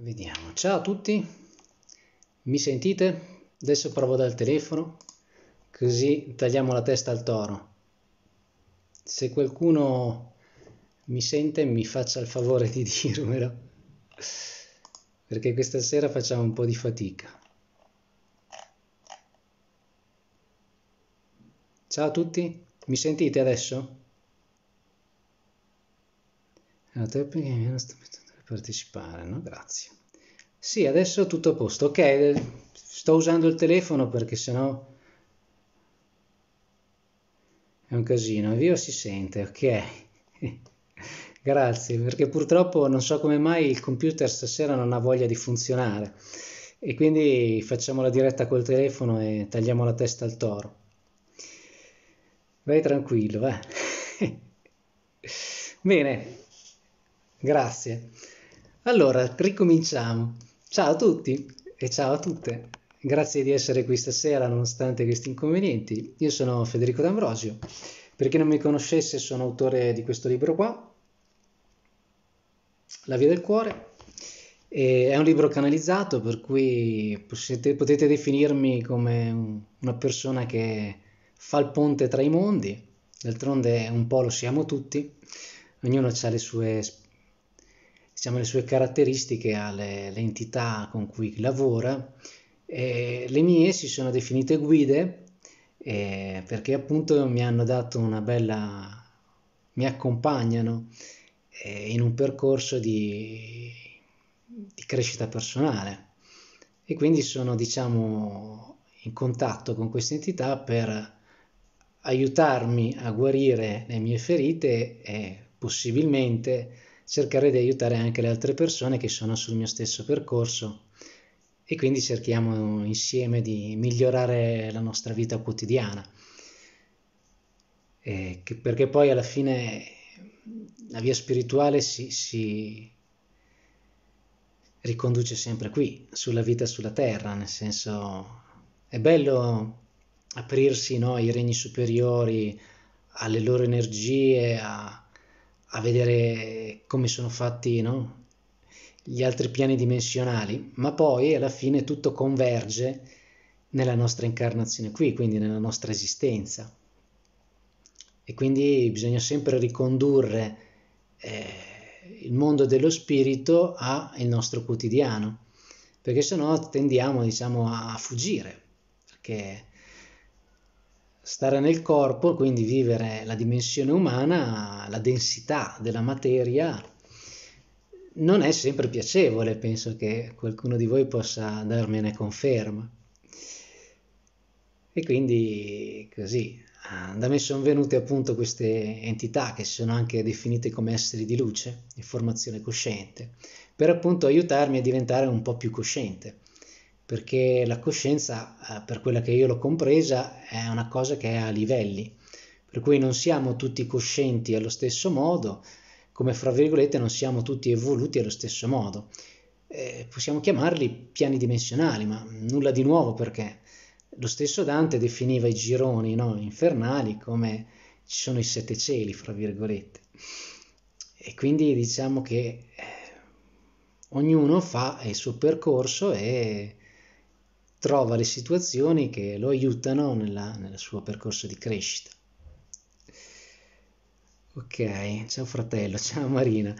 Vediamo, ciao a tutti, mi sentite? Adesso provo dal telefono, così tagliamo la testa al toro. Se qualcuno mi sente mi faccia il favore di dirmelo, perché questa sera facciamo un po' di fatica. Ciao a tutti, mi sentite adesso? Ah, te perché mi hanno stupito partecipare, no? Grazie. Sì, adesso tutto a posto. Ok, sto usando il telefono perché sennò è un casino. Il si sente, ok. Grazie, perché purtroppo non so come mai il computer stasera non ha voglia di funzionare e quindi facciamo la diretta col telefono e tagliamo la testa al toro. Vai tranquillo, va. Bene, grazie. Allora, ricominciamo. Ciao a tutti e ciao a tutte. Grazie di essere qui stasera nonostante questi inconvenienti. Io sono Federico D'Ambrosio. Per chi non mi conoscesse, sono autore di questo libro qua, La via del cuore. E è un libro canalizzato, per cui potete, potete definirmi come un, una persona che fa il ponte tra i mondi. D'altronde un po' lo siamo tutti, ognuno ha le sue diciamo, le sue caratteristiche alle, alle entità con cui lavora. Eh, le mie si sono definite guide eh, perché appunto mi hanno dato una bella... mi accompagnano eh, in un percorso di, di crescita personale e quindi sono diciamo in contatto con queste entità per aiutarmi a guarire le mie ferite e possibilmente cercare di aiutare anche le altre persone che sono sul mio stesso percorso e quindi cerchiamo insieme di migliorare la nostra vita quotidiana. Eh, che, perché poi alla fine la via spirituale si, si riconduce sempre qui, sulla vita sulla terra, nel senso è bello aprirsi no, ai regni superiori, alle loro energie, a, a vedere come sono fatti no? gli altri piani dimensionali, ma poi alla fine tutto converge nella nostra incarnazione qui, quindi nella nostra esistenza. E quindi bisogna sempre ricondurre eh, il mondo dello spirito al nostro quotidiano, perché sennò tendiamo diciamo, a fuggire, perché stare nel corpo, quindi vivere la dimensione umana, la densità della materia, non è sempre piacevole, penso che qualcuno di voi possa darmene conferma. E quindi così, ah, da me sono venute appunto queste entità che si sono anche definite come esseri di luce, di formazione cosciente, per appunto aiutarmi a diventare un po' più cosciente perché la coscienza, eh, per quella che io l'ho compresa, è una cosa che è a livelli, per cui non siamo tutti coscienti allo stesso modo, come fra virgolette non siamo tutti evoluti allo stesso modo. Eh, possiamo chiamarli piani dimensionali, ma nulla di nuovo perché lo stesso Dante definiva i gironi no, infernali come ci sono i sette cieli, fra virgolette. E quindi diciamo che eh, ognuno fa il suo percorso e trova le situazioni che lo aiutano nella, nel suo percorso di crescita. Ok, ciao fratello, ciao Marina.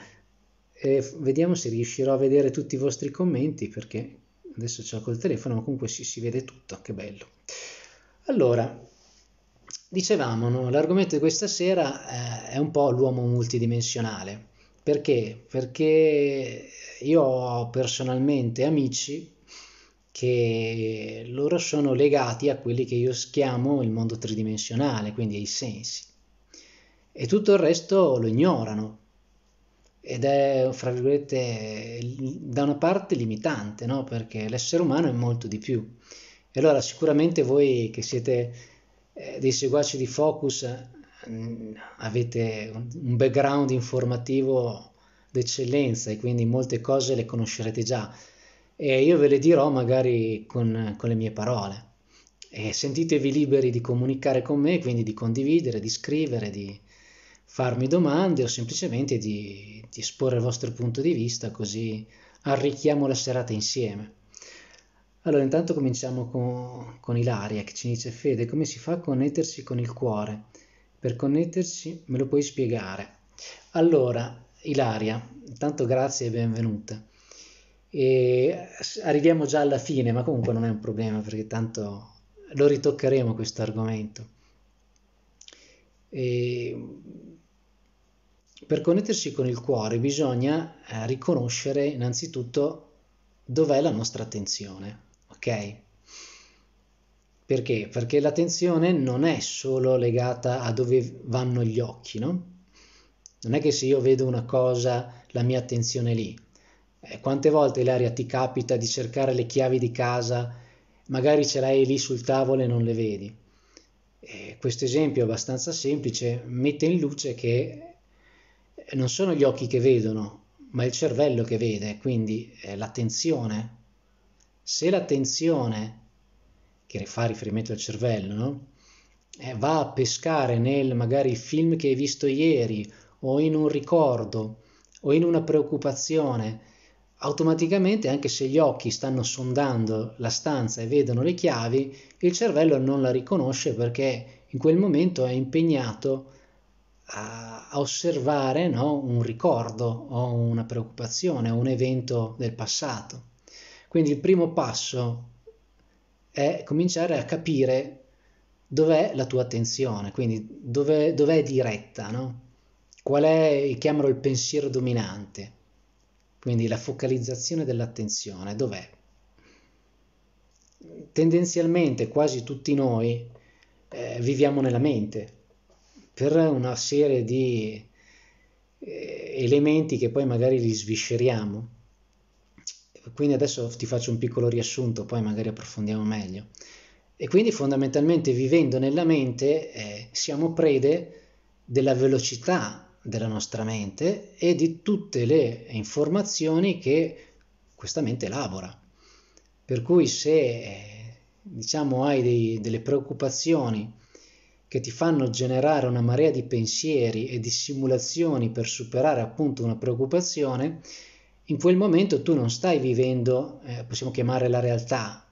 E vediamo se riuscirò a vedere tutti i vostri commenti perché adesso ce l'ho col telefono, ma comunque si, si vede tutto, che bello. Allora, dicevamo, no? l'argomento di questa sera eh, è un po' l'uomo multidimensionale. Perché? Perché io ho personalmente amici che loro sono legati a quelli che io chiamo il mondo tridimensionale, quindi ai sensi. E tutto il resto lo ignorano. Ed è, fra virgolette, da una parte limitante, no? perché l'essere umano è molto di più. E allora sicuramente voi che siete eh, dei seguaci di Focus mm, avete un background informativo d'eccellenza e quindi molte cose le conoscerete già e io ve le dirò magari con, con le mie parole. E sentitevi liberi di comunicare con me, quindi di condividere, di scrivere, di farmi domande o semplicemente di, di esporre il vostro punto di vista così arricchiamo la serata insieme. Allora intanto cominciamo con, con Ilaria che ci dice Fede come si fa a connettersi con il cuore? Per connettersi me lo puoi spiegare? Allora Ilaria, intanto grazie e benvenuta e arriviamo già alla fine, ma comunque non è un problema perché tanto lo ritoccheremo questo argomento. E ehm, per connettersi con il cuore bisogna eh, riconoscere innanzitutto dov'è la nostra attenzione, ok? Perché? Perché l'attenzione non è solo legata a dove vanno gli occhi, no? Non è che se io vedo una cosa la mia attenzione è lì, eh, quante volte Ilaria ti capita di cercare le chiavi di casa, magari ce l'hai lì sul tavolo e non le vedi? Eh, questo esempio abbastanza semplice mette in luce che eh, non sono gli occhi che vedono, ma il cervello che vede, quindi eh, l'attenzione. Se l'attenzione, che fa riferimento al cervello, no? Eh, va a pescare nel magari film che hai visto ieri o in un ricordo o in una preoccupazione, automaticamente anche se gli occhi stanno sondando la stanza e vedono le chiavi, il cervello non la riconosce perché in quel momento è impegnato a, osservare no, un ricordo o una preoccupazione o un evento del passato. Quindi il primo passo è cominciare a capire dov'è la tua attenzione, quindi dov'è, dov'è diretta, no? qual è, chiamalo il pensiero dominante quindi la focalizzazione dell'attenzione dov'è? Tendenzialmente quasi tutti noi eh, viviamo nella mente per una serie di eh, elementi che poi magari li svisceriamo. Quindi adesso ti faccio un piccolo riassunto, poi magari approfondiamo meglio. E quindi fondamentalmente vivendo nella mente eh, siamo prede della velocità della nostra mente e di tutte le informazioni che questa mente elabora. Per cui se eh, diciamo hai dei, delle preoccupazioni che ti fanno generare una marea di pensieri e di simulazioni per superare appunto una preoccupazione, in quel momento tu non stai vivendo, eh, possiamo chiamare la realtà,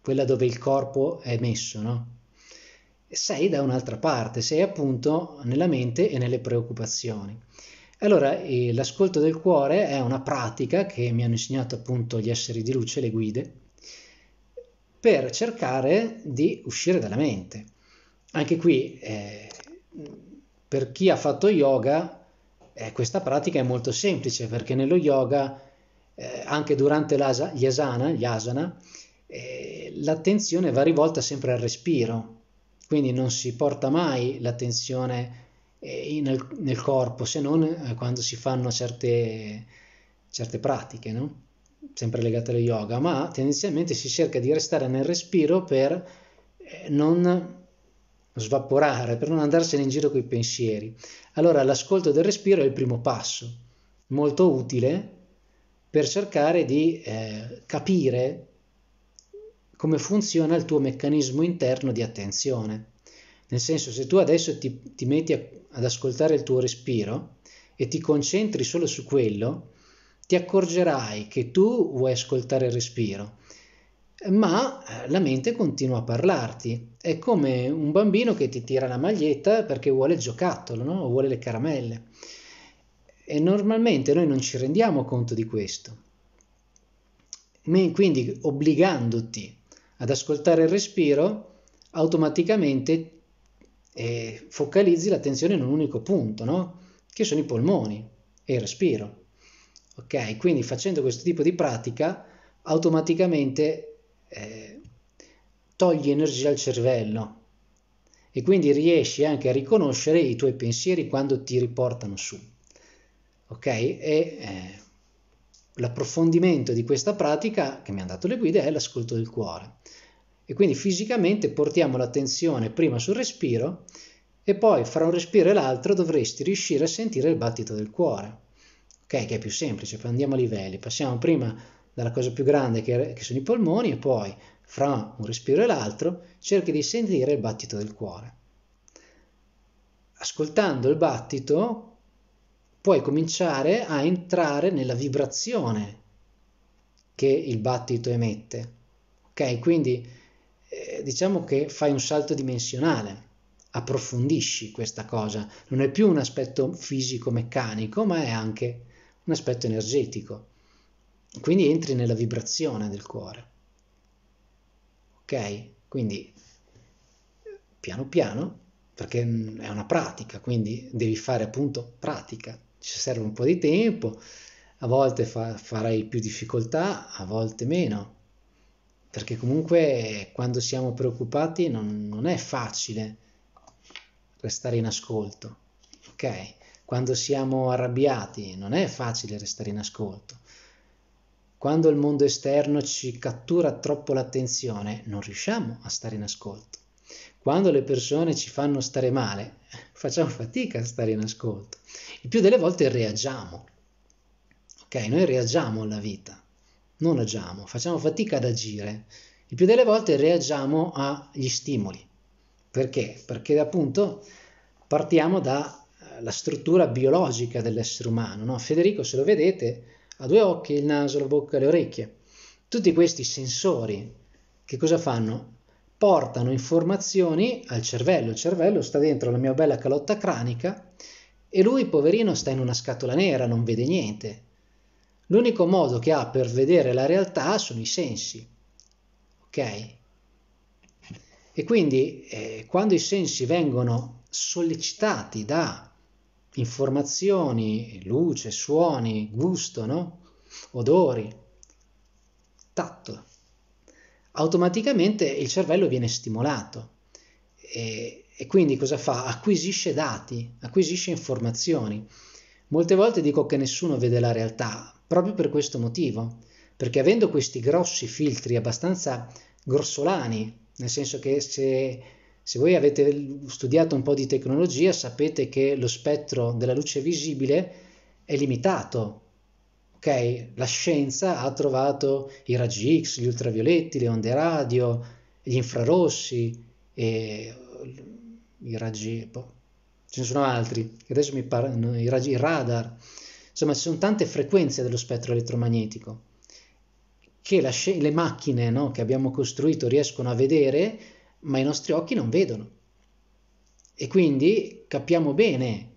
quella dove il corpo è messo, no? sei da un'altra parte, sei appunto nella mente e nelle preoccupazioni. Allora, eh, l'ascolto del cuore è una pratica che mi hanno insegnato appunto gli esseri di luce, le guide, per cercare di uscire dalla mente. Anche qui, eh, per chi ha fatto yoga, eh, questa pratica è molto semplice perché nello yoga, eh, anche durante l'asa, gli asana, gli asana eh, l'attenzione va rivolta sempre al respiro, quindi non si porta mai la tensione eh, nel, nel, corpo se non eh, quando si fanno certe, certe pratiche, no? sempre legate allo yoga, ma tendenzialmente si cerca di restare nel respiro per eh, non svaporare, per non andarsene in giro con i pensieri. Allora l'ascolto del respiro è il primo passo, molto utile per cercare di eh, capire come funziona il tuo meccanismo interno di attenzione. Nel senso, se tu adesso ti, ti metti a, ad ascoltare il tuo respiro e ti concentri solo su quello, ti accorgerai che tu vuoi ascoltare il respiro, ma eh, la mente continua a parlarti. È come un bambino che ti tira la maglietta perché vuole il giocattolo no? o vuole le caramelle. E normalmente noi non ci rendiamo conto di questo. Quindi obbligandoti ad ascoltare il respiro, automaticamente eh, focalizzi l'attenzione in un unico punto, no? che sono i polmoni e il respiro. Ok, quindi facendo questo tipo di pratica automaticamente eh, togli energia al cervello e quindi riesci anche a riconoscere i tuoi pensieri quando ti riportano su. Ok? E, eh, l'approfondimento di questa pratica che mi ha dato le guide è l'ascolto del cuore. E quindi fisicamente portiamo l'attenzione prima sul respiro e poi fra un respiro e l'altro dovresti riuscire a sentire il battito del cuore. Ok, che è più semplice, poi andiamo a livelli, passiamo prima dalla cosa più grande che, che sono i polmoni e poi fra un respiro e l'altro cerchi di sentire il battito del cuore. Ascoltando il battito puoi cominciare a entrare nella vibrazione che il battito emette. Ok? Quindi eh, diciamo che fai un salto dimensionale, approfondisci questa cosa. Non è più un aspetto fisico-meccanico, ma è anche un aspetto energetico. Quindi entri nella vibrazione del cuore. Ok? Quindi piano piano, perché è una pratica, quindi devi fare appunto pratica ci serve un po' di tempo, a volte fa, farai più difficoltà, a volte meno, perché comunque quando siamo preoccupati non, non è facile restare in ascolto, ok? Quando siamo arrabbiati non è facile restare in ascolto. Quando il mondo esterno ci cattura troppo l'attenzione non riusciamo a stare in ascolto quando le persone ci fanno stare male, facciamo fatica a stare in ascolto. Il più delle volte reagiamo. Ok, noi reagiamo alla vita, non agiamo, facciamo fatica ad agire. Il più delle volte reagiamo agli stimoli. Perché? Perché appunto partiamo dalla eh, struttura biologica dell'essere umano. No? Federico, se lo vedete, ha due occhi, il naso, la bocca, le orecchie. Tutti questi sensori che cosa fanno? portano informazioni al cervello, il cervello sta dentro la mia bella calotta cranica e lui, poverino, sta in una scatola nera, non vede niente. L'unico modo che ha per vedere la realtà sono i sensi. Ok? E quindi eh, quando i sensi vengono sollecitati da informazioni, luce, suoni, gusto, no? odori, tatto, automaticamente il cervello viene stimolato e, e quindi cosa fa? Acquisisce dati, acquisisce informazioni. Molte volte dico che nessuno vede la realtà, proprio per questo motivo, perché avendo questi grossi filtri abbastanza grossolani, nel senso che se, se, voi avete studiato un po' di tecnologia sapete che lo spettro della luce visibile è limitato ok? La scienza ha trovato i raggi X, gli ultravioletti, le onde radio, gli infrarossi, e i raggi, boh, ce ne sono altri, adesso mi parlano, i raggi radar, insomma ci sono tante frequenze dello spettro elettromagnetico che la, le macchine no, che abbiamo costruito riescono a vedere, ma i nostri occhi non vedono. E quindi capiamo bene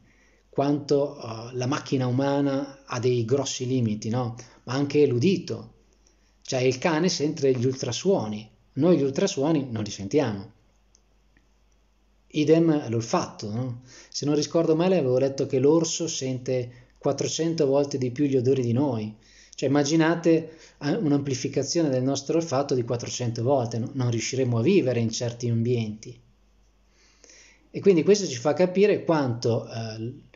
quanto uh, la macchina umana ha dei grossi limiti, no? ma anche l'udito. Cioè il cane sente gli ultrasuoni, noi gli ultrasuoni non li sentiamo. Idem l'olfatto, no? se non ricordo male avevo letto che l'orso sente 400 volte di più gli odori di noi, cioè immaginate eh, un'amplificazione del nostro olfatto di 400 volte, no? non riusciremo a vivere in certi ambienti. E quindi questo ci fa capire quanto eh,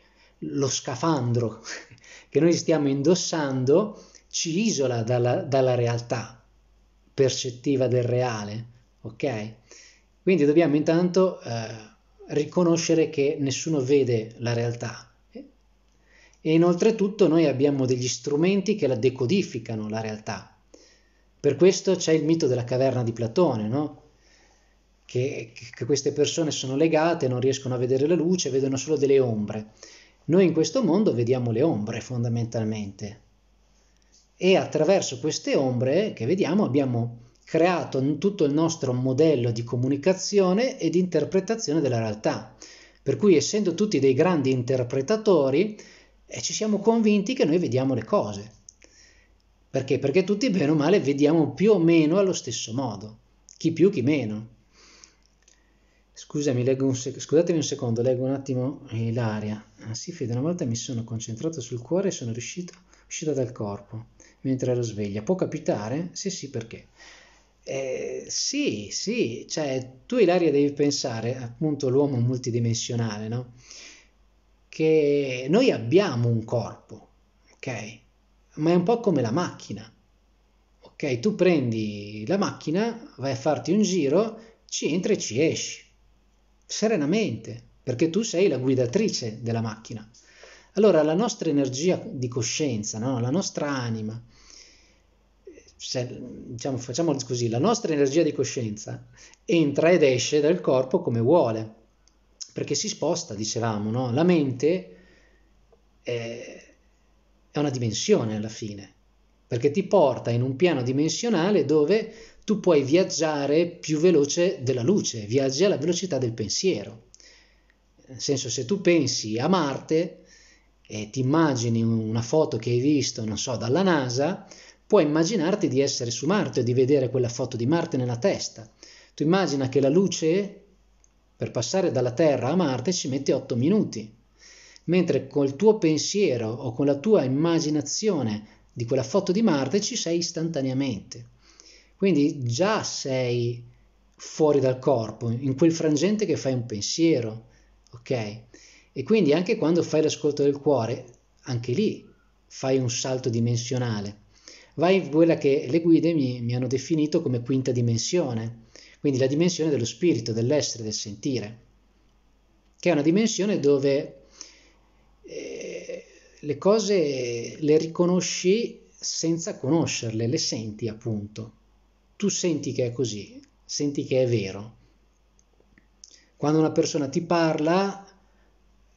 lo scafandro che noi stiamo indossando ci isola dalla, dalla realtà percettiva del reale, ok? Quindi dobbiamo intanto eh, riconoscere che nessuno vede la realtà e inoltretutto noi abbiamo degli strumenti che la decodificano la realtà. Per questo c'è il mito della caverna di Platone, no? Che, che, queste persone sono legate, non riescono a vedere la luce, vedono solo delle ombre. Noi in questo mondo vediamo le ombre fondamentalmente e attraverso queste ombre che vediamo abbiamo creato tutto il nostro modello di comunicazione e di interpretazione della realtà. Per cui essendo tutti dei grandi interpretatori eh, ci siamo convinti che noi vediamo le cose. Perché? Perché tutti bene o male vediamo più o meno allo stesso modo, chi più chi meno. Scusami, un sec- scusatemi un secondo, leggo un attimo eh, l'aria. Ah, sì, Fede, una volta mi sono concentrato sul cuore e sono riuscito, uscita dal corpo, mentre ero sveglia. Può capitare? Sì, sì, perché? Eh, sì, sì, cioè tu Ilaria devi pensare, appunto l'uomo multidimensionale, no? Che noi abbiamo un corpo, ok? Ma è un po' come la macchina, ok? Tu prendi la macchina, vai a farti un giro, ci entri e ci esci serenamente, perché tu sei la guidatrice della macchina. Allora la nostra energia di coscienza, no? la nostra anima, se, diciamo, facciamo così, la nostra energia di coscienza entra ed esce dal corpo come vuole, perché si sposta, dicevamo, no? la mente è, è una dimensione alla fine, perché ti porta in un piano dimensionale dove tu puoi viaggiare più veloce della luce, viaggi alla velocità del pensiero. Nel senso, se tu pensi a Marte e ti immagini una foto che hai visto, non so, dalla NASA, puoi immaginarti di essere su Marte o di vedere quella foto di Marte nella testa. Tu immagina che la luce per passare dalla Terra a Marte ci mette 8 minuti, mentre col tuo pensiero o con la tua immaginazione di quella foto di Marte ci sei istantaneamente. Quindi già sei fuori dal corpo, in quel frangente che fai un pensiero, ok? E quindi anche quando fai l'ascolto del cuore, anche lì fai un salto dimensionale. Vai in quella che le guide mi, mi hanno definito come quinta dimensione, quindi la dimensione dello spirito, dell'essere, del sentire, che è una dimensione dove eh, le cose le riconosci senza conoscerle, le senti appunto tu senti che è così, senti che è vero. Quando una persona ti parla,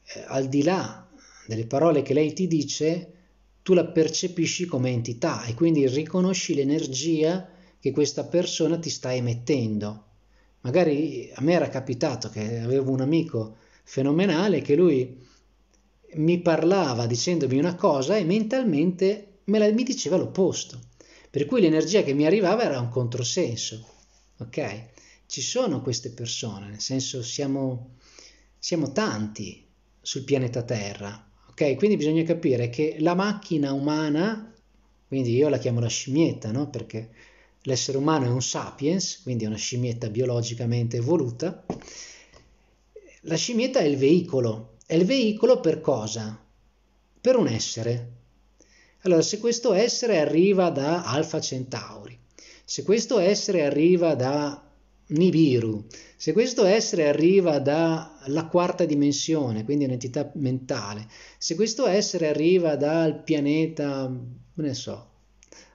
eh, al di là delle parole che lei ti dice, tu la percepisci come entità e quindi riconosci l'energia che questa persona ti sta emettendo. Magari a me era capitato che avevo un amico fenomenale che lui mi parlava dicendomi una cosa e mentalmente me la, mi diceva l'opposto. Per cui l'energia che mi arrivava era un controsenso, ok? Ci sono queste persone, nel senso siamo, siamo tanti sul pianeta Terra, ok? Quindi bisogna capire che la macchina umana, quindi io la chiamo la scimmietta, no? Perché l'essere umano è un sapiens, quindi è una scimmietta biologicamente evoluta, la scimmietta è il veicolo. È il veicolo per cosa? Per un essere, allora, se questo essere arriva da Alfa Centauri, se questo essere arriva da Nibiru, se questo essere arriva dalla quarta dimensione, quindi un'entità mentale, se questo essere arriva dal pianeta, ne so,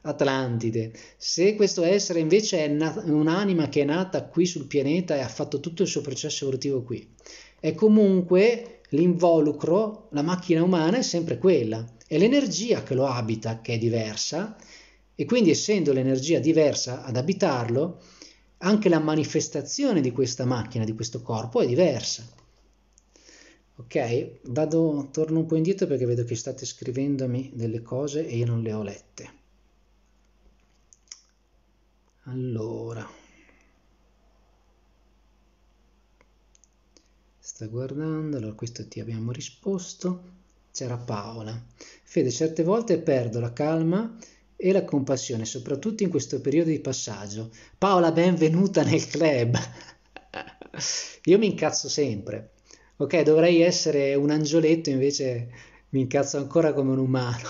Atlantide, se questo essere invece è nat- un'anima che è nata qui sul pianeta e ha fatto tutto il suo processo evolutivo qui, è comunque l'involucro, la macchina umana è sempre quella è l'energia che lo abita che è diversa e quindi essendo l'energia diversa ad abitarlo, anche la manifestazione di questa macchina, di questo corpo è diversa. Ok, vado, torno un po' indietro perché vedo che state scrivendomi delle cose e io non le ho lette. Allora, sta guardando, allora questo ti abbiamo risposto c'era Paola. Fede, certe volte perdo la calma e la compassione, soprattutto in questo periodo di passaggio. Paola, benvenuta nel club. Io mi incazzo sempre. Ok, dovrei essere un angioletto, invece mi incazzo ancora come un umano.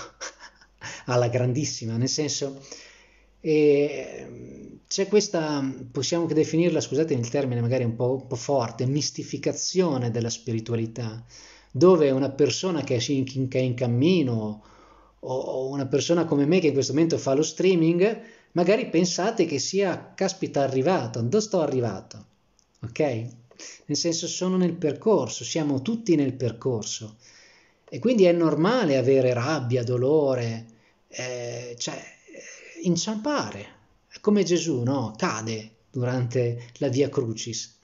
Alla grandissima, nel senso e c'è questa, possiamo che definirla, scusate il termine magari un po', un po' forte, mistificazione della spiritualità dove una persona che è in cammino o una persona come me che in questo momento fa lo streaming, magari pensate che sia, caspita, arrivato, dove sto arrivato? Ok? Nel senso sono nel percorso, siamo tutti nel percorso. E quindi è normale avere rabbia, dolore, eh, cioè eh, inciampare. Come Gesù, no? Cade durante la Via Crucis.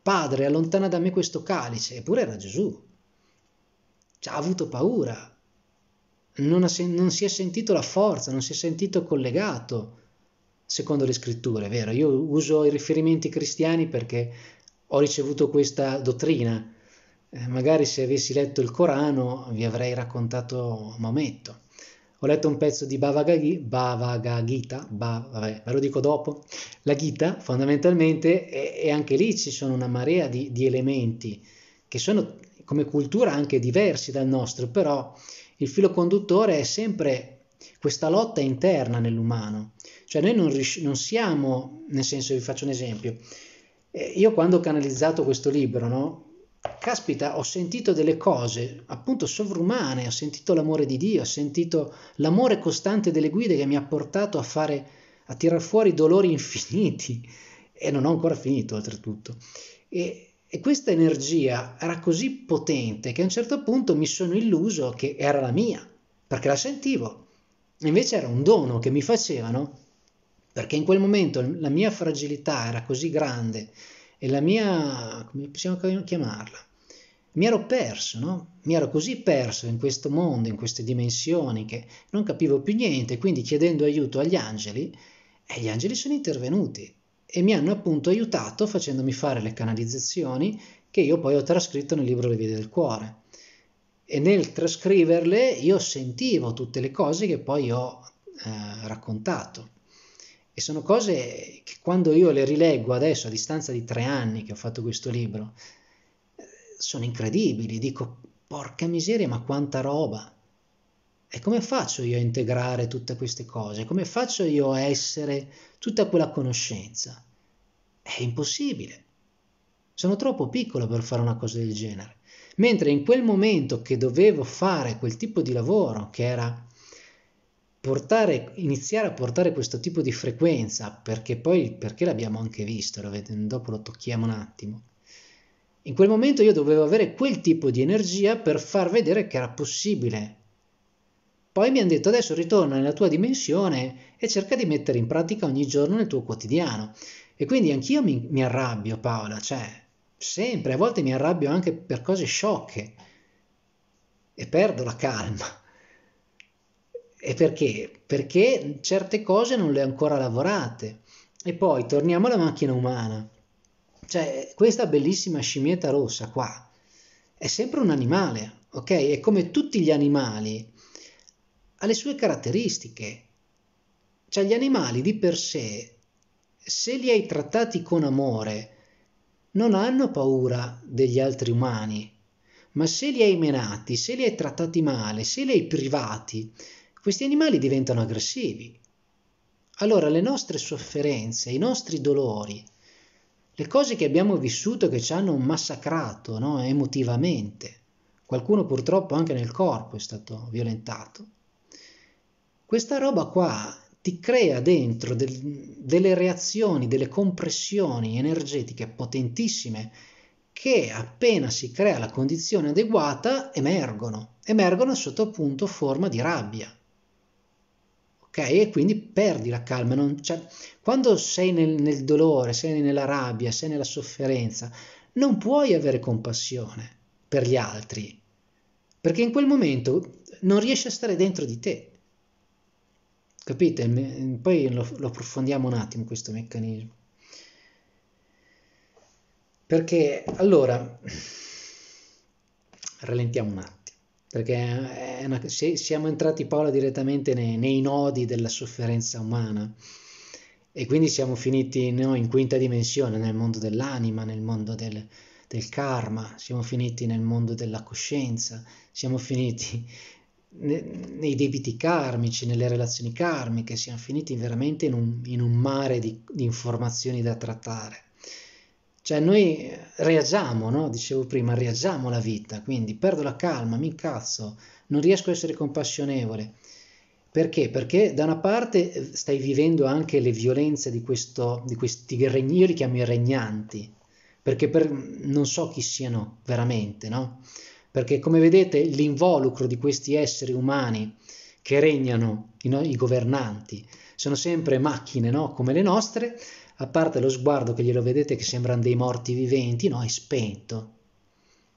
Padre, allontana da me questo calice, eppure era Gesù. ha avuto paura, non, ha, non si è sentito la forza, non si è sentito collegato, secondo le scritture, è vero? Io uso i riferimenti cristiani perché ho ricevuto questa dottrina, eh, magari se avessi letto il Corano vi avrei raccontato Maometto. Ho letto un pezzo di Bhavaga Gita, ve lo dico dopo. La Gita fondamentalmente, e, anche lì ci sono una marea di, di elementi che sono come cultura anche diversi dal nostro, però il filo conduttore è sempre questa lotta interna nell'umano. Cioè noi non, ris- non siamo, nel senso vi faccio un esempio, eh, io quando ho canalizzato questo libro, no? caspita, ho sentito delle cose appunto sovrumane, ho sentito l'amore di Dio, ho sentito l'amore costante delle guide che mi ha portato a fare, a tirar fuori dolori infiniti e non ho ancora finito oltretutto. E, e questa energia era così potente che a un certo punto mi sono illuso che era la mia, perché la sentivo. Invece era un dono che mi facevano, perché in quel momento la mia fragilità era così grande, e la mia, come possiamo chiamarla? Mi ero perso, no? Mi ero così perso in questo mondo, in queste dimensioni, che non capivo più niente, quindi chiedendo aiuto agli angeli, e gli angeli sono intervenuti e mi hanno appunto aiutato facendomi fare le canalizzazioni che io poi ho trascritto nel libro Le vie del cuore. E nel trascriverle io sentivo tutte le cose che poi ho eh, raccontato. E sono cose che quando io le rileggo adesso, a distanza di tre anni che ho fatto questo libro, eh, sono incredibili. Dico, porca miseria, ma quanta roba! E come faccio io a integrare tutte queste cose? Come faccio io a essere tutta quella conoscenza? È impossibile. Sono troppo piccolo per fare una cosa del genere. Mentre in quel momento che dovevo fare quel tipo di lavoro, che era portare, iniziare a portare questo tipo di frequenza, perché poi perché l'abbiamo anche visto, lo vedete, dopo lo tocchiamo un attimo. In quel momento io dovevo avere quel tipo di energia per far vedere che era possibile. Poi mi hanno detto adesso ritorna nella tua dimensione e cerca di mettere in pratica ogni giorno nel tuo quotidiano. E quindi anch'io mi, mi arrabbio Paola, cioè sempre, a volte mi arrabbio anche per cose sciocche e perdo la calma e perché? Perché certe cose non le ha ancora lavorate. E poi torniamo alla macchina umana. Cioè, questa bellissima scimmietta rossa qua è sempre un animale, ok? E come tutti gli animali ha le sue caratteristiche. Cioè, gli animali di per sé, se li hai trattati con amore, non hanno paura degli altri umani, ma se li hai menati, se li hai trattati male, se li hai privati questi animali diventano aggressivi. Allora le nostre sofferenze, i nostri dolori, le cose che abbiamo vissuto che ci hanno massacrato no? emotivamente, qualcuno purtroppo anche nel corpo è stato violentato, questa roba qua ti crea dentro del, delle reazioni, delle compressioni energetiche potentissime che appena si crea la condizione adeguata emergono, emergono sotto appunto forma di rabbia ok? E quindi perdi la calma. Non, cioè, quando sei nel, nel dolore, sei nella rabbia, sei nella sofferenza, non puoi avere compassione per gli altri, perché in quel momento non riesci a stare dentro di te. Capite? Poi lo, lo approfondiamo un attimo questo meccanismo. Perché allora, rallentiamo un attimo perché eh, una, se, siamo entrati Paola direttamente nei, nei, nodi della sofferenza umana e quindi siamo finiti no, in quinta dimensione, nel mondo dell'anima, nel mondo del, del karma, siamo finiti nel mondo della coscienza, siamo finiti nei debiti karmici, nelle relazioni karmiche, siamo finiti veramente in un, in un mare di, di informazioni da trattare. Cioè noi reagiamo, no? dicevo prima, reagiamo la vita, quindi perdo la calma, mi incazzo, non riesco a essere compassionevole. Perché? Perché da una parte eh, stai vivendo anche le violenze di, questo, di questi regnanti, io li chiamo i regnanti, perché per, non so chi siano veramente, no? Perché come vedete l'involucro di questi esseri umani che regnano, i, no, i governanti, sono sempre macchine, no? Come le nostre, a parte lo sguardo che glielo vedete che sembrano dei morti viventi, no, è spento.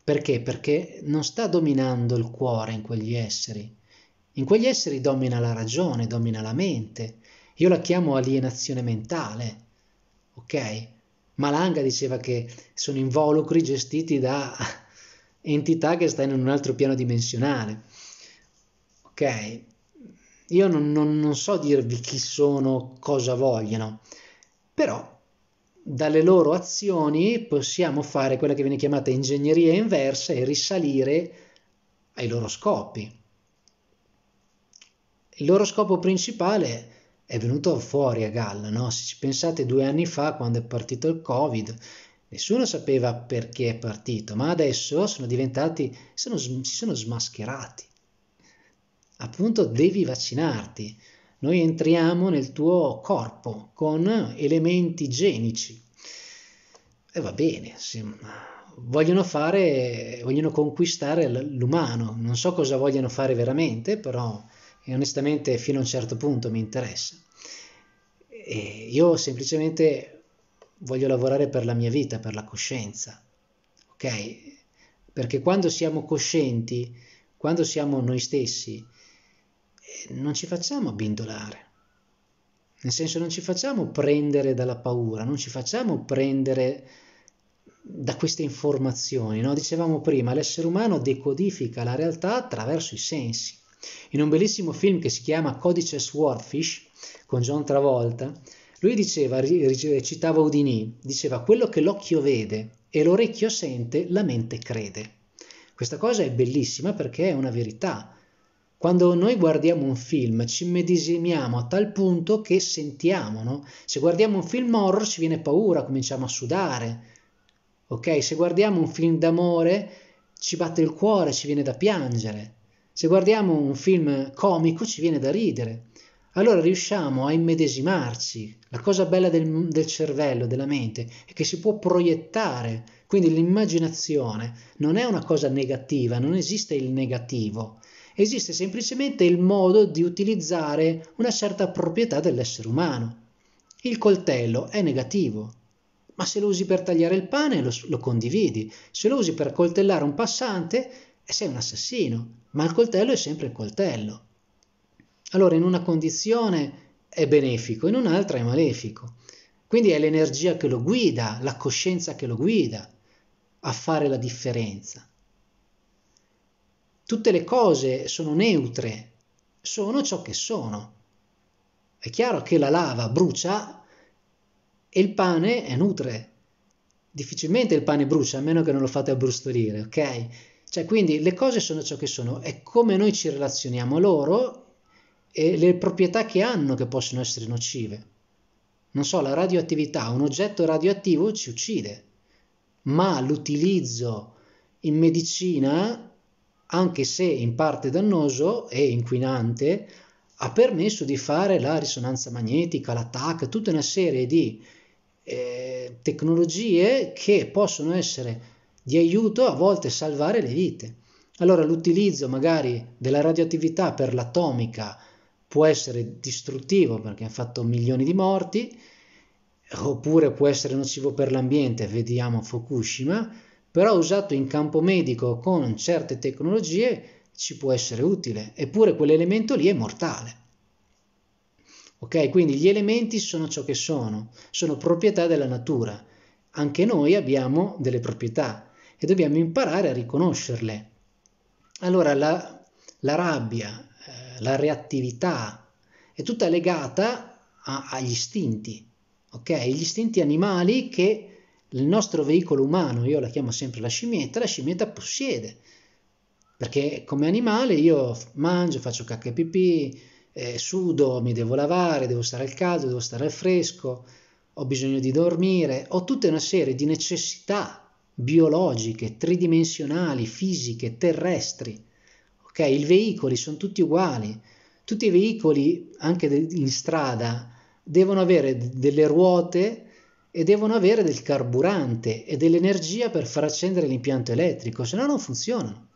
Perché? Perché non sta dominando il cuore in quegli esseri. In quegli esseri domina la ragione, domina la mente. Io la chiamo alienazione mentale, ok? Malanga diceva che sono involucri gestiti da entità che stanno in un altro piano dimensionale, ok? Io non, non, non so dirvi chi sono, cosa vogliono però dalle loro azioni possiamo fare quella che viene chiamata ingegneria inversa e risalire ai loro scopi. Il loro scopo principale è venuto fuori a galla, no? se ci pensate due anni fa quando è partito il Covid, nessuno sapeva perché è partito, ma adesso sono diventati, sono, si sono smascherati. Appunto devi vaccinarti noi entriamo nel tuo corpo con elementi genici. E va bene, sì, vogliono fare, vogliono conquistare l'umano. Non so cosa vogliono fare veramente, però onestamente fino a un certo punto mi interessa. E io semplicemente voglio lavorare per la mia vita, per la coscienza, ok? Perché quando siamo coscienti, quando siamo noi stessi, non ci facciamo abbindolare. Nel senso non ci facciamo prendere dalla paura, non ci facciamo prendere da queste informazioni. No? Dicevamo prima, l'essere umano decodifica la realtà attraverso i sensi. In un bellissimo film che si chiama Codice Swordfish con John Travolta, lui diceva, citava Houdini, diceva quello che l'occhio vede e l'orecchio sente, la mente crede. Questa cosa è bellissima perché è una verità. Quando noi guardiamo un film ci medesimiamo a tal punto che sentiamo, no? Se guardiamo un film horror ci viene paura, cominciamo a sudare, ok? Se guardiamo un film d'amore ci batte il cuore, ci viene da piangere. Se guardiamo un film comico ci viene da ridere. Allora riusciamo a immedesimarci. La cosa bella del, del cervello, della mente, è che si può proiettare. Quindi l'immaginazione non è una cosa negativa, non esiste il negativo esiste semplicemente il modo di utilizzare una certa proprietà dell'essere umano. Il coltello è negativo, ma se lo usi per tagliare il pane lo, lo condividi, se lo usi per coltellare un passante sei un assassino, ma il coltello è sempre il coltello. Allora in una condizione è benefico, in un'altra è malefico. Quindi è l'energia che lo guida, la coscienza che lo guida a fare la differenza tutte le cose sono neutre, sono ciò che sono. È chiaro che la lava brucia e il pane è nutre. Difficilmente il pane brucia, a meno che non lo fate abbrustolire, ok? Cioè, quindi le cose sono ciò che sono, è come noi ci relazioniamo loro e le proprietà che hanno che possono essere nocive. Non so, la radioattività, un oggetto radioattivo ci uccide, ma l'utilizzo in medicina anche se in parte dannoso e inquinante, ha permesso di fare la risonanza magnetica, la TAC, tutta una serie di eh, tecnologie che possono essere di aiuto, a volte salvare le vite. Allora l'utilizzo magari della radioattività per l'atomica può essere distruttivo perché ha fatto milioni di morti, oppure può essere nocivo per l'ambiente, vediamo Fukushima, però usato in campo medico con certe tecnologie ci può essere utile, eppure quell'elemento lì è mortale. Ok, quindi gli elementi sono ciò che sono, sono proprietà della natura. Anche noi abbiamo delle proprietà e dobbiamo imparare a riconoscerle. Allora la, la rabbia, eh, la reattività è tutta legata a, agli istinti, ok? Gli istinti animali che il nostro veicolo umano, io la chiamo sempre la scimmietta, la scimmietta possiede, perché come animale io mangio, faccio cacca e pipì, eh, sudo, mi devo lavare, devo stare al caldo, devo stare al fresco, ho bisogno di dormire, ho tutta una serie di necessità biologiche, tridimensionali, fisiche, terrestri. ok? I veicoli sono tutti uguali, tutti i veicoli, anche in strada, devono avere delle ruote e devono avere del carburante e dell'energia per far accendere l'impianto elettrico, se no non funzionano.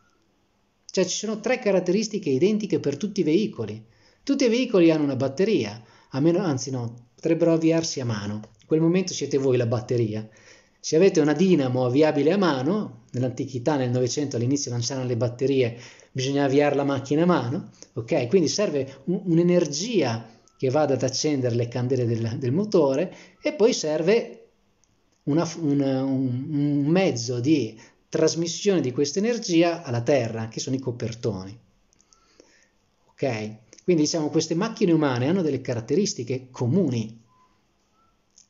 Cioè ci sono tre caratteristiche identiche per tutti i veicoli. Tutti i veicoli hanno una batteria, meno, anzi no, potrebbero avviarsi a mano. In quel momento siete voi la batteria. Se avete una dinamo avviabile a mano, nell'antichità, nel Novecento all'inizio non c'erano le batterie, bisogna avviare la macchina a mano, ok? Quindi serve un, un'energia che vada ad accendere le candele del, del motore e poi serve una, un, un mezzo di trasmissione di questa energia alla Terra, che sono i copertoni. Ok? Quindi diciamo queste macchine umane hanno delle caratteristiche comuni.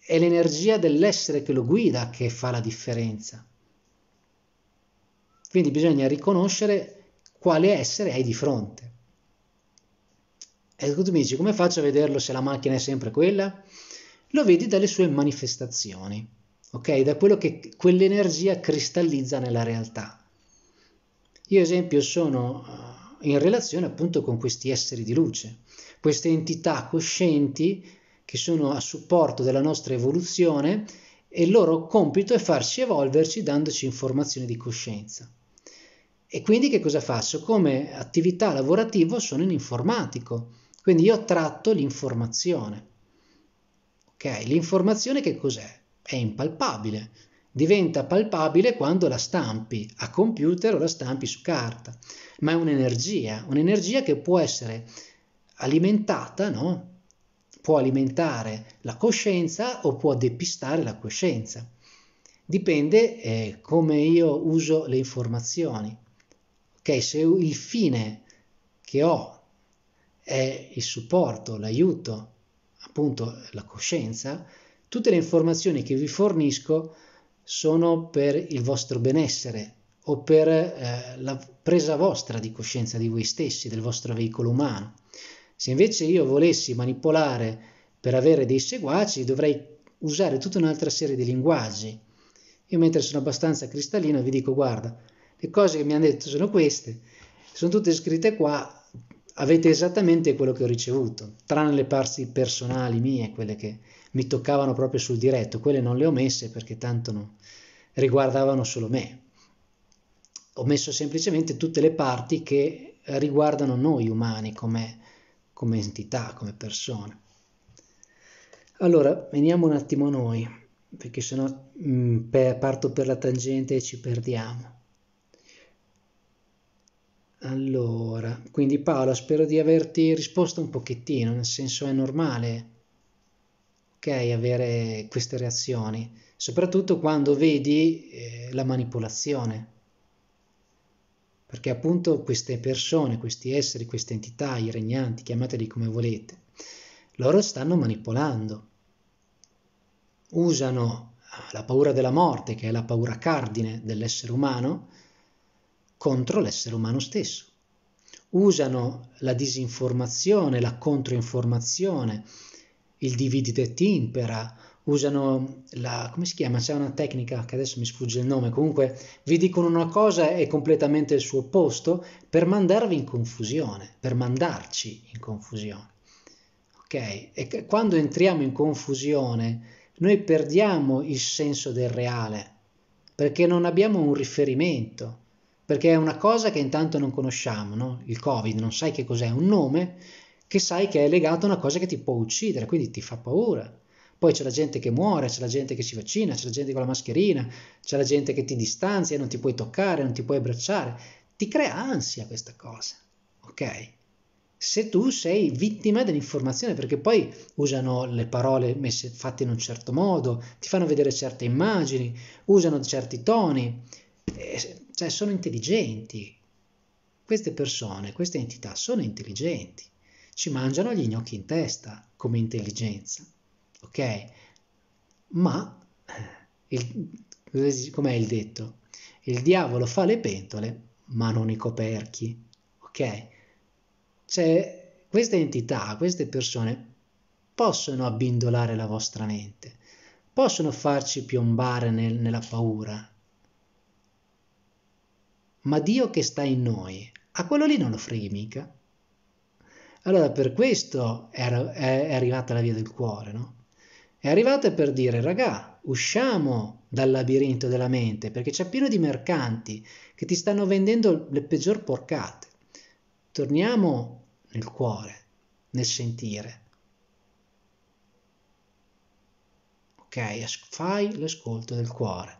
È l'energia dell'essere che lo guida che fa la differenza. Quindi bisogna riconoscere quale essere hai di fronte. E tu mi dici, come faccio a vederlo se la macchina è sempre quella? Lo vedi dalle sue manifestazioni, ok? Da quello che quell'energia cristallizza nella realtà. Io, esempio, sono eh, in relazione appunto con questi esseri di luce, queste entità coscienti che sono a supporto della nostra evoluzione e il loro compito è farci evolverci dandoci informazioni di coscienza. E quindi che cosa faccio? Come attività lavorativa sono in informatico quindi io tratto l'informazione. Ok, l'informazione che cos'è? È impalpabile. Diventa palpabile quando la stampi a computer o la stampi su carta, ma è un'energia, un'energia che può essere alimentata, no? Può alimentare la coscienza o può depistare la coscienza. Dipende eh, come io uso le informazioni. Ok, se il fine che ho è il supporto, l'aiuto, appunto la coscienza, tutte le informazioni che vi fornisco sono per il vostro benessere o per eh, la presa vostra di coscienza di voi stessi, del vostro veicolo umano. Se invece io volessi manipolare per avere dei seguaci, dovrei usare tutta un'altra serie di linguaggi. Io mentre sono abbastanza cristallino vi dico guarda, le cose che mi hanno detto sono queste, sono tutte scritte qua, avete esattamente quello che ho ricevuto, tranne le parti personali mie, quelle che mi toccavano proprio sul diretto, quelle non le ho messe perché tanto no, riguardavano solo me. Ho messo semplicemente tutte le parti che riguardano noi umani come, come entità, come persone. Allora, veniamo un attimo a noi, perché sennò mh, mm, parto per la tangente e ci perdiamo. Allora, quindi Paola, spero di averti risposto un pochettino, nel senso è normale, ok, avere queste reazioni, soprattutto quando vedi eh, la manipolazione perché appunto queste persone, questi esseri, queste entità, i regnanti, chiamateli come volete, loro stanno manipolando, usano la paura della morte, che è la paura cardine dell'essere umano, contro l'essere umano stesso. Usano la disinformazione, la controinformazione, il dividet timpera, usano la... come si chiama? C'è una tecnica che adesso mi sfugge il nome, comunque vi dicono una cosa e completamente il suo opposto per mandarvi in confusione, per mandarci in confusione. Ok? E quando entriamo in confusione noi perdiamo il senso del reale, perché non abbiamo un riferimento perché è una cosa che intanto non conosciamo, no? il Covid, non sai che cos'è, un nome che sai che è legato a una cosa che ti può uccidere, quindi ti fa paura. Poi c'è la gente che muore, c'è la gente che si vaccina, c'è la gente con la mascherina, c'è la gente che ti distanzia, non ti puoi toccare, non ti puoi abbracciare. Ti crea ansia questa cosa, ok? Se tu sei vittima dell'informazione, perché poi usano le parole messe, fatte in un certo modo, ti fanno vedere certe immagini, usano certi toni, eh, cioè sono intelligenti. Queste persone, queste entità sono intelligenti. Ci mangiano gli gnocchi in testa come intelligenza. Ok? Ma eh, il, com'è il detto? Il diavolo fa le pentole, ma non i coperchi. Ok? Cioè, queste entità, queste persone possono abbindolare la vostra mente, possono farci piombare nel, nella paura, ma Dio che sta in noi, a quello lì non lo freghi mica. Allora per questo è, è arrivata la via del cuore, no? È arrivata per dire, raga, usciamo dal labirinto della mente, perché c'è pieno di mercanti che ti stanno vendendo le peggior porcate. Torniamo nel cuore, nel sentire. Ok, fai l'ascolto del cuore.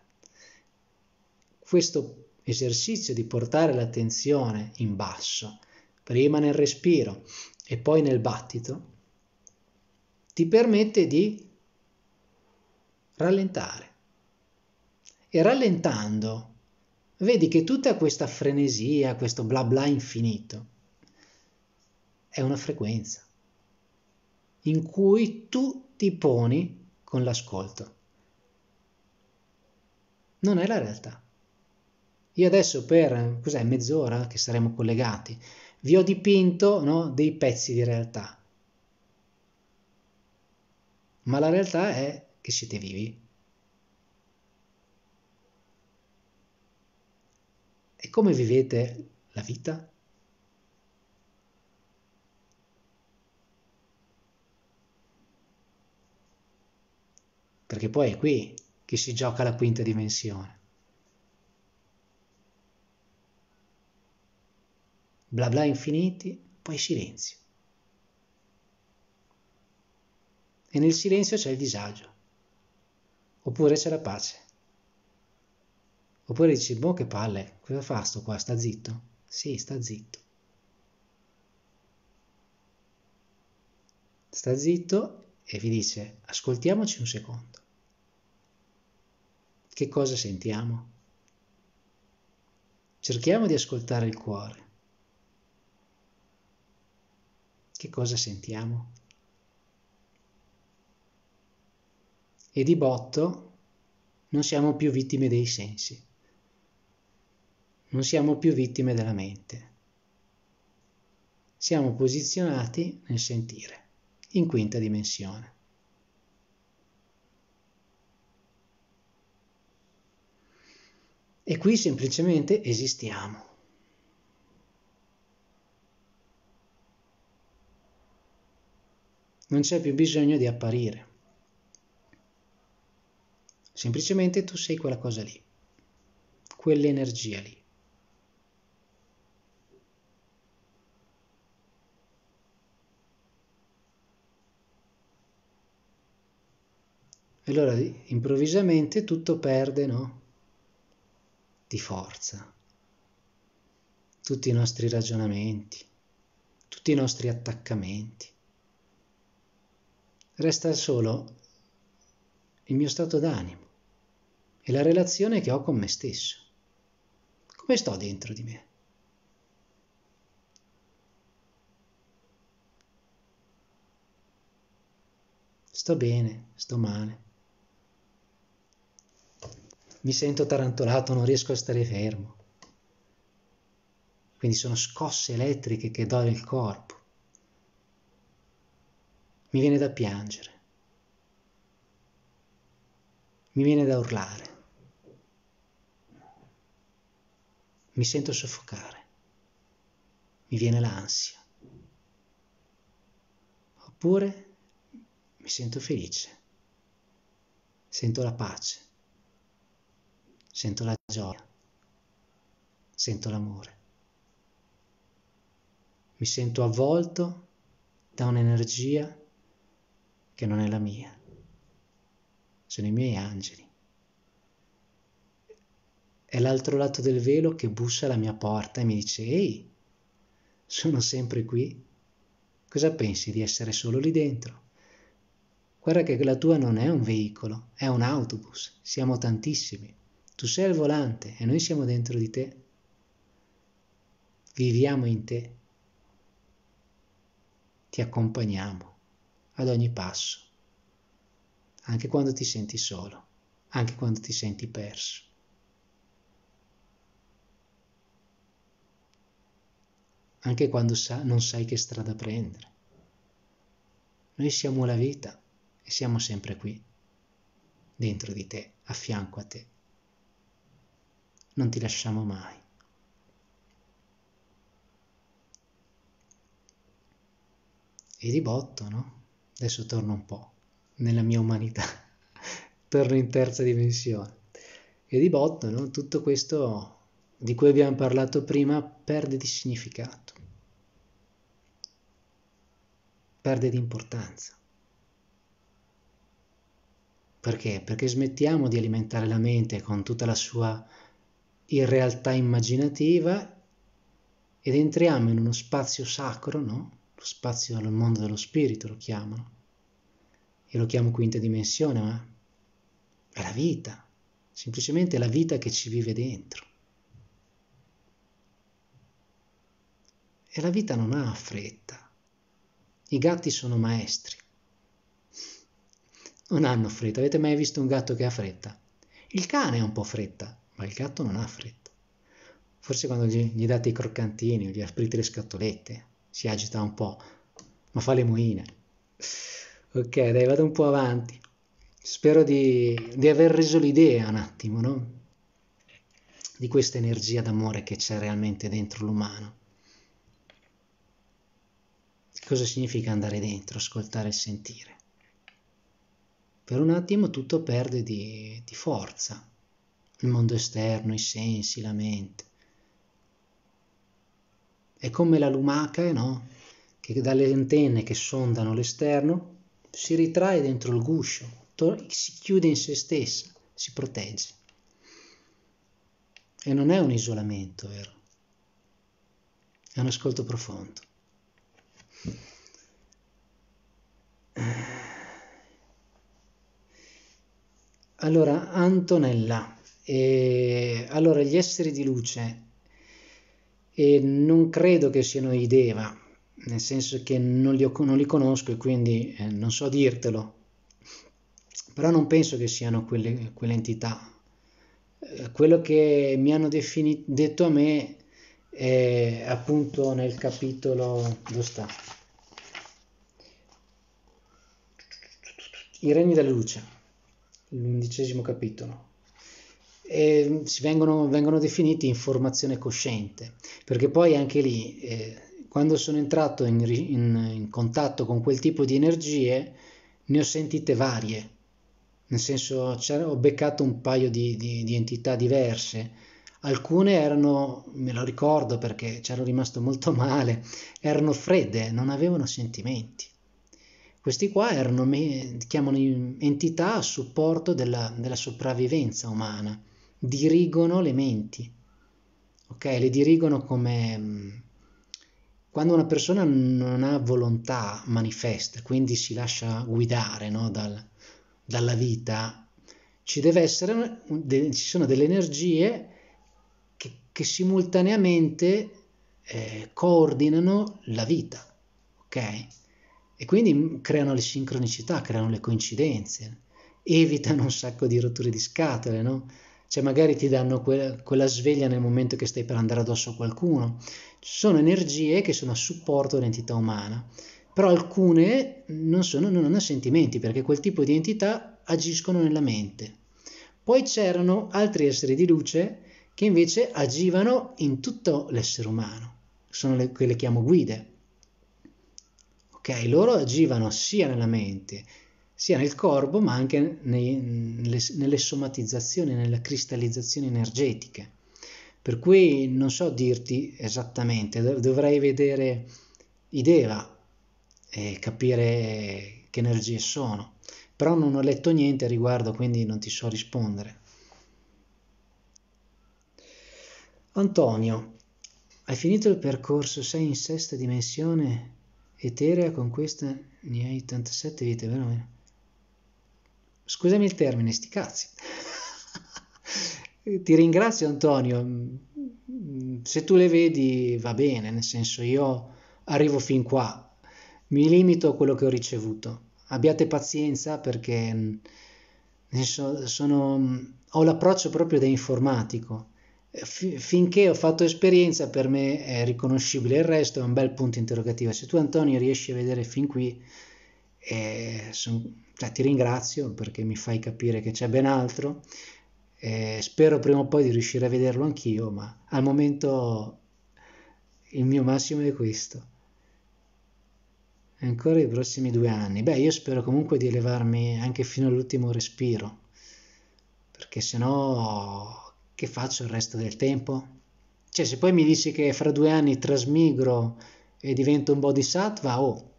Questo esercizio di portare l'attenzione in basso, prima nel respiro e poi nel battito, ti permette di rallentare. E rallentando, vedi che tutta questa frenesia, questo bla bla infinito, è una frequenza in cui tu ti poni con l'ascolto. Non è la realtà. Io adesso per mezz'ora che saremo collegati vi ho dipinto no, dei pezzi di realtà. Ma la realtà è che siete vivi. E come vivete la vita? Perché poi è qui che si gioca la quinta dimensione. bla bla infiniti, poi silenzio. E nel silenzio c'è il disagio, oppure c'è la pace. Oppure dici, boh che palle, cosa fa sto qua, sta zitto? Sì, sta zitto. Sta zitto e vi dice, ascoltiamoci un secondo. Che cosa sentiamo? Cerchiamo di ascoltare il cuore. che cosa sentiamo? E di botto non siamo più vittime dei sensi, non siamo più vittime della mente. Siamo posizionati nel sentire, in quinta dimensione. E qui semplicemente esistiamo. non c'è più bisogno di apparire. Semplicemente tu sei quella cosa lì, quell'energia lì. E allora improvvisamente tutto perde no? di forza, tutti i nostri ragionamenti, tutti i nostri attaccamenti resta solo il mio stato d'animo e la relazione che ho con me stesso. Come sto dentro di me? Sto bene, sto male. Mi sento tarantolato, non riesco a stare fermo. Quindi sono scosse elettriche che do il corpo mi viene da piangere, mi viene da urlare, mi sento soffocare, mi viene l'ansia, oppure mi sento felice, sento la pace, sento la gioia, sento l'amore, mi sento avvolto da un'energia che non è la mia. Sono i miei angeli. È l'altro lato del velo che bussa alla mia porta e mi dice, ehi, sono sempre qui. Cosa pensi di essere solo lì dentro? Guarda che la tua non è un veicolo, è un autobus, siamo tantissimi. Tu sei il volante e noi siamo dentro di te. Viviamo in te. Ti accompagniamo ad ogni passo, anche quando ti senti solo, anche quando ti senti perso. anche quando sa, non sai che strada prendere. Noi siamo la vita e siamo sempre qui, dentro di te, a fianco a te. Non ti lasciamo mai. E di botto, no? adesso torno un po' nella mia umanità, torno in terza dimensione. E di botto no? tutto questo di cui abbiamo parlato prima perde di significato, perde di importanza. Perché? Perché smettiamo di alimentare la mente con tutta la sua irrealtà immaginativa ed entriamo in uno spazio sacro, no? lo spazio del mondo dello spirito lo chiamano. Io lo chiamo quinta dimensione, ma è la vita, semplicemente la vita che ci vive dentro. E la vita non ha fretta. I gatti sono maestri. Non hanno fretta. Avete mai visto un gatto che ha fretta? Il cane ha un po' fretta, ma il gatto non ha fretta. Forse quando gli, gli date i croccantini o gli aprite le scatolette, si agita un po', ma fa le moine. Ok, dai, vado un po' avanti. Spero di, di aver reso l'idea un attimo, no? Di questa energia d'amore che c'è realmente dentro l'umano. Cosa significa andare dentro, ascoltare e sentire? Per un attimo tutto perde di, di forza, il mondo esterno, i sensi, la mente è come la lumaca, no? Che dalle antenne che sondano l'esterno si ritrae dentro il guscio, si chiude in se stessa, si protegge. E non è un isolamento, vero? È un ascolto profondo. Allora, Antonella, eh, allora gli esseri di luce e non credo che siano i Deva, nel senso che non li, non li conosco e quindi eh, non so dirtelo, però non penso che siano quelle, quelle entità. Eh, quello che mi hanno defini- detto a me è appunto nel capitolo dove sta? I regni della luce, l'undicesimo capitolo eh, vengono, vengono, definiti informazione cosciente, perché poi anche lì, eh, quando sono entrato in, in, in contatto con quel tipo di energie, ne ho sentite varie, nel senso ho beccato un paio di, di, di, entità diverse. Alcune erano, me lo ricordo perché c'ero rimasto molto male, erano fredde, non avevano sentimenti. Questi qua erano, chiamano entità a supporto della, della sopravvivenza umana dirigono le menti, ok? Le dirigono come mm, quando una persona non ha volontà manifesta, quindi si lascia guidare no? Dal, dalla vita, ci, essere, ci, sono delle energie che, che simultaneamente eh, coordinano la vita, ok? E quindi mm, creano le sincronicità, creano le coincidenze, evitano un sacco di rotture di scatole, no? cioè magari ti danno quella, quella sveglia nel momento che stai per andare addosso a qualcuno. Ci sono energie che sono a supporto dell'entità umana, però alcune non, sono, non hanno sentimenti perché quel tipo di entità agiscono nella mente. Poi c'erano altri esseri di luce che invece agivano in tutto l'essere umano, sono le, quelle che chiamo guide. Ok, loro agivano sia nella mente sia nel corpo ma anche nei, nelle, nelle somatizzazioni, nelle cristallizzazioni energetiche. Per cui non so dirti esattamente, dovrei vedere i Deva e capire che energie sono, però non ho letto niente a riguardo, quindi non ti so rispondere. Antonio, hai finito il percorso, sei in sesta dimensione eterea con questa ne hai 87 vite, vero? Scusami il termine, sti cazzi. Ti ringrazio Antonio, mm, se tu le vedi va bene, nel senso io arrivo fin qua, mi limito a quello che ho ricevuto. Abbiate pazienza perché mm, so, sono, mm, ho l'approccio proprio da informatico. Eh, F- finché ho fatto esperienza per me è riconoscibile il resto, è un bel punto interrogativo. Se tu Antonio riesci a vedere fin qui Son, cioè, ti ringrazio perché mi fai capire che c'è ben altro. spero prima o poi di riuscire a vederlo anch'io, ma al momento il mio massimo è questo. Ancora i prossimi due anni. Beh, io spero comunque di elevarmi anche fino all'ultimo respiro, perché se no che faccio il resto del tempo? Cioè, se poi mi dici che fra due anni trasmigro e divento un bodhisattva, oh,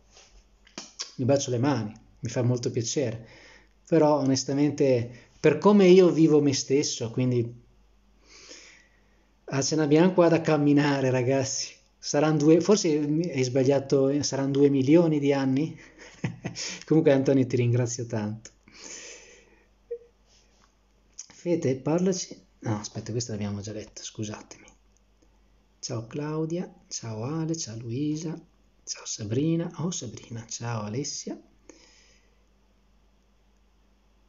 mi bacio le mani, mi fa molto piacere, però onestamente per come io vivo me stesso, quindi ah, ce n'abbiamo qua da camminare ragazzi, saranno due, forse hai sbagliato, saranno due milioni di anni, comunque Antonio ti ringrazio tanto. Fete, parlaci. No, aspetta, questo l'abbiamo già letto, scusatemi. Ciao Claudia, ciao Ale, ciao Luisa, Ciao Sabrina, oh Sabrina, ciao Alessia.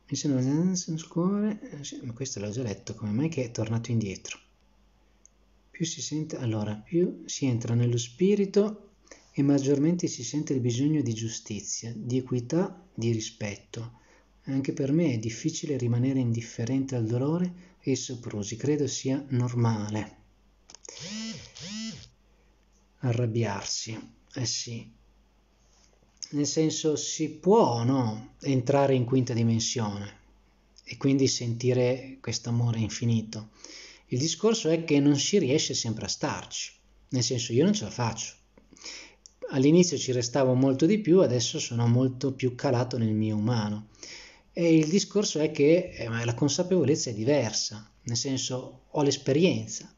Mi sembra nel cuore, eh, ma questo l'ho già letto, come mai che è tornato indietro? Più si sente, allora, più si entra nello spirito e maggiormente si sente il bisogno di giustizia, di equità, di rispetto. Anche per me è difficile rimanere indifferente al dolore e ai soprusi, credo sia normale arrabbiarsi. Eh sì. Nel senso si può o no entrare in quinta dimensione e quindi sentire questo amore infinito. Il discorso è che non si riesce sempre a starci, nel senso io non ce la faccio. All'inizio ci restavo molto di più, adesso sono molto più calato nel mio umano. E il discorso è che eh, la consapevolezza è diversa, nel senso ho l'esperienza,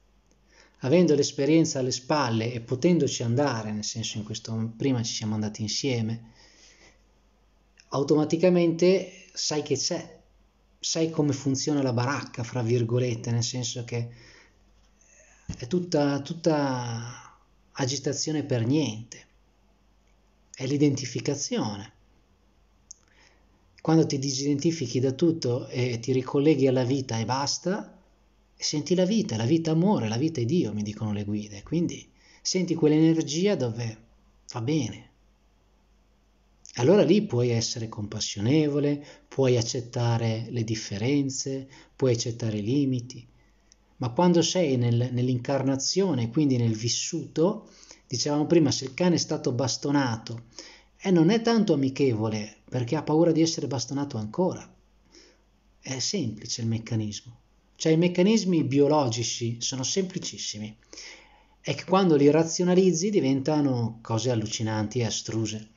avendo l'esperienza alle spalle e potendoci andare, nel senso in questo prima ci siamo andati insieme, automaticamente sai che c'è, sai come funziona la baracca, fra virgolette, nel senso che è tutta, tutta agitazione per niente, è l'identificazione. Quando ti disidentifichi da tutto e ti ricolleghi alla vita e basta, Senti la vita, la vita amore, la vita è Dio, mi dicono le guide. Quindi senti quell'energia dove va bene. Allora lì puoi essere compassionevole, puoi accettare le differenze, puoi accettare i limiti. Ma quando sei nel, nell'incarnazione, quindi nel vissuto, dicevamo prima, se il cane è stato bastonato e non è tanto amichevole perché ha paura di essere bastonato ancora. È semplice il meccanismo. Cioè i meccanismi biologici sono semplicissimi. È che quando li razionalizzi diventano cose allucinanti e astruse.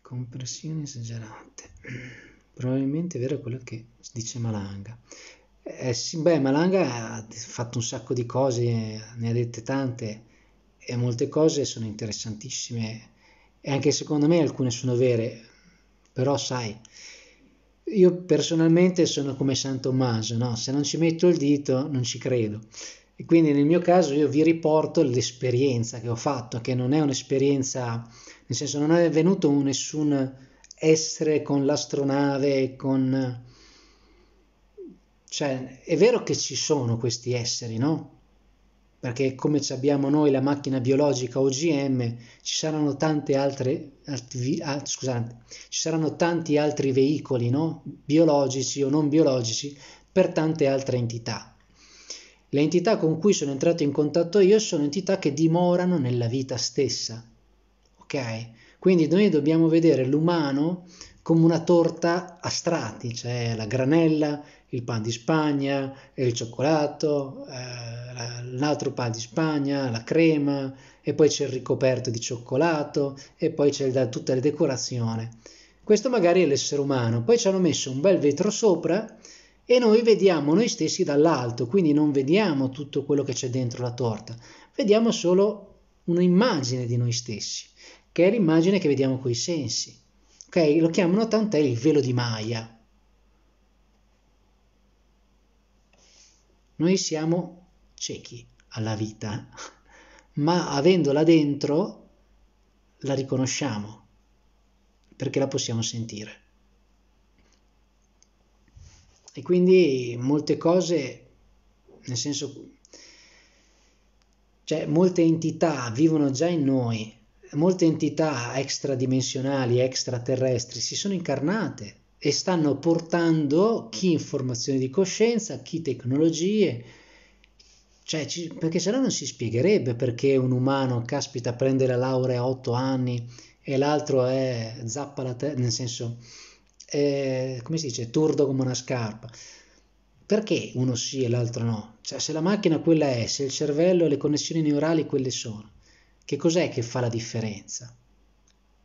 Compressione esagerante. Probabilmente è vero quello che dice Malanga. Eh, sì, beh, Malanga ha fatto un sacco di cose, ne ha dette tante e molte cose sono interessantissime e anche secondo me alcune sono vere, però sai, io personalmente sono come San Tommaso, no? se non ci metto il dito non ci credo. E quindi nel mio caso io vi riporto l'esperienza che ho fatto, che non è un'esperienza, nel senso non è venuto nessun essere con l'astronave, con... Cioè, è vero che ci sono questi esseri, no? perché come abbiamo noi la macchina biologica OGM, ci saranno, tante altre, altri, ah, scusate, ci saranno tanti altri veicoli no? biologici o non biologici per tante altre entità. Le entità con cui sono entrato in contatto io sono entità che dimorano nella vita stessa. Ok? Quindi noi dobbiamo vedere l'umano come una torta a strati, cioè la granella, il pan di Spagna, il cioccolato, eh, l'altro pan di Spagna, la crema, e poi c'è il ricoperto di cioccolato, e poi c'è da, tutta la decorazione. Questo magari è l'essere umano, poi ci hanno messo un bel vetro sopra e noi vediamo noi stessi dall'alto, quindi non vediamo tutto quello che c'è dentro la torta, vediamo solo un'immagine di noi stessi, che è l'immagine che vediamo coi sensi ok? Lo chiamano tant'è il velo di Maya. Noi siamo ciechi alla vita, ma avendola dentro la riconosciamo perché la possiamo sentire. E quindi molte cose, nel senso, cioè molte entità vivono già in noi, molte entità extradimensionali, extraterrestri si sono incarnate e stanno portando chi informazioni di coscienza, chi tecnologie, cioè, ci, perché se no non si spiegherebbe perché un umano, caspita, prende la laurea a 8 anni e l'altro è zappa la testa, nel senso, è, come si dice, turdo come una scarpa. Perché uno sì e l'altro no? Cioè, se la macchina quella è, se il cervello e le connessioni neurali quelle sono, che cos'è che fa la differenza?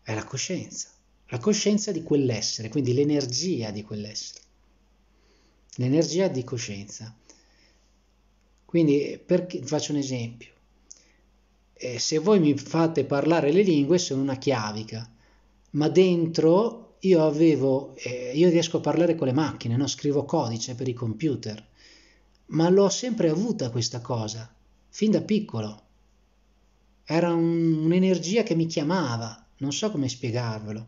È la coscienza, la coscienza di quell'essere, quindi l'energia di quell'essere, l'energia di coscienza. Quindi perché, faccio un esempio, eh, se voi mi fate parlare le lingue sono una chiavica, ma dentro io avevo, eh, io riesco a parlare con le macchine, no? scrivo codice per i computer, ma l'ho sempre avuta questa cosa, fin da piccolo. Era un, un'energia che mi chiamava, non so come spiegarvelo.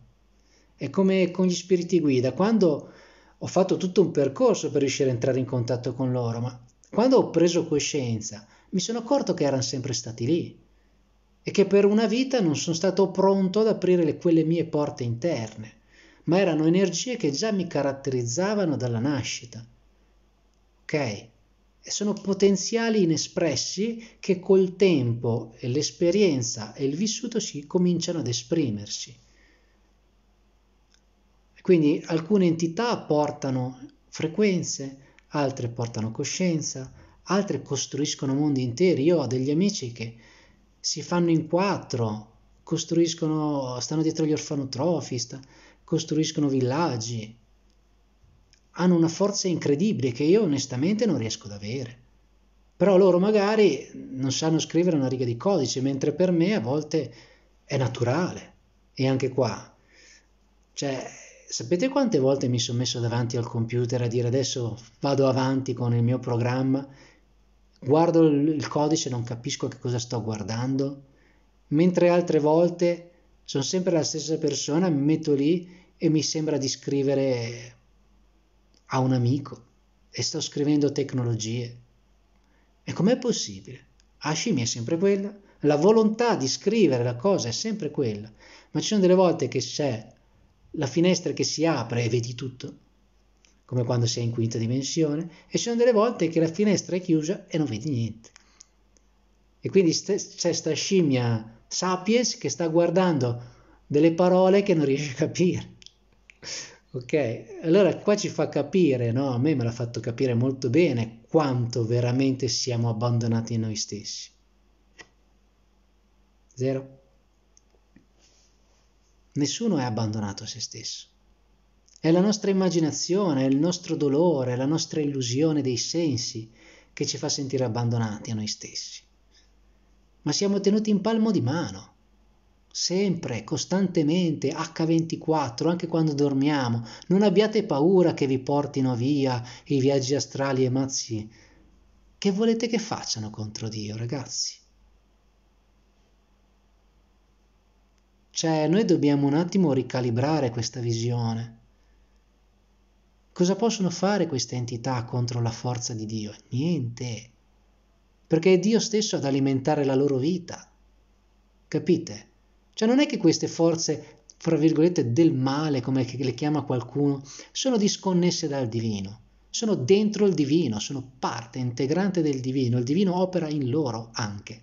È come con gli spiriti guida, quando ho fatto tutto un percorso per riuscire a entrare in contatto con loro, ma quando ho preso coscienza mi sono accorto che erano sempre stati lì e che per una vita non sono stato pronto ad aprire le, quelle mie porte interne, ma erano energie che già mi caratterizzavano dalla nascita. Ok? sono potenziali inespressi che col tempo l'esperienza e il vissuto si cominciano ad esprimersi. Quindi alcune entità portano frequenze, altre portano coscienza, altre costruiscono mondi interi. Io ho degli amici che si fanno in quattro, costruiscono, stanno dietro gli orfanotrofi, sta, costruiscono villaggi, hanno una forza incredibile che io onestamente non riesco ad avere. Però loro magari non sanno scrivere una riga di codice, mentre per me a volte è naturale. E anche qua, cioè, sapete quante volte mi sono messo davanti al computer a dire adesso vado avanti con il mio programma, guardo il codice e non capisco che cosa sto guardando, mentre altre volte sono sempre la stessa persona, mi metto lì e mi sembra di scrivere a un amico e sto scrivendo tecnologie. E com'è possibile? Ah, scimmia è sempre quella, la volontà di scrivere la cosa è sempre quella, ma ci sono delle volte che c'è la finestra che si apre e vedi tutto, come quando sei in quinta dimensione, e ci sono delle volte che la finestra è chiusa e non vedi niente. E quindi st- c'è sta scimmia sapiens che sta guardando delle parole che non riesce a capire. Ok, allora qua ci fa capire, no? a me me l'ha fatto capire molto bene quanto veramente siamo abbandonati a noi stessi. Zero. Nessuno è abbandonato a se stesso. È la nostra immaginazione, è il nostro dolore, è la nostra illusione dei sensi che ci fa sentire abbandonati a noi stessi. Ma siamo tenuti in palmo di mano sempre, costantemente, H24, anche quando dormiamo. Non abbiate paura che vi portino via i viaggi astrali e mazzi. Che volete che facciano contro Dio, ragazzi? Cioè, noi dobbiamo un attimo ricalibrare questa visione. Cosa possono fare queste entità contro la forza di Dio? Niente. Perché è Dio stesso ad alimentare la loro vita. Capite? Cioè non è che queste forze, fra virgolette, del male, come le chiama qualcuno, sono disconnesse dal divino. Sono dentro il divino, sono parte integrante del divino, il divino opera in loro anche.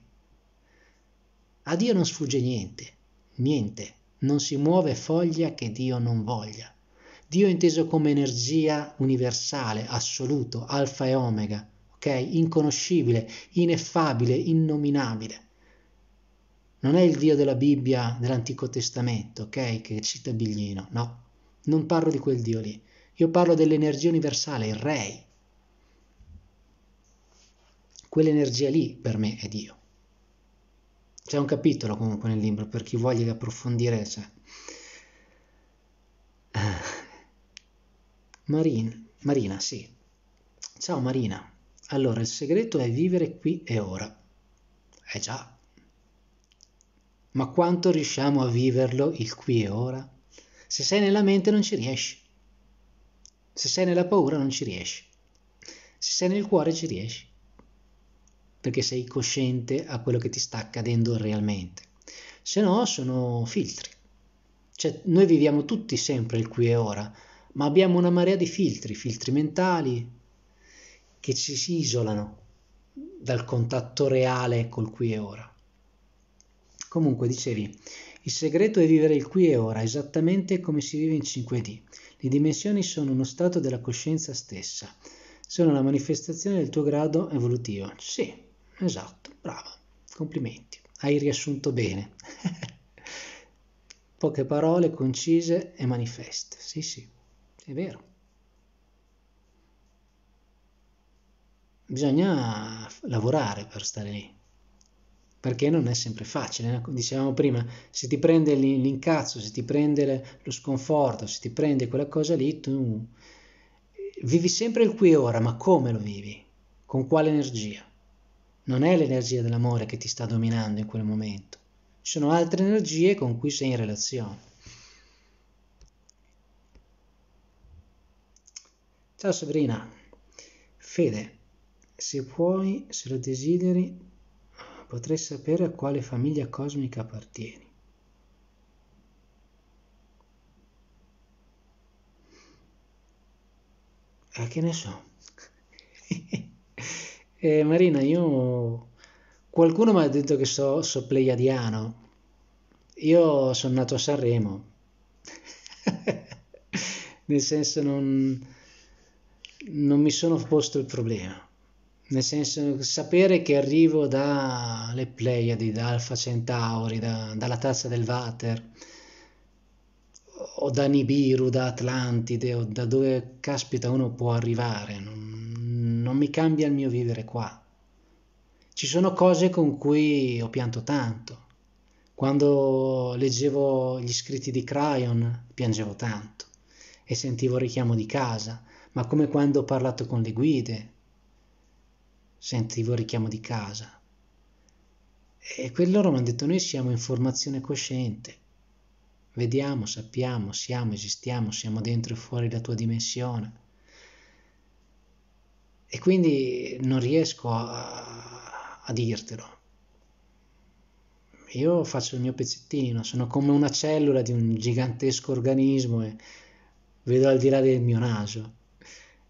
A Dio non sfugge niente, niente, non si muove foglia che Dio non voglia. Dio è inteso come energia universale, assoluto, alfa e omega, ok? Inconoscibile, ineffabile, innominabile non è il Dio della Bibbia dell'Antico Testamento, ok? Che cita Biglino, no, non parlo di quel Dio lì. Io parlo dell'energia universale, il Rei. Quell'energia lì per me è Dio. C'è un capitolo comunque nel libro per chi voglia approfondire. Cioè. Ah. Marina, Marina, sì. Ciao Marina. Allora, il segreto è vivere qui e ora. Eh già, ma quanto riusciamo a viverlo il qui e ora? Se sei nella mente non ci riesci, se sei nella paura non ci riesci, se sei nel cuore ci riesci, perché sei cosciente a quello che ti sta accadendo realmente, se no sono filtri. Cioè, noi viviamo tutti sempre il qui e ora, ma abbiamo una marea di filtri, filtri mentali, che ci si isolano dal contatto reale col qui e ora. Comunque, dicevi, il segreto è vivere il qui e ora, esattamente come si vive in 5D. Le dimensioni sono uno stato della coscienza stessa, sono la manifestazione del tuo grado evolutivo. Sì, esatto, brava, complimenti, hai riassunto bene. Poche parole concise e manifeste, sì sì, è vero. Bisogna lavorare per stare lì perché non è sempre facile. Eh? Dicevamo prima, se ti prende l'incazzo, se ti prende lo sconforto, se ti prende quella cosa lì, tu eh, vivi sempre il qui e ora, ma come lo vivi? Con quale energia? Non è l'energia dell'amore che ti sta dominando in quel momento, ci sono altre energie con cui sei in relazione. Ciao Sabrina, Fede, se puoi, se lo desideri, potrei sapere a quale famiglia cosmica appartieni. Eh, che ne so. eh, Marina, io... Qualcuno mi ha detto che so, so pleiadiano. Io sono nato a Sanremo. Nel senso non... non mi sono posto il problema nel senso sapere che arrivo dalle Pleiadi, da Alfa Centauri, da, dalla tazza del Vater, o da Nibiru, da Atlantide, o da dove caspita uno può arrivare, non, non mi cambia il mio vivere qua. Ci sono cose con cui ho pianto tanto. Quando leggevo gli scritti di Cryon piangevo tanto e sentivo il richiamo di casa, ma come quando ho parlato con le guide, sentivo il richiamo di casa. E quelli loro mi hanno detto noi siamo informazione cosciente, vediamo, sappiamo, siamo, esistiamo, siamo dentro e fuori la tua dimensione. E quindi non riesco a, a dirtelo. Io faccio il mio pezzettino, sono come una cellula di un gigantesco organismo e vedo al di là del mio naso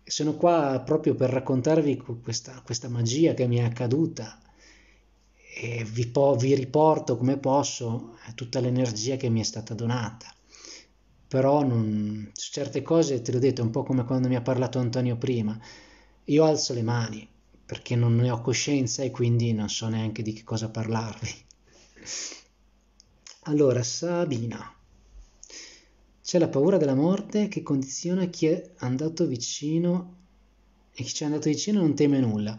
sono qua proprio per raccontarvi questa, questa magia che mi è accaduta e vi, po- vi riporto come posso eh, tutta l'energia che mi è stata donata. Però non, certe cose, te l'ho detto, un po' come quando mi ha parlato Antonio prima, io alzo le mani perché non ne ho coscienza e quindi non so neanche di che cosa parlarvi. Allora, Sabina. C'è la paura della morte che condiziona chi è andato vicino e chi ci è andato vicino non teme nulla.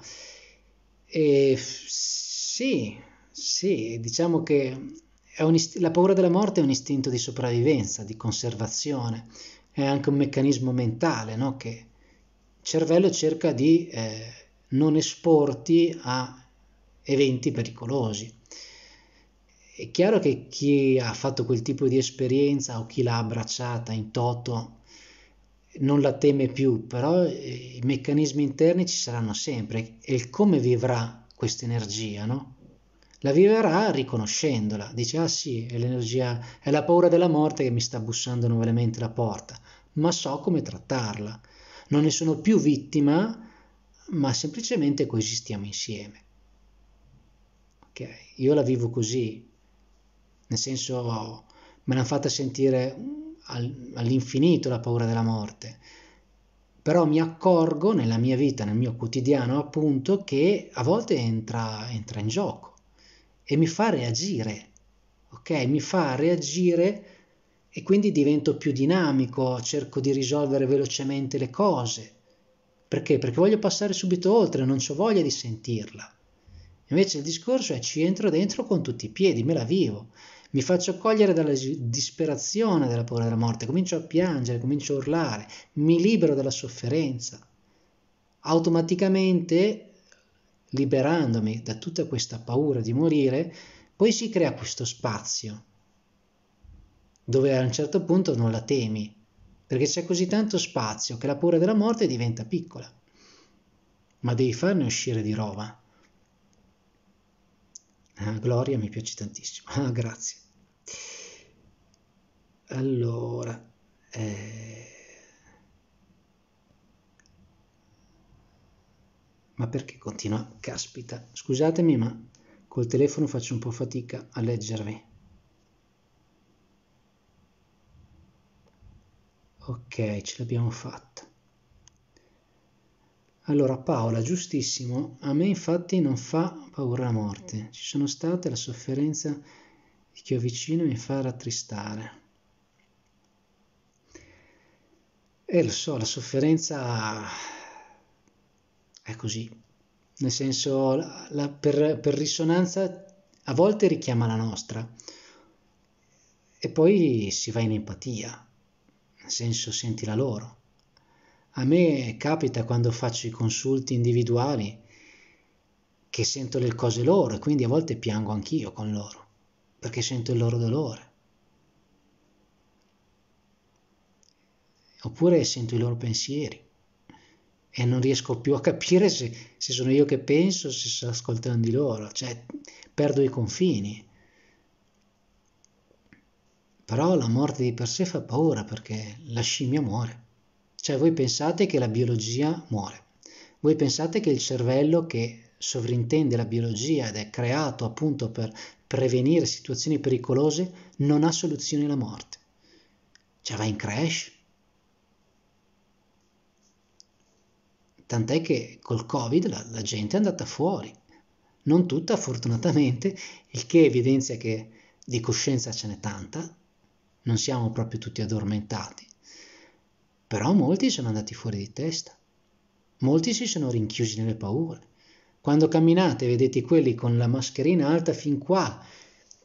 E sì, sì, diciamo che ist- la paura della morte è un istinto di sopravvivenza, di conservazione, è anche un meccanismo mentale no? che il cervello cerca di eh, non esporti a eventi pericolosi è chiaro che chi ha fatto quel tipo di esperienza o chi l'ha abbracciata in toto non la teme più, però eh, i meccanismi interni ci saranno sempre e come vivrà questa energia, no? La vivrà riconoscendola, dice ah sì, è l'energia, è la paura della morte che mi sta bussando nuovamente la porta, ma so come trattarla. Non ne sono più vittima, ma semplicemente coesistiamo insieme. Okay? Io la vivo così, nel senso me l'hanno fatta sentire all'infinito la paura della morte, però mi accorgo nella mia vita, nel mio quotidiano appunto, che a volte entra, entra in gioco e mi fa reagire, ok? Mi fa reagire e quindi divento più dinamico, cerco di risolvere velocemente le cose. Perché? Perché voglio passare subito oltre, non ho voglia di sentirla. Invece il discorso è ci entro dentro con tutti i piedi, me la vivo mi faccio cogliere dalla disperazione della paura della morte, comincio a piangere, comincio a urlare, mi libero dalla sofferenza. Automaticamente, liberandomi da tutta questa paura di morire, poi si crea questo spazio dove a un certo punto non la temi, perché c'è così tanto spazio che la paura della morte diventa piccola. Ma devi farne uscire di roba. Ah, Gloria mi piace tantissimo. Ah, grazie. Allora, eh... ma perché continua? Caspita, scusatemi, ma col telefono faccio un po' fatica a leggervi. Ok, ce l'abbiamo fatta. Allora Paola, giustissimo, a me infatti non fa paura la morte, ci sono state la sofferenza di chi ho vicino mi fa rattristare. E eh, lo so, la sofferenza è così, nel senso la, la, per, per risonanza a volte richiama la nostra e poi si va in empatia, nel senso senti la loro. A me capita quando faccio i consulti individuali che sento le cose loro e quindi a volte piango anch'io con loro, perché sento il loro dolore. oppure sento i loro pensieri e non riesco più a capire se, se sono io che penso, se sto ascoltando di loro, cioè perdo i confini. Però la morte di per sé fa paura perché la scimmia muore. Cioè voi pensate che la biologia muore, voi pensate che il cervello che sovrintende la biologia ed è creato appunto per prevenire situazioni pericolose non ha soluzioni alla morte. Cioè va in crash, tant'è che col Covid la, la gente è andata fuori, non tutta fortunatamente, il che evidenzia che di coscienza ce n'è tanta, non siamo proprio tutti addormentati, però molti sono andati fuori di testa, molti si sono rinchiusi nelle paure. Quando camminate vedete quelli con la mascherina alta fin qua,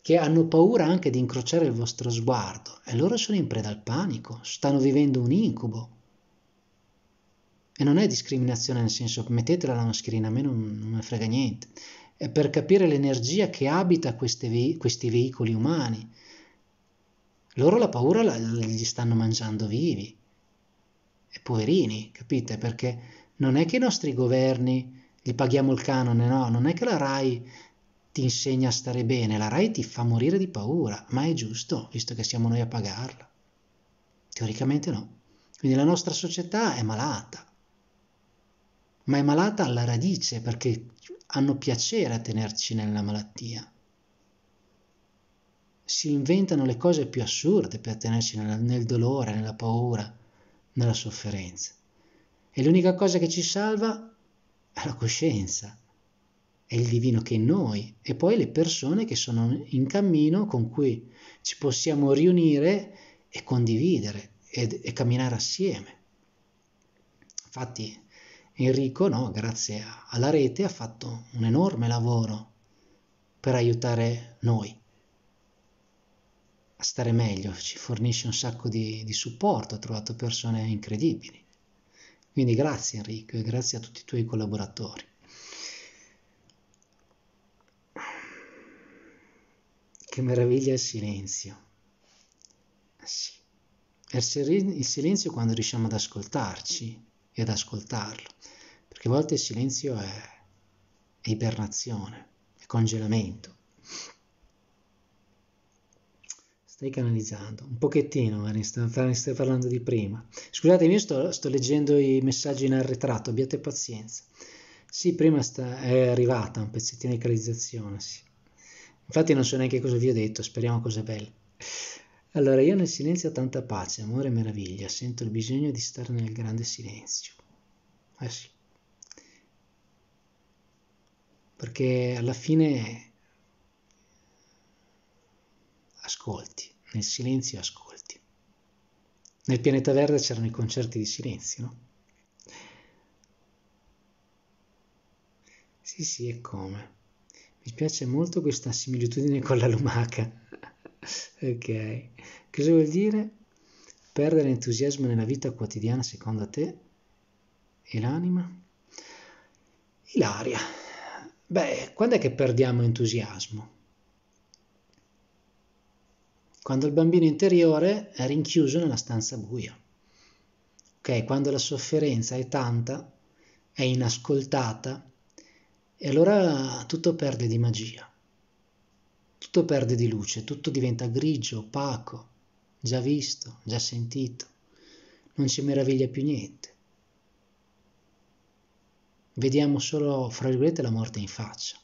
che hanno paura anche di incrociare il vostro sguardo e loro sono in preda al panico, stanno vivendo un incubo, e non è discriminazione nel senso mettetela la mascherina, a me non, non me frega niente. È per capire l'energia che abita ve- questi veicoli umani. Loro la paura la, gli stanno mangiando vivi. E poverini, capite? Perché non è che i nostri governi gli paghiamo il canone, no, non è che la RAI ti insegna a stare bene, la RAI ti fa morire di paura, ma è giusto, visto che siamo noi a pagarla. Teoricamente no. Quindi la nostra società è malata ma è malata alla radice perché hanno piacere a tenerci nella malattia. Si inventano le cose più assurde per tenerci nel, nel dolore, nella paura, nella sofferenza. E l'unica cosa che ci salva è la coscienza, è il divino che è in noi e poi le persone che sono in cammino con cui ci possiamo riunire e condividere e, e camminare assieme. Infatti Enrico, no, grazie alla rete, ha fatto un enorme lavoro per aiutare noi a stare meglio, ci fornisce un sacco di, di supporto, ha trovato persone incredibili. Quindi grazie Enrico e grazie a tutti i tuoi collaboratori. Che meraviglia il silenzio. Eh sì. Il silenzio quando riusciamo ad ascoltarci, e ad ascoltarlo, perché a volte il silenzio è, è ibernazione, è congelamento. Stai canalizzando un pochettino, ne stai parlando di prima. Scusate, io sto, sto leggendo i messaggi in arretrato, abbiate pazienza. Sì, prima sta, è arrivata un pezzettino di canalizzazione, sì. Infatti non so neanche cosa vi ho detto, speriamo cose belle. Allora, io nel silenzio ho tanta pace, amore e meraviglia, sento il bisogno di stare nel grande silenzio. Eh sì. Perché alla fine ascolti, nel silenzio ascolti. Nel pianeta verde c'erano i concerti di silenzio, no? Sì, sì, e come. Mi piace molto questa similitudine con la lumaca. ok, cosa vuol dire perdere entusiasmo nella vita quotidiana secondo te? E l'anima? Ilaria, beh, quando è che perdiamo entusiasmo? Quando il bambino interiore è rinchiuso nella stanza buia. Ok, quando la sofferenza è tanta, è inascoltata, e allora tutto perde di magia tutto perde di luce, tutto diventa grigio, opaco, già visto, già sentito, non ci meraviglia più niente. Vediamo solo, fra virgolette, la morte in faccia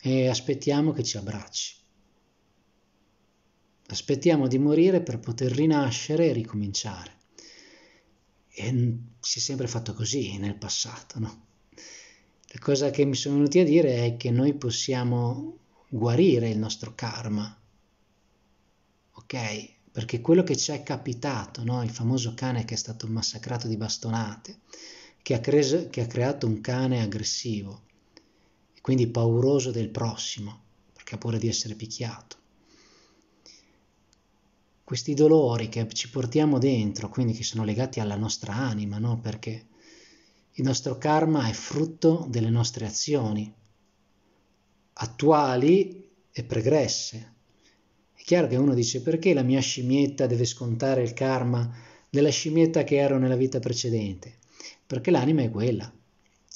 e aspettiamo che ci abbracci. Aspettiamo di morire per poter rinascere e ricominciare. E si è sempre fatto così nel passato, no? La cosa che mi sono venuti a dire è che noi possiamo guarire il nostro karma, ok? Perché quello che ci è capitato, no? il famoso cane che è stato massacrato di bastonate, che ha, cre- che ha creato un cane aggressivo, e quindi pauroso del prossimo, perché ha paura di essere picchiato questi dolori che ci portiamo dentro, quindi che sono legati alla nostra anima, no? Perché il nostro karma è frutto delle nostre azioni attuali e pregresse. È chiaro che uno dice perché la mia scimmietta deve scontare il karma della scimmietta che ero nella vita precedente? Perché l'anima è quella.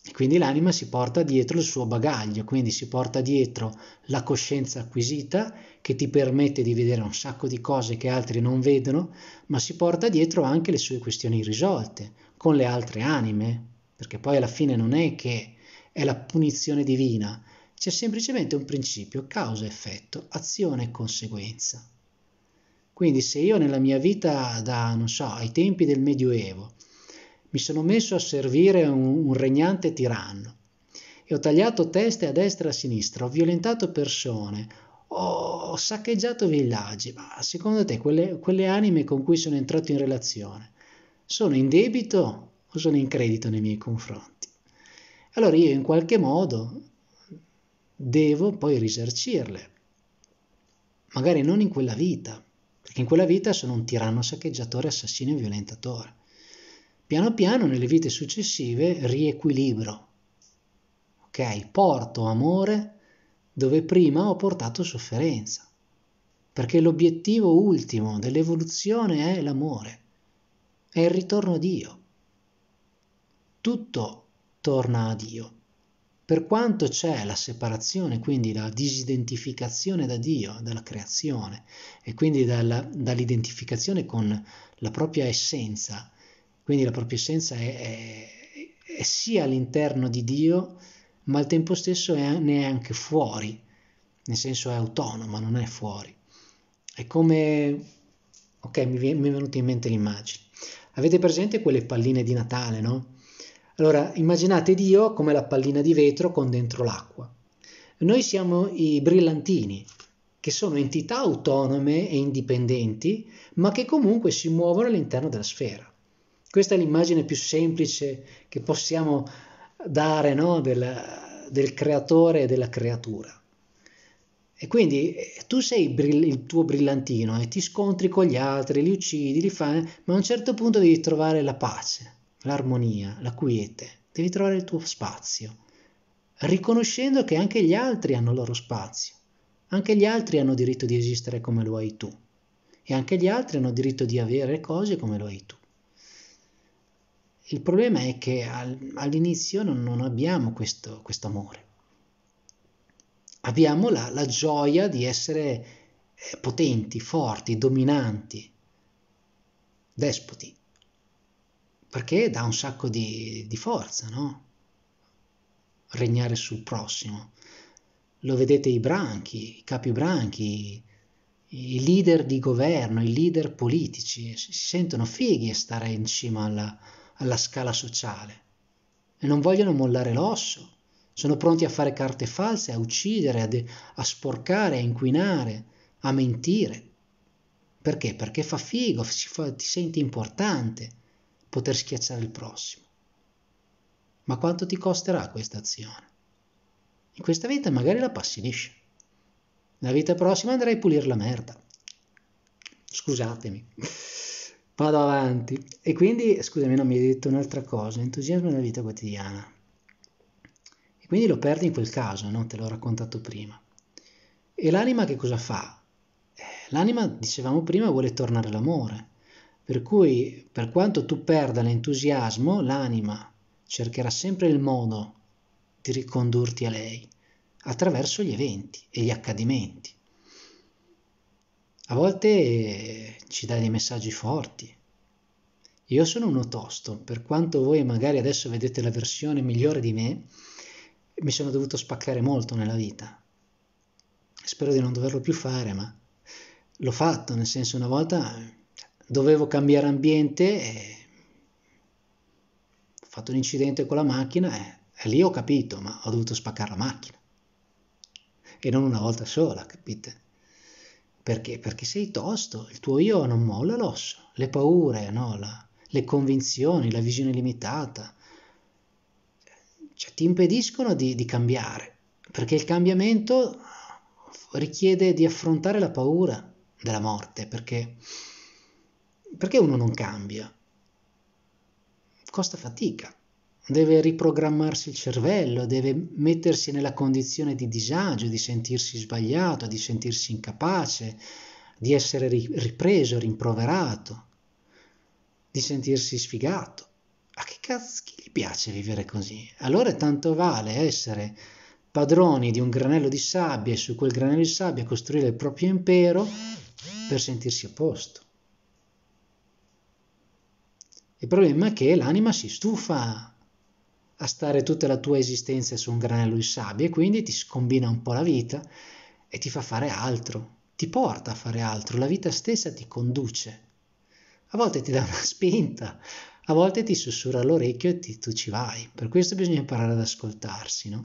E quindi l'anima si porta dietro il suo bagaglio, quindi si porta dietro la coscienza acquisita che ti permette di vedere un sacco di cose che altri non vedono, ma si porta dietro anche le sue questioni irrisolte con le altre anime, perché poi alla fine non è che è la punizione divina, c'è semplicemente un principio causa-effetto, azione e conseguenza. Quindi se io nella mia vita da, non so, ai tempi del Medioevo mi sono messo a servire un, un regnante tiranno e ho tagliato teste a destra e a sinistra, ho violentato persone, ho saccheggiato villaggi, ma secondo te quelle, quelle anime con cui sono entrato in relazione sono in debito o sono in credito nei miei confronti? Allora io in qualche modo devo poi risarcirle. Magari non in quella vita, perché in quella vita sono un tiranno saccheggiatore, assassino e violentatore. Piano piano nelle vite successive riequilibro. Ok, porto amore dove prima ho portato sofferenza, perché l'obiettivo ultimo dell'evoluzione è l'amore, è il ritorno a Dio. Tutto torna a Dio. Per quanto c'è la separazione, quindi la disidentificazione da Dio, dalla creazione e quindi dalla, dall'identificazione con la propria essenza, quindi la propria essenza è, è, è sia all'interno di Dio, ma al tempo stesso è, ne è anche fuori, nel senso è autonoma, non è fuori. È come... ok, mi, mi è venuta in mente l'immagine. Avete presente quelle palline di Natale, no? Allora, immaginate Dio come la pallina di vetro con dentro l'acqua. Noi siamo i brillantini, che sono entità autonome e indipendenti, ma che comunque si muovono all'interno della sfera. Questa è l'immagine più semplice che possiamo dare no? del, del, creatore e della creatura. E quindi eh, tu sei brill- il tuo brillantino e ti scontri con gli altri, li uccidi, li fai, ma a un certo punto devi trovare la pace l'armonia, la quiete, devi trovare il tuo spazio, riconoscendo che anche gli altri hanno il loro spazio, anche gli altri hanno diritto di esistere come lo hai tu e anche gli altri hanno diritto di avere cose come lo hai tu. Il problema è che all'inizio non, abbiamo questo amore. Abbiamo la, la gioia di essere eh, potenti, forti, dominanti, despoti perché dà un sacco di, di forza, no? Regnare sul prossimo. Lo vedete i branchi, i capi branchi, i leader di governo, i leader politici, si sentono fighi a stare in cima alla, alla scala sociale e non vogliono mollare l'osso. Sono pronti a fare carte false, a uccidere, a, de- a sporcare, a inquinare, a mentire. Perché? Perché fa figo, fa, ti senti importante poter schiacciare il prossimo. Ma quanto ti costerà questa azione? In questa vita magari la passi liscia. Nella vita prossima andrai a pulire la merda. Scusatemi. Vado avanti. E quindi, scusami, non mi hai detto un'altra cosa. Entusiasmo nella vita quotidiana. E quindi lo perdi in quel caso, no? Te l'ho raccontato prima. E l'anima che cosa fa? Eh, l'anima, dicevamo prima, vuole tornare all'amore per cui per quanto tu perda l'entusiasmo, l'anima cercherà sempre il modo di ricondurti a lei attraverso gli eventi e gli accadimenti. A volte eh, ci dà dei messaggi forti. Io sono uno tosto, per quanto voi magari adesso vedete la versione migliore di me, mi sono dovuto spaccare molto nella vita. Spero di non doverlo più fare, ma l'ho fatto, nel senso una volta dovevo cambiare ambiente e ho fatto un incidente con la macchina e, e lì ho capito, ma ho dovuto spaccare la macchina. E non una volta sola, capite? Perché? Perché sei tosto, il tuo io non molla l'osso, le paure, no? la, le convinzioni, la visione limitata, cioè, ti impediscono di, di cambiare, perché il cambiamento richiede di affrontare la paura della morte, perché perché uno non cambia? Costa fatica, deve riprogrammarsi il cervello, deve mettersi nella condizione di disagio, di sentirsi sbagliato, di sentirsi incapace, di essere ripreso, rimproverato, di sentirsi sfigato. A che cazzo gli piace vivere così? Allora tanto vale essere padroni di un granello di sabbia e su quel granello di sabbia costruire il proprio impero per sentirsi a posto. Il problema è che l'anima si stufa a stare tutta la tua esistenza su un granello di sabbia e quindi ti scombina un po' la vita e ti fa fare altro, ti porta a fare altro, la vita stessa ti conduce. A volte ti dà una spinta, a volte ti sussurra all'orecchio e ti, tu ci vai. Per questo bisogna imparare ad ascoltarsi, no?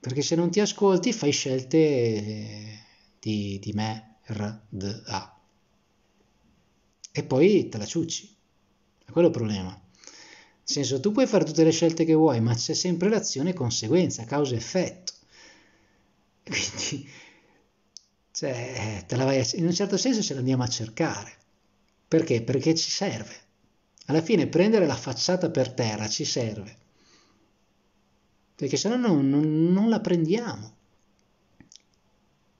Perché se non ti ascolti fai scelte di, di me, r, d, a e poi te la ciucci. È quello il problema. Nel senso, tu puoi fare tutte le scelte che vuoi, ma c'è sempre l'azione conseguenza, causa-effetto. Quindi, cioè, eh, te la vai a, in un certo senso ce l'andiamo a cercare. Perché? Perché ci serve. Alla fine prendere la facciata per terra ci serve. Perché se no non, non, non la prendiamo.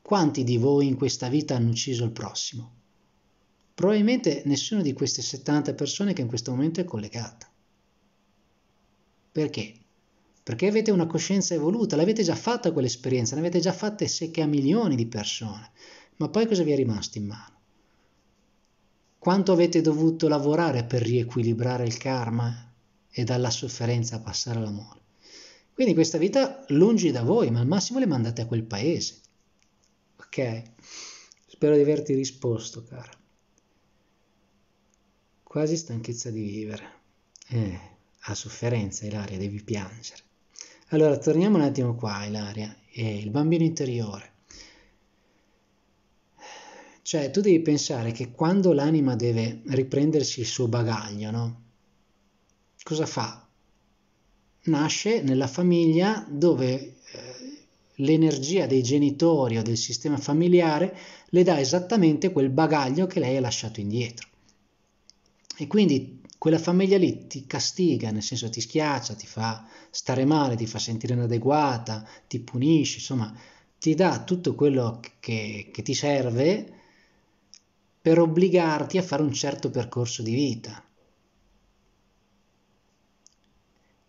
Quanti di voi in questa vita hanno ucciso il prossimo? Probabilmente nessuna di queste 70 persone che in questo momento è collegata. Perché? Perché avete una coscienza evoluta, l'avete già fatta quell'esperienza, l'avete avete già fatte secche a milioni di persone, ma poi cosa vi è rimasto in mano? Quanto avete dovuto lavorare per riequilibrare il karma e dalla sofferenza passare all'amore? Quindi questa vita lungi da voi, ma al massimo le mandate a quel paese. Ok? Spero di averti risposto, cara quasi stanchezza di vivere. Eh, a sofferenza, Ilaria, devi piangere. Allora, torniamo un attimo qua, Ilaria, eh, il bambino interiore. Cioè, tu devi pensare che quando l'anima deve riprendersi il suo bagaglio, no? Cosa fa? Nasce nella famiglia dove eh, l'energia dei genitori o del sistema familiare le dà esattamente quel bagaglio che lei ha lasciato indietro. E quindi quella famiglia lì ti castiga, nel senso ti schiaccia, ti fa stare male, ti fa sentire inadeguata, ti punisce, insomma, ti dà tutto quello che, che ti serve per obbligarti a fare un certo percorso di vita.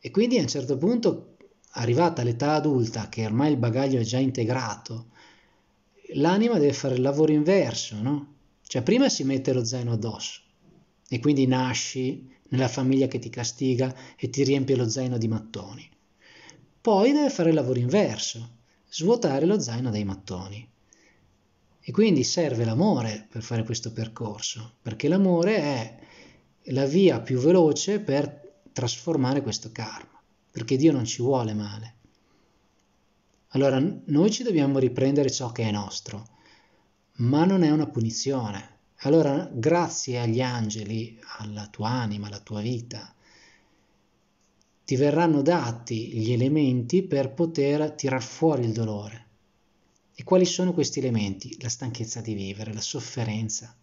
E quindi a un certo punto, arrivata l'età adulta, che ormai il bagaglio è già integrato, l'anima deve fare il lavoro inverso, no? Cioè prima si mette lo zaino addosso, e quindi nasci nella famiglia che ti castiga e ti riempie lo zaino di mattoni. Poi deve fare il lavoro inverso, svuotare lo zaino dei mattoni. E quindi serve l'amore per fare questo percorso, perché l'amore è la via più veloce per trasformare questo karma, perché Dio non ci vuole male. Allora noi ci dobbiamo riprendere ciò che è nostro, ma non è una punizione, allora grazie agli angeli, alla tua anima, alla tua vita, ti verranno dati gli elementi per poter tirar fuori il dolore. E quali sono questi elementi? La stanchezza di vivere, la sofferenza.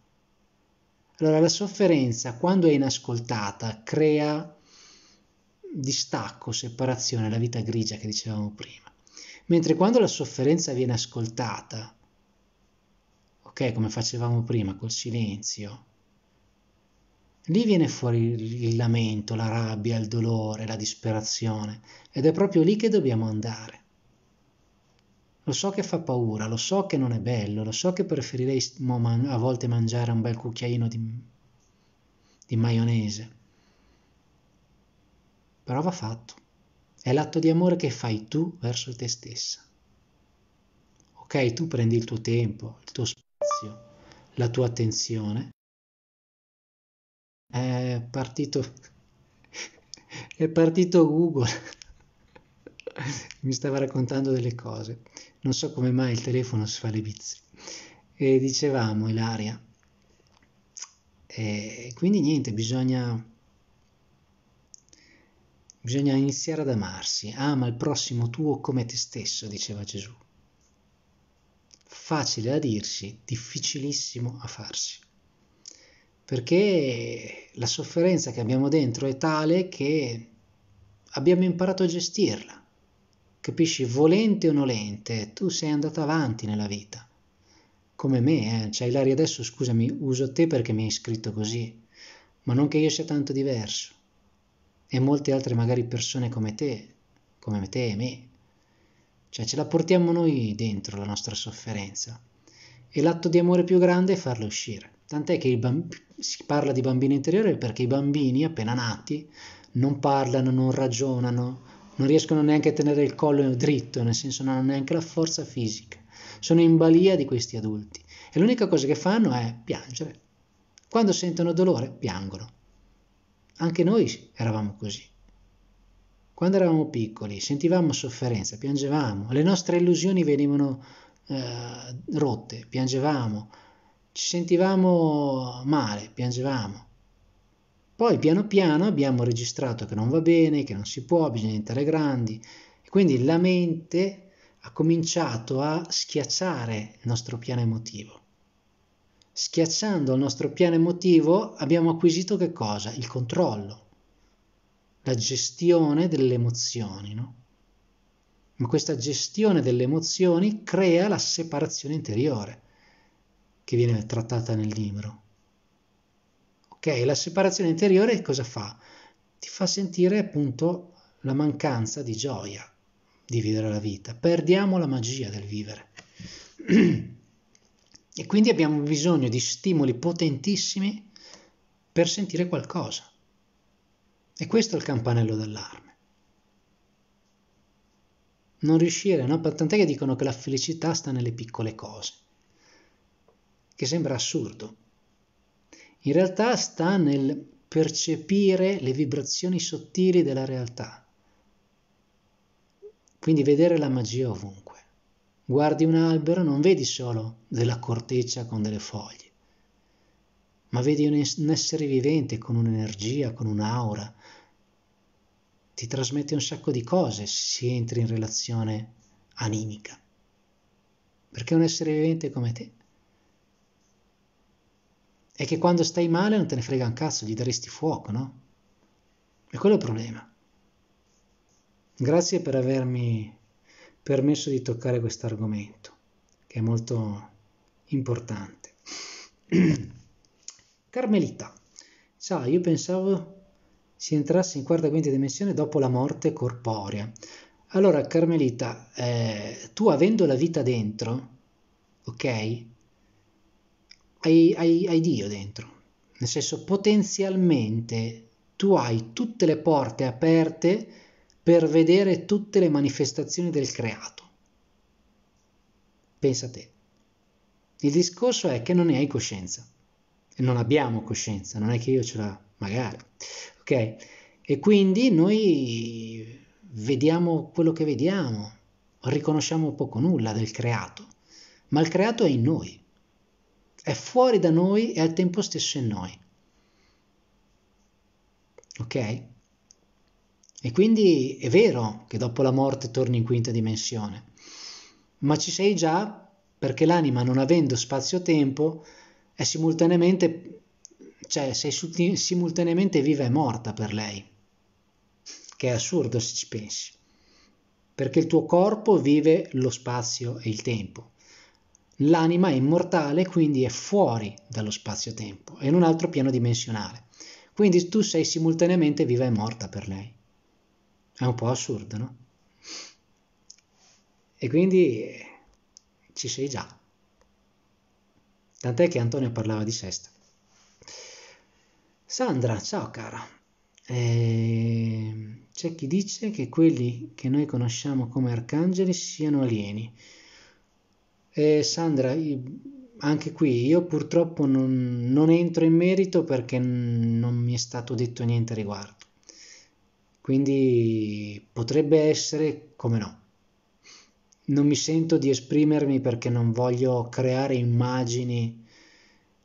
Allora la sofferenza, quando è inascoltata, crea distacco, separazione, la vita grigia che dicevamo prima. Mentre quando la sofferenza viene ascoltata, ok? Come facevamo prima col silenzio. Lì viene fuori il lamento, la rabbia, il dolore, la disperazione ed è proprio lì che dobbiamo andare. Lo so che fa paura, lo so che non è bello, lo so che preferirei a volte mangiare un bel cucchiaino di, di maionese, però va fatto. È l'atto di amore che fai tu verso te stessa ok, tu prendi il tuo tempo, il tuo spazio spazio, la tua attenzione. È partito, è partito Google, mi stava raccontando delle cose, non so come mai il telefono si fa le bizze. E dicevamo, Ilaria, e quindi niente, bisogna, bisogna iniziare ad amarsi, ama il prossimo tuo come te stesso, diceva Gesù facile a dirsi, difficilissimo a farsi. Perché la sofferenza che abbiamo dentro è tale che abbiamo imparato a gestirla. Capisci, volente o nolente, tu sei andata avanti nella vita. Come me, eh? cioè Ilaria adesso scusami, uso te perché mi hai scritto così, ma non che io sia tanto diverso. E molte altre magari persone come te, come te e me, cioè ce la portiamo noi dentro la nostra sofferenza. E l'atto di amore più grande è farla uscire. Tant'è che bamb- si parla di bambino interiore perché i bambini appena nati non parlano, non ragionano, non riescono neanche a tenere il collo dritto, nel senso non hanno neanche la forza fisica. Sono in balia di questi adulti e l'unica cosa che fanno è piangere. Quando sentono dolore piangono. Anche noi eravamo così. Quando eravamo piccoli sentivamo sofferenza, piangevamo, le nostre illusioni venivano eh, rotte, piangevamo, ci sentivamo male, piangevamo. Poi piano piano abbiamo registrato che non va bene, che non si può, bisogna diventare grandi. E quindi la mente ha cominciato a schiacciare il nostro piano emotivo. Schiacciando il nostro piano emotivo abbiamo acquisito che cosa? Il controllo la gestione delle emozioni, no? Ma questa gestione delle emozioni crea la separazione interiore che viene trattata nel libro. Ok, la separazione interiore cosa fa? Ti fa sentire appunto la mancanza di gioia di vivere la vita, perdiamo la magia del vivere. e quindi abbiamo bisogno di stimoli potentissimi per sentire qualcosa. E questo è il campanello d'allarme. Non riuscire, no? tant'è che dicono che la felicità sta nelle piccole cose, che sembra assurdo. In realtà sta nel percepire le vibrazioni sottili della realtà. Quindi vedere la magia ovunque. Guardi un albero, non vedi solo della corteccia con delle foglie ma vedi un essere vivente con un'energia, con un'aura. Ti trasmette un sacco di cose se entri in relazione animica. Perché è un essere vivente come te. E che quando stai male non te ne frega un cazzo, gli daresti fuoco, no? E quello è il problema. Grazie per avermi permesso di toccare questo argomento, che è molto importante. Carmelita. Sa, io pensavo si entrasse in quarta e quinta dimensione dopo la morte corporea. Allora, Carmelita, eh, tu avendo la vita dentro, ok? Hai, hai, hai Dio dentro. Nel senso, potenzialmente tu hai tutte le porte aperte per vedere tutte le manifestazioni del creato. Pensa a te. Il discorso è che non ne hai coscienza non abbiamo coscienza, non è che io ce l'ho, magari. Ok? E quindi noi vediamo quello che vediamo, riconosciamo poco nulla del creato, ma il creato è in noi, è fuori da noi e al tempo stesso in noi. Ok? E quindi è vero che dopo la morte torni in quinta dimensione, ma ci sei già perché l'anima, non avendo spazio-tempo, è simultaneamente, cioè sei simultaneamente viva e morta per lei, che è assurdo se ci pensi, perché il tuo corpo vive lo spazio e il tempo. L'anima è immortale, quindi è fuori dallo spazio-tempo, è in un altro piano dimensionale. Quindi tu sei simultaneamente viva e morta per lei. È un po' assurdo, no? E quindi ci sei già tant'è che Antonio parlava di sesta. Sandra, ciao cara. Eh, c'è chi dice che quelli che noi conosciamo come arcangeli siano alieni. Eh, Sandra, anche qui io purtroppo non, non, entro in merito perché non mi è stato detto niente a riguardo. Quindi potrebbe essere, come no non mi sento di esprimermi perché non voglio creare immagini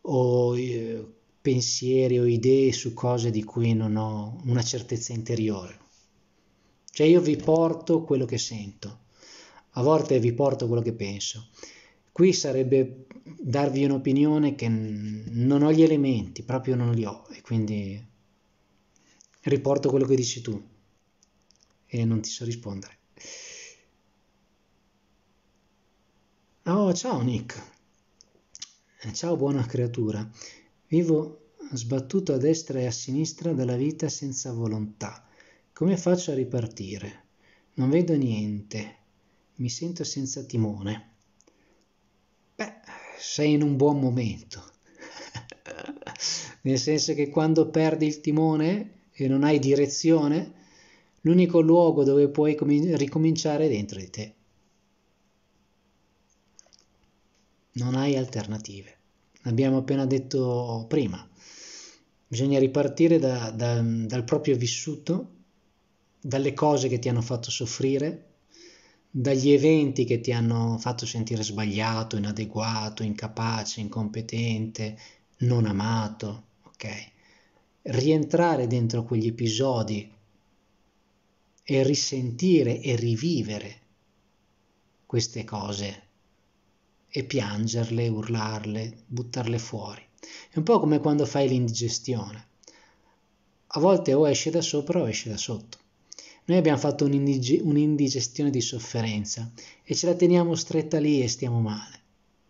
o eh, pensieri o idee su cose di cui non ho una certezza interiore. Cioè io vi porto quello che sento, a volte vi porto quello che penso. Qui sarebbe darvi un'opinione che non ho gli elementi, proprio non li ho, e quindi riporto quello che dici tu e non ti so rispondere. Oh, ciao Nick. Eh, ciao buona creatura. Vivo sbattuto a destra e a sinistra dalla vita senza volontà. Come faccio a ripartire? Non vedo niente. Mi sento senza timone. Beh, sei in un buon momento. Nel senso che quando perdi il timone e non hai direzione, l'unico luogo dove puoi ricominciare è dentro di te. non hai alternative. L'abbiamo appena detto prima, bisogna ripartire da, da, dal proprio vissuto, dalle cose che ti hanno fatto soffrire, dagli eventi che ti hanno fatto sentire sbagliato, inadeguato, incapace, incompetente, non amato, ok? Rientrare dentro quegli episodi e risentire e rivivere queste cose e piangerle, urlarle, buttarle fuori. È un po' come quando fai l'indigestione. A volte o esce da sopra o esce da sotto. Noi abbiamo fatto un'indigestione di sofferenza e ce la teniamo stretta lì e stiamo male.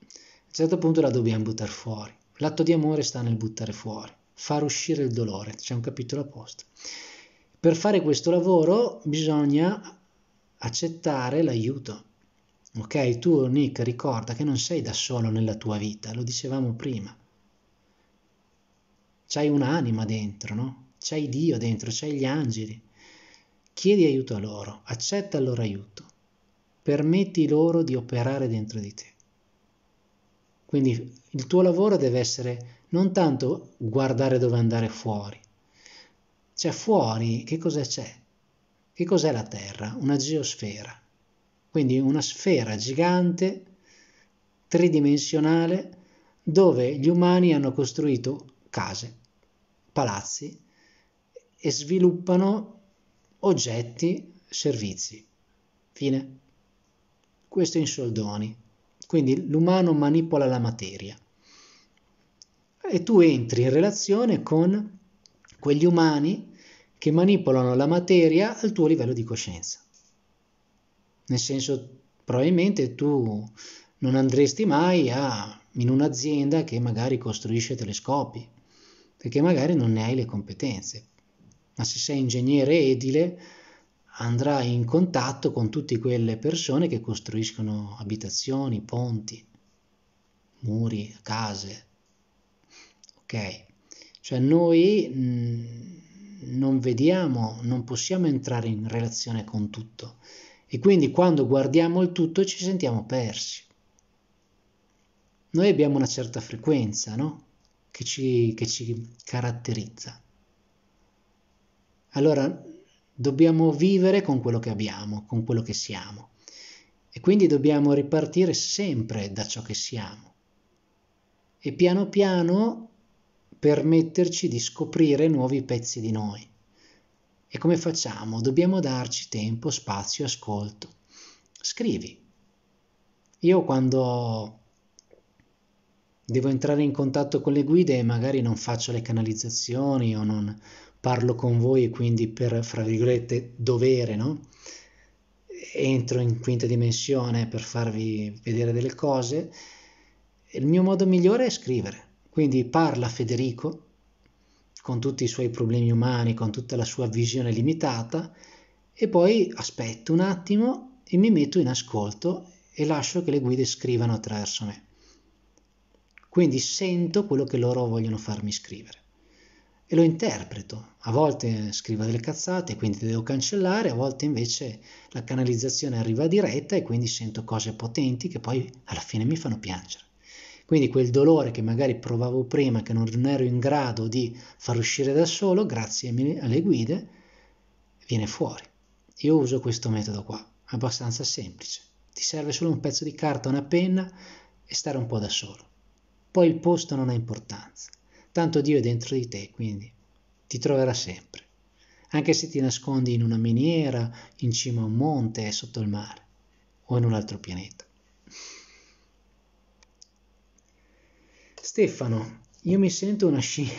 A un certo punto la dobbiamo buttare fuori. L'atto di amore sta nel buttare fuori, far uscire il dolore, c'è un capitolo apposta. Per fare questo lavoro bisogna accettare l'aiuto Ok, tu Nick ricorda che non sei da solo nella tua vita, lo dicevamo prima. C'hai un'anima dentro, no? C'hai Dio dentro, c'hai gli angeli. Chiedi aiuto a loro, accetta il loro aiuto, permetti loro di operare dentro di te. Quindi il tuo lavoro deve essere non tanto guardare dove andare fuori. Cioè fuori che cosa c'è? Che cos'è la Terra? Una geosfera quindi una sfera gigante, tridimensionale, dove gli umani hanno costruito case, palazzi e sviluppano oggetti, servizi. Fine. Questo in soldoni. Quindi l'umano manipola la materia. E tu entri in relazione con quegli umani che manipolano la materia al tuo livello di coscienza nel senso probabilmente tu non andresti mai a, in un'azienda che magari costruisce telescopi, perché magari non ne hai le competenze. Ma se sei ingegnere edile, andrai in contatto con tutte quelle persone che costruiscono abitazioni, ponti, muri, case. Ok? Cioè noi mh, mm, non vediamo, non possiamo entrare in relazione con tutto e quindi quando guardiamo il tutto ci sentiamo persi. Noi abbiamo una certa frequenza, no? Che ci, che ci caratterizza. Allora dobbiamo vivere con quello che abbiamo, con quello che siamo. E quindi dobbiamo ripartire sempre da ciò che siamo. E piano piano permetterci di scoprire nuovi pezzi di noi. E come facciamo? Dobbiamo darci tempo, spazio, ascolto. Scrivi. Io quando devo entrare in contatto con le guide magari non faccio le canalizzazioni o non parlo con voi e quindi per, fra virgolette, dovere, no? Entro in quinta dimensione per farvi vedere delle cose. Il mio modo migliore è scrivere. Quindi parla Federico con tutti i suoi problemi umani, con tutta la sua visione limitata, e poi aspetto un attimo e mi metto in ascolto e lascio che le guide scrivano attraverso me. Quindi sento quello che loro vogliono farmi scrivere e lo interpreto. A volte scrivo delle cazzate, e quindi devo cancellare, a volte invece la canalizzazione arriva diretta e quindi sento cose potenti che poi alla fine mi fanno piangere. Quindi quel dolore che magari provavo prima, che non ero in grado di far uscire da solo, grazie alle guide, viene fuori. Io uso questo metodo qua, abbastanza semplice. Ti serve solo un pezzo di carta, una penna e stare un po' da solo. Poi il posto non ha importanza. Tanto Dio è dentro di te, quindi ti troverà sempre. Anche se ti nascondi in una miniera, in cima a un monte, sotto il mare o in un altro pianeta. Stefano, io mi sento una scimmia,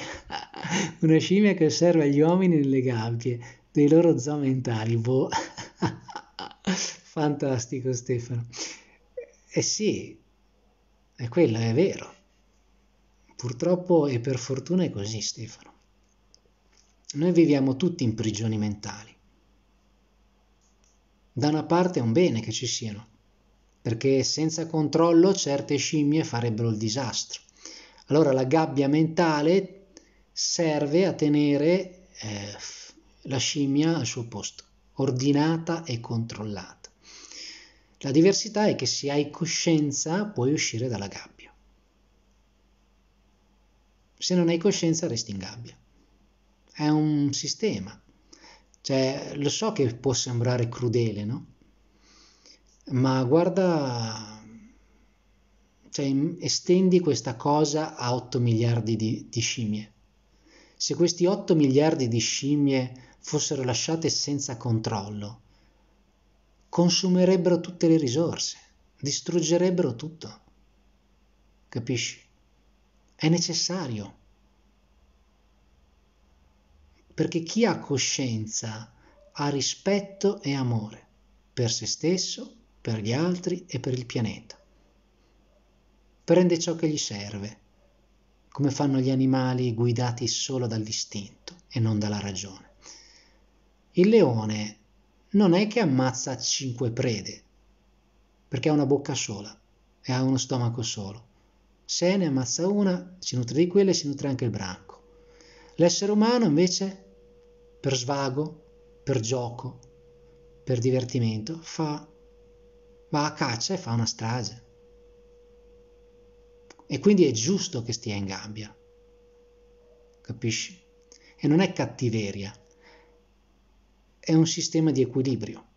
una scimmia che osserva gli uomini nelle gabbie dei loro zoo mentali. Boh. Fantastico Stefano. Eh, eh sì, è quello, è vero. Purtroppo e per fortuna è così Stefano. Noi viviamo tutti in prigioni mentali. Da una parte è un bene che ci siano, perché senza controllo certe scimmie farebbero il disastro allora la gabbia mentale serve a tenere eh, la scimmia al suo posto, ordinata e controllata. La diversità è che se hai coscienza puoi uscire dalla gabbia. Se non hai coscienza resti in gabbia. È un sistema. Cioè, lo so che può sembrare crudele, no? Ma guarda cioè estendi questa cosa a 8 miliardi di, di scimmie. Se questi 8 miliardi di scimmie fossero lasciate senza controllo, consumerebbero tutte le risorse, distruggerebbero tutto. Capisci? È necessario. Perché chi ha coscienza ha rispetto e amore per se stesso, per gli altri e per il pianeta prende ciò che gli serve, come fanno gli animali guidati solo dall'istinto e non dalla ragione. Il leone non è che ammazza cinque prede, perché ha una bocca sola e ha uno stomaco solo. Se ne ammazza una, si nutre di quella e si nutre anche il branco. L'essere umano invece, per svago, per gioco, per divertimento, fa, va a caccia e fa una strage. E quindi è giusto che stia in gabbia. Capisci? E non è cattiveria, è un sistema di equilibrio.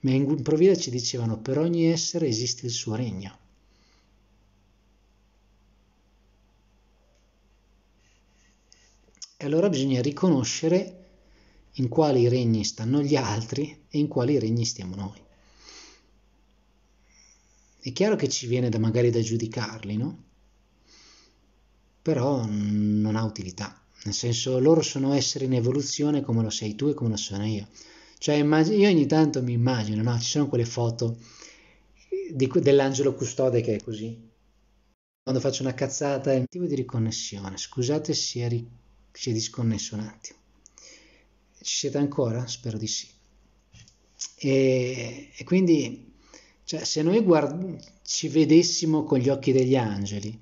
Ma in Provida ci dicevano per ogni essere esiste il suo regno. E allora bisogna riconoscere in quali regni stanno gli altri e in quali regni stiamo noi. È chiaro che ci viene da magari da giudicarli, no? Però non ha utilità, nel senso loro sono esseri in evoluzione come lo sei tu e come lo sono io. Cioè io ogni tanto mi immagino, no? Ci sono quelle foto di, dell'angelo custode che è così. Quando faccio una cazzata è un tipo di riconnessione. Scusate se è, ri- si è disconnesso un attimo. Ci siete ancora? Spero di sì. E, e quindi, cioè, se noi guard- ci vedessimo con gli occhi degli angeli,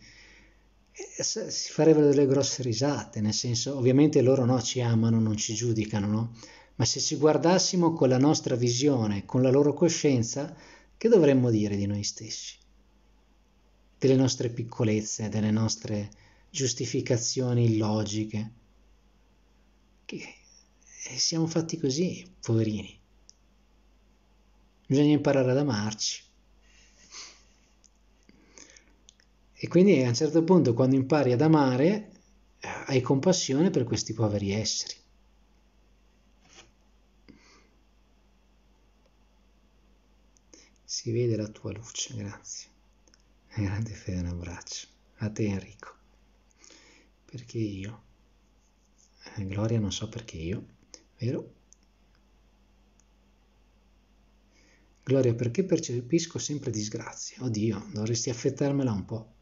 eh, si farebbero delle grosse risate, nel senso, ovviamente loro no, ci amano, non ci giudicano, no? Ma se ci guardassimo con la nostra visione, con la loro coscienza, che dovremmo dire di noi stessi? Delle nostre piccolezze, delle nostre giustificazioni illogiche? Che e siamo fatti così, poverini. Bisogna imparare ad amarci. E quindi a un certo punto, quando impari ad amare, eh, hai compassione per questi poveri esseri. Si vede la tua luce, grazie. grande fede, un abbraccio. A te Enrico. Perché io? Eh, Gloria non so perché io vero? Gloria, perché percepisco sempre disgrazie? Oddio, dovresti affettarmela un po'.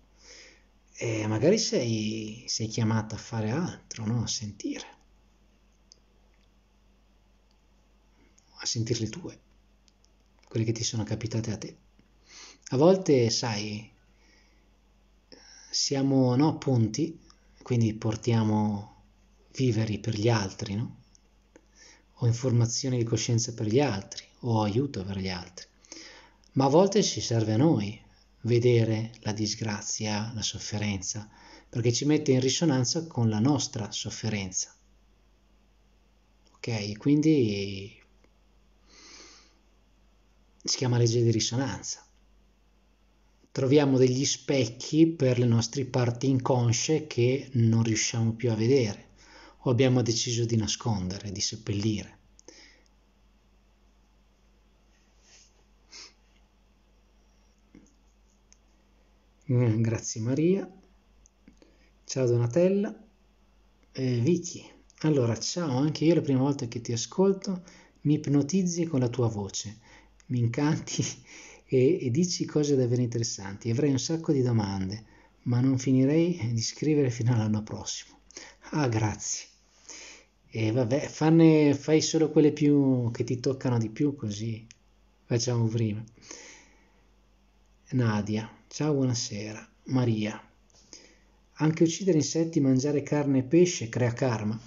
E eh, magari sei, sei chiamata a fare altro, no? A sentire. A sentirle tue, quelle che ti sono capitate a te. A volte, sai, siamo no, ponti, quindi portiamo viveri per gli altri, no? o informazioni di coscienza per gli altri o aiuto per gli altri. Ma a volte ci serve a noi vedere la disgrazia, la sofferenza, perché ci mette in risonanza con la nostra sofferenza. Ok? Quindi si chiama legge di risonanza. Troviamo degli specchi per le nostre parti inconsce che non riusciamo più a vedere o abbiamo deciso di nascondere, di seppellire. Mm, grazie Maria. Ciao Donatella. Eh, Vicky. Allora, ciao, anche io la prima volta che ti ascolto mi ipnotizzi con la tua voce, mi incanti e, e dici cose davvero interessanti. Avrei un sacco di domande, ma non finirei di scrivere fino all'anno prossimo. Ah, grazie. E vabbè, fanne, fai solo quelle più che ti toccano di più così facciamo prima. Nadia, ciao, buonasera. Maria, anche uccidere insetti, mangiare carne e pesce crea karma.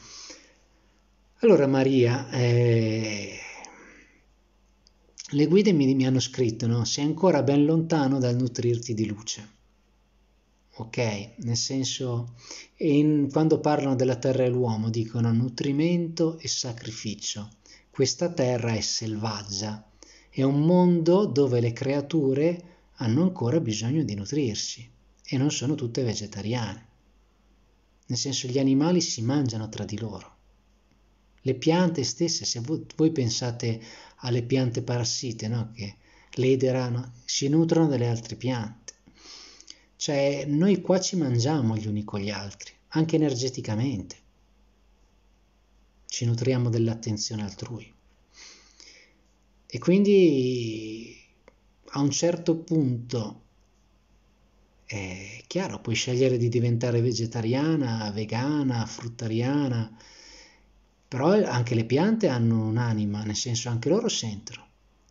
Allora Maria, eh... le guide mi, mi hanno scritto, no? sei ancora ben lontano dal nutrirti di luce ok? Nel senso, in, quando parlano della terra e l'uomo dicono nutrimento e sacrificio. Questa terra è selvaggia, è un mondo dove le creature hanno ancora bisogno di nutrirsi e non sono tutte vegetariane. Nel senso, gli animali si mangiano tra di loro. Le piante stesse, se voi, voi pensate alle piante parassite, no? che lederano, si nutrono delle altre piante cioè, noi qua ci mangiamo gli uni con gli altri, anche energeticamente. Ci nutriamo dell'attenzione altrui. E quindi a un certo punto è chiaro, puoi scegliere di diventare vegetariana, vegana, fruttariana, però anche le piante hanno un'anima, nel senso anche loro sentono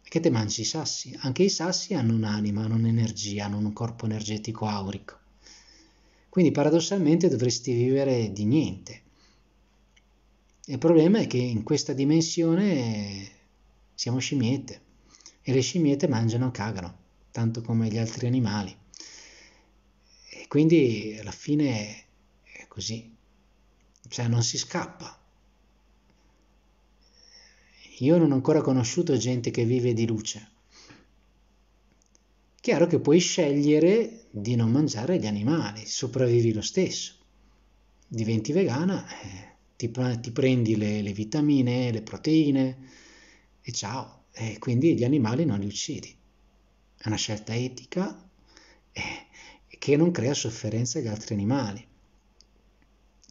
che te mangi i sassi? Anche i sassi hanno un'anima, hanno un'energia, hanno un corpo energetico aurico. Quindi paradossalmente dovresti vivere di niente. Il problema è che in questa dimensione siamo scimmiette e le scimmiette mangiano e cagano, tanto come gli altri animali. E quindi alla fine è così, cioè non si scappa. Io non ho ancora conosciuto gente che vive di luce. Chiaro che puoi scegliere di non mangiare gli animali, sopravvivi lo stesso. Diventi vegana, eh, ti, ti, prendi le, le, vitamine, le proteine e ciao. Eh, quindi gli animali non li uccidi. È una scelta etica eh, che non crea sofferenza agli altri animali.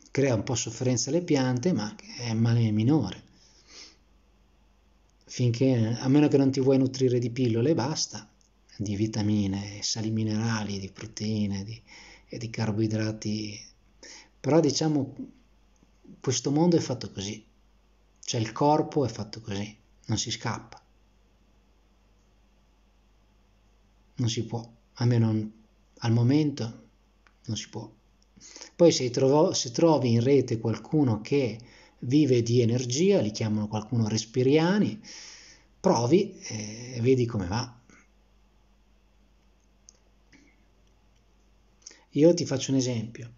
Crea un po' sofferenza alle piante, ma è un male minore finché, a meno che non ti vuoi nutrire di pillole basta, di vitamine, sali minerali, di proteine di, e di carboidrati, però diciamo questo mondo è fatto così, cioè il corpo è fatto così, non si scappa, non si può, almeno al momento non si può. Poi se, trovo, se trovi in rete qualcuno che vive di energia, li chiamano qualcuno respiriani, provi eh, e vedi come va. Io ti faccio un esempio.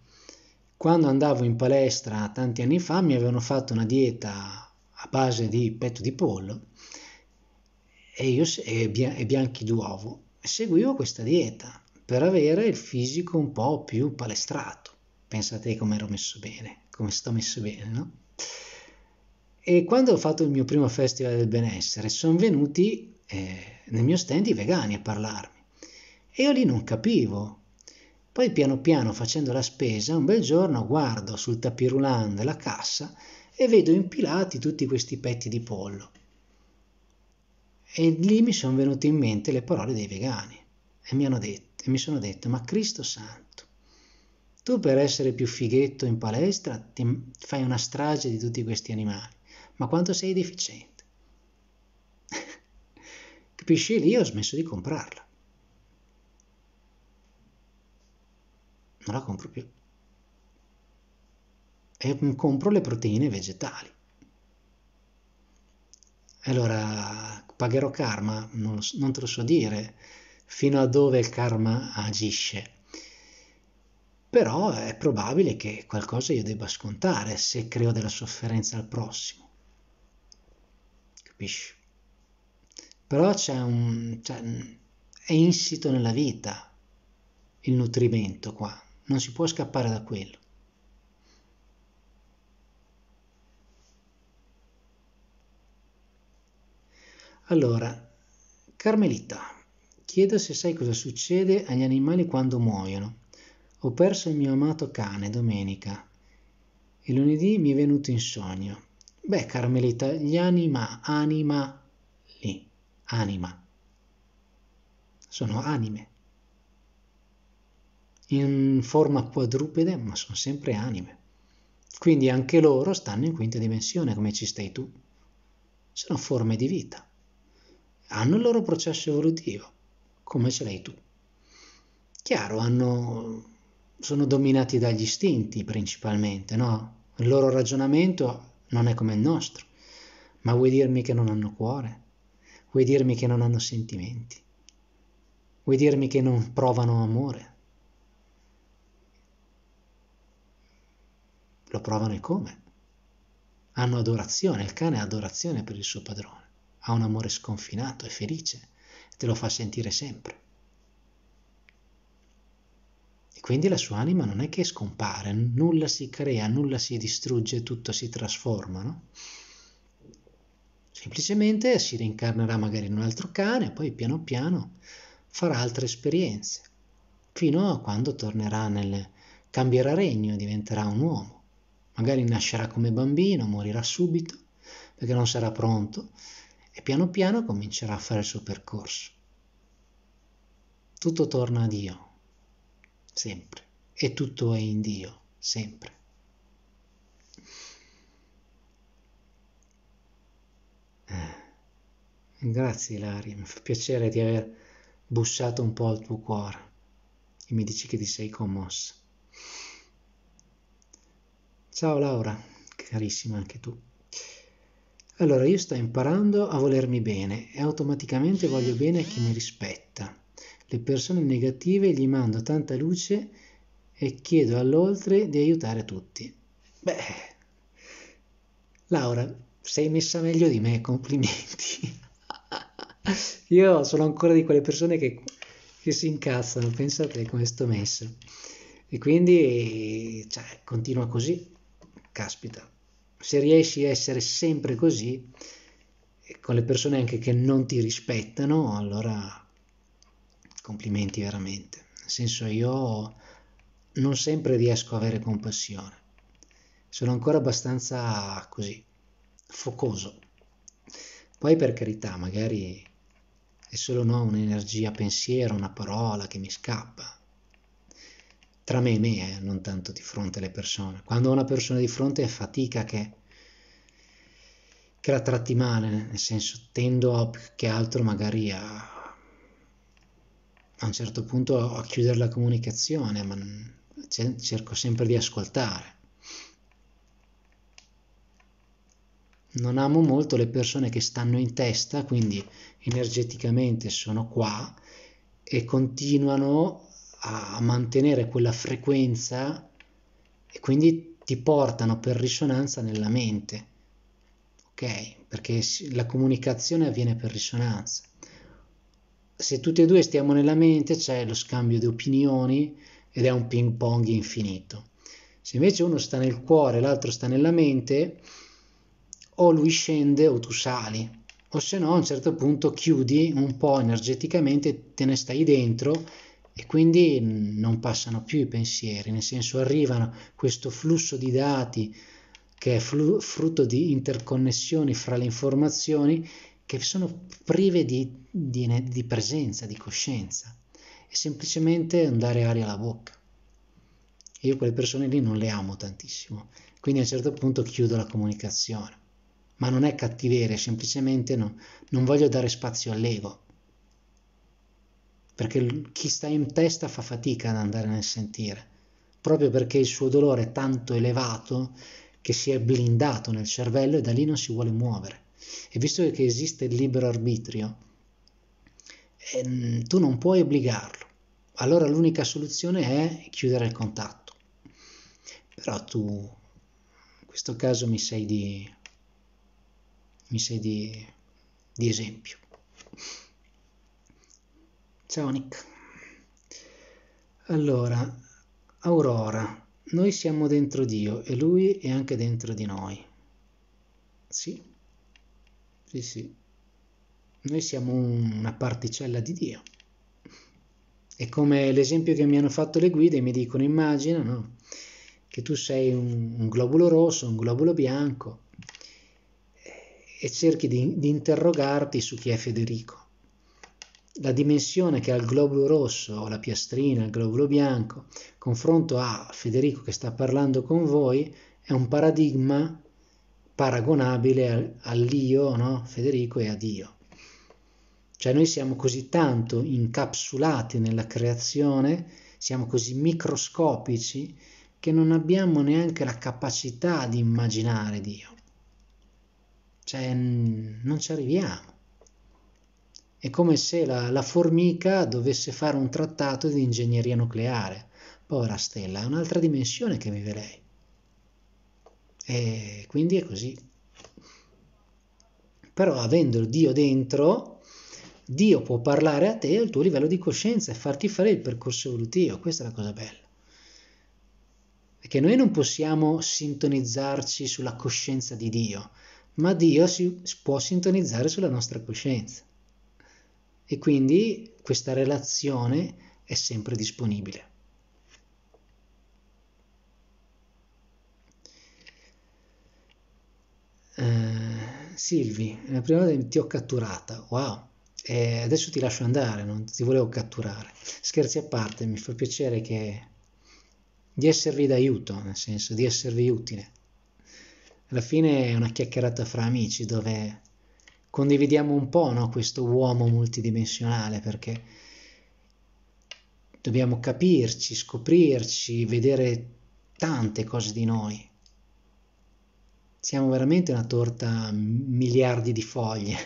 Quando andavo in palestra tanti anni fa mi avevano fatto una dieta a base di petto di pollo e, io, e, e bianchi d'uovo. Seguivo questa dieta per avere il fisico un po' più palestrato. Pensate come ero messo bene, come sto messo bene, no? E quando ho fatto il mio primo festival del benessere, sono venuti eh, nel mio stand i vegani a parlarmi e io lì non capivo. Poi piano piano facendo la spesa, un bel giorno guardo sul tapirulan della cassa e vedo impilati tutti questi petti di pollo. E lì mi sono venute in mente le parole dei vegani e mi, hanno detto, e mi sono detto, ma Cristo Santo, tu per essere più fighetto in palestra ti fai una strage di tutti questi animali, ma quanto sei deficiente. Capisci? Lì ho smesso di comprarla. Non la compro più. E compro le proteine vegetali. Allora, pagherò karma? Non, non te lo so dire fino a dove il karma agisce però è probabile che qualcosa io debba scontare se creo della sofferenza al prossimo. Capisci? Però c'è un, c'è, cioè, è insito nella vita il nutrimento qua, non si può scappare da quello. Allora, Carmelita, chiedo se sai cosa succede agli animali quando muoiono. Ho perso il mio amato cane domenica e lunedì mi è venuto in sogno. Beh, Carmelita, gli anima, anima, lì, anima. Sono anime. In forma quadrupede, ma sono sempre anime. Quindi anche loro stanno in quinta dimensione, come ci stai tu. Sono forme di vita. Hanno il loro processo evolutivo, come ce l'hai tu. Chiaro, hanno sono dominati dagli istinti principalmente, no? Il loro ragionamento non è come il nostro. Ma vuoi dirmi che non hanno cuore? Vuoi dirmi che non hanno sentimenti? Vuoi dirmi che non provano amore? Lo provano e come? Hanno adorazione, il cane ha adorazione per il suo padrone, ha un amore sconfinato e felice, te lo fa sentire sempre. E quindi la sua anima non è che scompare, nulla si crea, nulla si distrugge, tutto si trasforma, no? Semplicemente si reincarnerà magari in un altro cane, poi piano piano farà altre esperienze, fino a quando tornerà nel... cambierà regno diventerà un uomo. Magari nascerà come bambino, morirà subito, perché non sarà pronto, e piano piano comincerà a fare il suo percorso. Tutto torna a Dio, sempre, e tutto è in Dio, sempre. Eh. Grazie Ilaria, mi fa piacere di aver bussato un po' al tuo cuore e mi dici che ti sei commossa. Ciao Laura, carissima anche tu. Allora, io sto imparando a volermi bene e automaticamente voglio bene a chi mi rispetta le persone negative gli mando tanta luce e chiedo all'oltre di aiutare tutti. Beh, Laura, sei messa meglio di me, complimenti. Io sono ancora di quelle persone che, che si incazzano, pensate come sto messo. E quindi cioè, continua così, caspita. Se riesci a essere sempre così, con le persone anche che non ti rispettano, allora complimenti veramente. Nel senso io non sempre riesco a avere compassione. Sono ancora abbastanza così, focoso. Poi per carità, magari è solo no, un'energia pensiero, una parola che mi scappa. Tra me e me, eh, non tanto di fronte alle persone. Quando ho una persona di fronte è fatica che, che la tratti male, nel senso tendo più che altro magari a a un certo punto a chiudere la comunicazione, ma cerco sempre di ascoltare. Non amo molto le persone che stanno in testa, quindi energeticamente sono qua e continuano a mantenere quella frequenza e quindi ti portano per risonanza nella mente, ok? Perché la comunicazione avviene per risonanza se tutti e due stiamo nella mente c'è lo scambio di opinioni ed è un ping pong infinito. Se invece uno sta nel cuore e l'altro sta nella mente, o lui scende o tu sali, o se no a un certo punto chiudi un po' energeticamente, te ne stai dentro e quindi non passano più i pensieri, nel senso arrivano questo flusso di dati che è fru- frutto di interconnessioni fra le informazioni che sono prive di, di, di presenza, di coscienza. È semplicemente andare aria alla bocca. io quelle persone lì non le amo tantissimo, quindi a un certo punto chiudo la comunicazione. Ma non è cattiveria, semplicemente no, non voglio dare spazio all'ego. Perché chi sta in testa fa fatica ad andare nel sentire, proprio perché il suo dolore è tanto elevato che si è blindato nel cervello e da lì non si vuole muovere. E visto che esiste il libero arbitrio, ehm, tu non puoi obbligarlo. Allora l'unica soluzione è chiudere il contatto. Però tu, in questo caso, mi sei di, mi sei di, di esempio. Ciao Nick. Allora, Aurora, noi siamo dentro Dio e Lui è anche dentro di noi. Sì. Sì, sì. Noi siamo una particella di Dio. È come l'esempio che mi hanno fatto le guide, mi dicono immagina no? che tu sei un, un, globulo rosso, un globulo bianco eh, e cerchi di, di interrogarti su chi è Federico. La dimensione che ha il globulo rosso la piastrina, il globulo bianco, confronto a Federico che sta parlando con voi, è un paradigma paragonabile all'io, no? Federico, e a Dio. Cioè noi siamo così tanto incapsulati nella creazione, siamo così microscopici che non abbiamo neanche la capacità di immaginare Dio. Cioè non ci arriviamo. È come se la, la formica dovesse fare un trattato di ingegneria nucleare. Povera stella, è un'altra dimensione che vive lei. E quindi è così. Però avendo Dio dentro, Dio può parlare a te al tuo livello di coscienza e farti fare il percorso evolutivo. Questa è la cosa bella. Perché noi non possiamo sintonizzarci sulla coscienza di Dio, ma Dio si può sintonizzare sulla nostra coscienza. E quindi questa relazione è sempre disponibile. eh, Silvi, la prima volta ti ho catturata, wow, e eh, adesso ti lascio andare, non ti volevo catturare. Scherzi a parte, mi fa piacere che... di esservi d'aiuto, nel senso di esservi utile. Alla fine è una chiacchierata fra amici dove condividiamo un po' no, questo uomo multidimensionale perché dobbiamo capirci, scoprirci, vedere tante cose di noi siamo veramente una torta miliardi di foglie.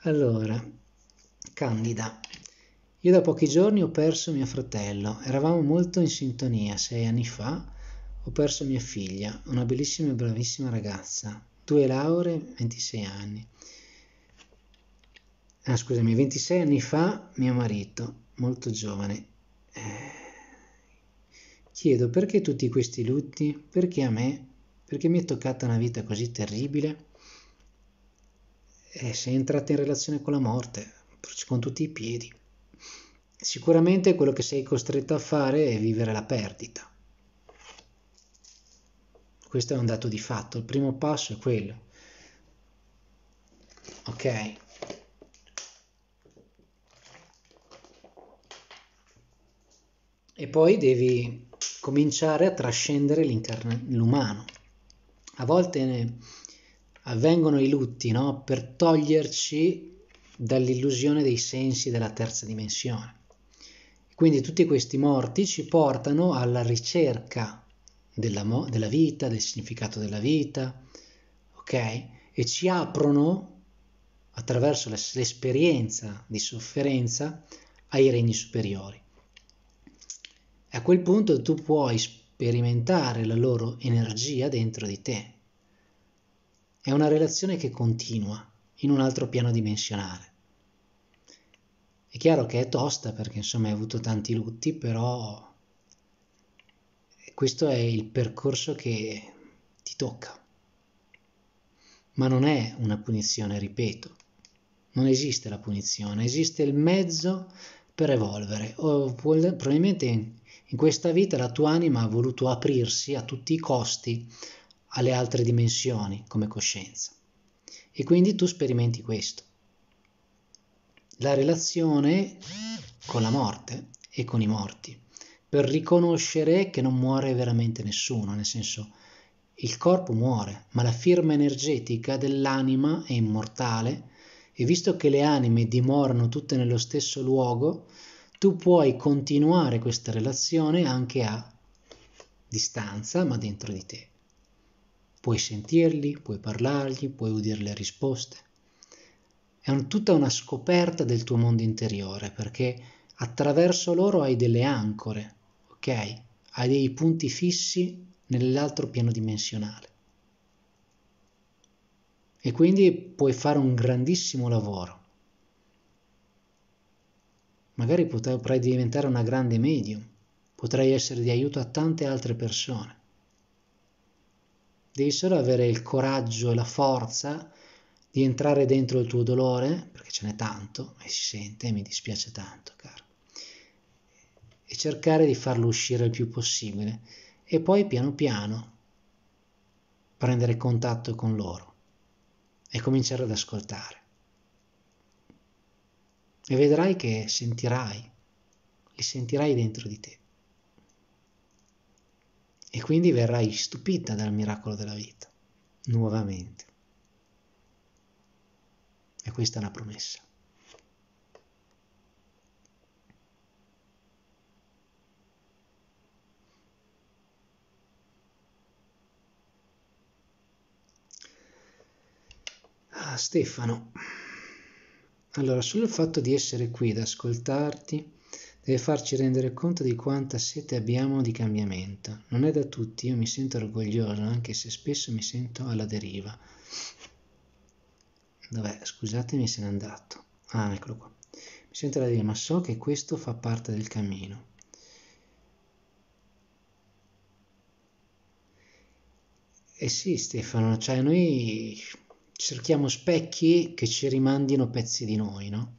allora, Candida. Io da pochi giorni ho perso mio fratello, eravamo molto in sintonia, sei anni fa ho perso mia figlia, una bellissima e bravissima ragazza, due lauree, 26 anni. Ah, scusami, 26 anni fa mio marito, molto giovane. Eh, chiedo perché tutti questi lutti? Perché a me? perché mi è toccata una vita così terribile e eh, sei entrata in relazione con la morte, con tutti i piedi. Sicuramente quello che sei costretto a fare è vivere la perdita. Questo è un dato di fatto, il primo passo è quello. Ok. E poi devi cominciare a trascendere l'umano a volte avvengono i lutti no? per toglierci dall'illusione dei sensi della terza dimensione. Quindi tutti questi morti ci portano alla ricerca della, della vita, del significato della vita, ok? E ci aprono attraverso l'esperienza di sofferenza ai regni superiori. A quel punto tu puoi sperimentare la loro energia dentro di te. È una relazione che continua in un altro piano dimensionale. È chiaro che è tosta perché insomma hai avuto tanti lutti, però questo è il percorso che ti tocca. Ma non è una punizione, ripeto. Non esiste la punizione, esiste il mezzo per evolvere, o probabilmente in questa vita la tua anima ha voluto aprirsi a tutti i costi alle altre dimensioni come coscienza e quindi tu sperimenti questo. La relazione con la morte e con i morti per riconoscere che non muore veramente nessuno, nel senso il corpo muore, ma la firma energetica dell'anima è immortale e visto che le anime dimorano tutte nello stesso luogo, tu puoi continuare questa relazione anche a distanza, ma dentro di te. Puoi sentirli, puoi parlargli, puoi udire le risposte. È un, tutta una scoperta del tuo mondo interiore perché attraverso loro hai delle ancore, ok? Hai dei punti fissi nell'altro piano dimensionale. E quindi puoi fare un grandissimo lavoro Magari potrai diventare una grande medium, potrai essere di aiuto a tante altre persone. Devi solo avere il coraggio e la forza di entrare dentro il tuo dolore, perché ce n'è tanto e si sente e mi dispiace tanto, caro, e cercare di farlo uscire il più possibile e poi piano piano prendere contatto con loro e cominciare ad ascoltare e vedrai che sentirai, li sentirai dentro di te. E quindi verrai stupita dal miracolo della vita, nuovamente. E questa è una promessa. Ah, Stefano. Allora, solo il fatto di essere qui, ad ascoltarti, deve farci rendere conto di quanta sete abbiamo di cambiamento. Non è da tutti, io mi sento orgoglioso, anche se spesso mi sento alla deriva. Dov'è? Scusatemi se n'è andato. Ah, eccolo qua. Mi sento alla deriva, ma so che questo fa parte del cammino. Eh sì, Stefano, cioè noi cerchiamo specchi che ci rimandino pezzi di noi, no?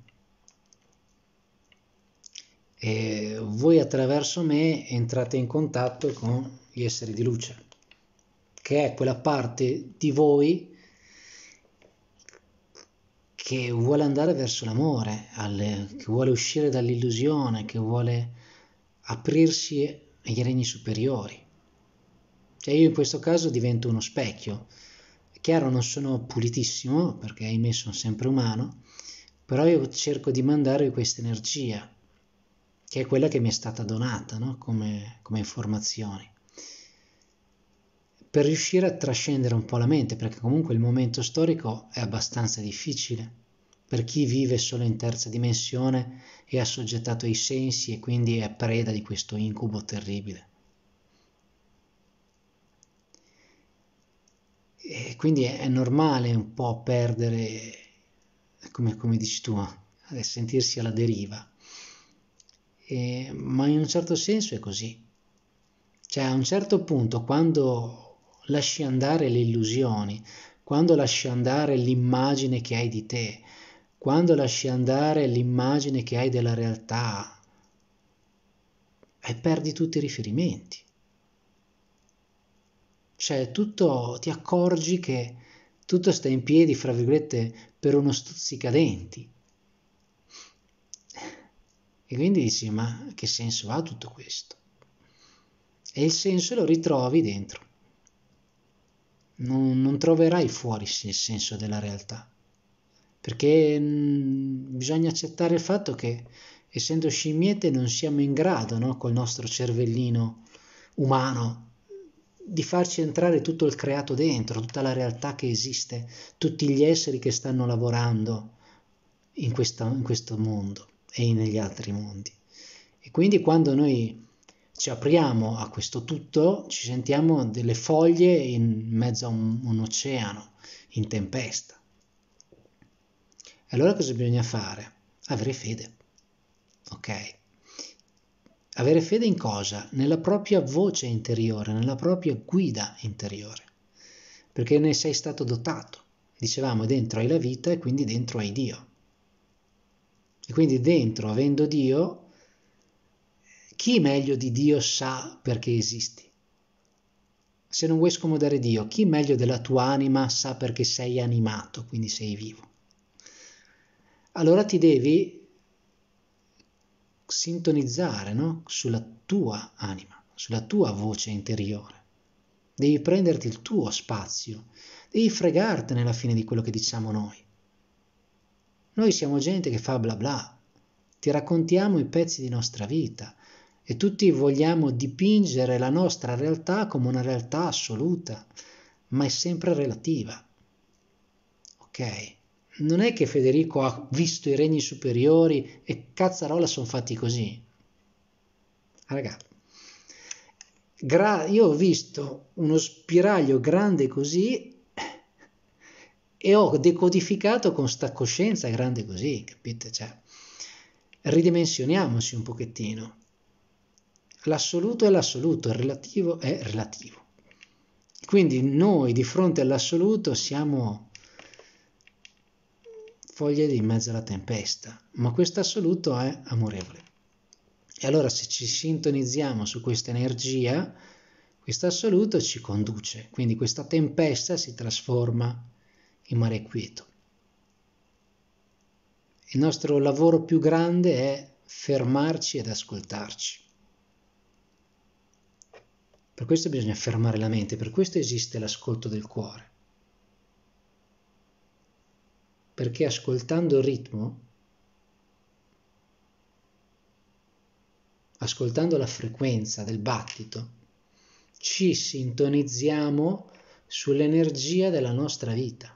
E voi attraverso me entrate in contatto con gli esseri di luce, che è quella parte di voi che vuole andare verso l'amore, che vuole uscire dall'illusione, che vuole aprirsi agli regni superiori. Cioè io in questo caso divento uno specchio chiaro non sono pulitissimo perché ahimè sono sempre umano, però io cerco di mandare questa energia, che è quella che mi è stata donata no? come, come informazioni, per riuscire a trascendere un po' la mente, perché comunque il momento storico è abbastanza difficile per chi vive solo in terza dimensione e assoggettato ai sensi e quindi è preda di questo incubo terribile. E quindi è, normale un po' perdere, come, come dici tu, eh, sentirsi alla deriva. E, ma in un certo senso è così. Cioè a un certo punto quando lasci andare le illusioni, quando lasci andare l'immagine che hai di te, quando lasci andare l'immagine che hai della realtà, e eh, perdi tutti i riferimenti. Cioè, tutto, ti accorgi che tutto sta in piedi, fra virgolette, per uno stuzzicadenti. E quindi dici, ma che senso ha tutto questo? E il senso lo ritrovi dentro. Non, non troverai fuori il senso della realtà. Perché mm, bisogna accettare il fatto che, essendo scimmiette, non siamo in grado, no, col nostro cervellino umano, di farci entrare tutto il creato dentro, tutta la realtà che esiste, tutti gli esseri che stanno lavorando in, questa, in questo mondo e negli altri mondi. E quindi quando noi ci apriamo a questo tutto, ci sentiamo delle foglie in mezzo a un, un oceano in tempesta. E allora cosa bisogna fare? Avere fede. Ok? Avere fede in cosa? Nella propria voce interiore, nella propria guida interiore, perché ne sei stato dotato. Dicevamo, dentro hai la vita e quindi dentro hai Dio. E quindi dentro, avendo Dio, chi meglio di Dio sa perché esisti? Se non vuoi scomodare Dio, chi meglio della tua anima sa perché sei animato, quindi sei vivo? Allora ti devi sintonizzare no? sulla tua anima, sulla tua voce interiore. Devi prenderti il tuo spazio, devi fregartene alla fine di quello che diciamo noi. Noi siamo gente che fa bla bla, ti raccontiamo i pezzi di nostra vita e tutti vogliamo dipingere la nostra realtà come una realtà assoluta, ma è sempre relativa. Ok? non è che Federico ha visto i regni superiori e cazzarola sono fatti così. Ah, raga, gra- io ho visto uno spiraglio grande così e ho decodificato con sta coscienza grande così, capite? Cioè, ridimensioniamoci un pochettino. L'assoluto è l'assoluto, il relativo è relativo. Quindi noi di fronte all'assoluto siamo foglie di mezzo alla tempesta, ma questo assoluto è amorevole. E allora se ci sintonizziamo su questa energia, questo assoluto ci conduce, quindi questa tempesta si trasforma in mare quieto. Il nostro lavoro più grande è fermarci ed ascoltarci. Per questo bisogna fermare la mente, per questo esiste l'ascolto del cuore. perché ascoltando il ritmo, ascoltando la frequenza del battito, ci sintonizziamo sull'energia della nostra vita.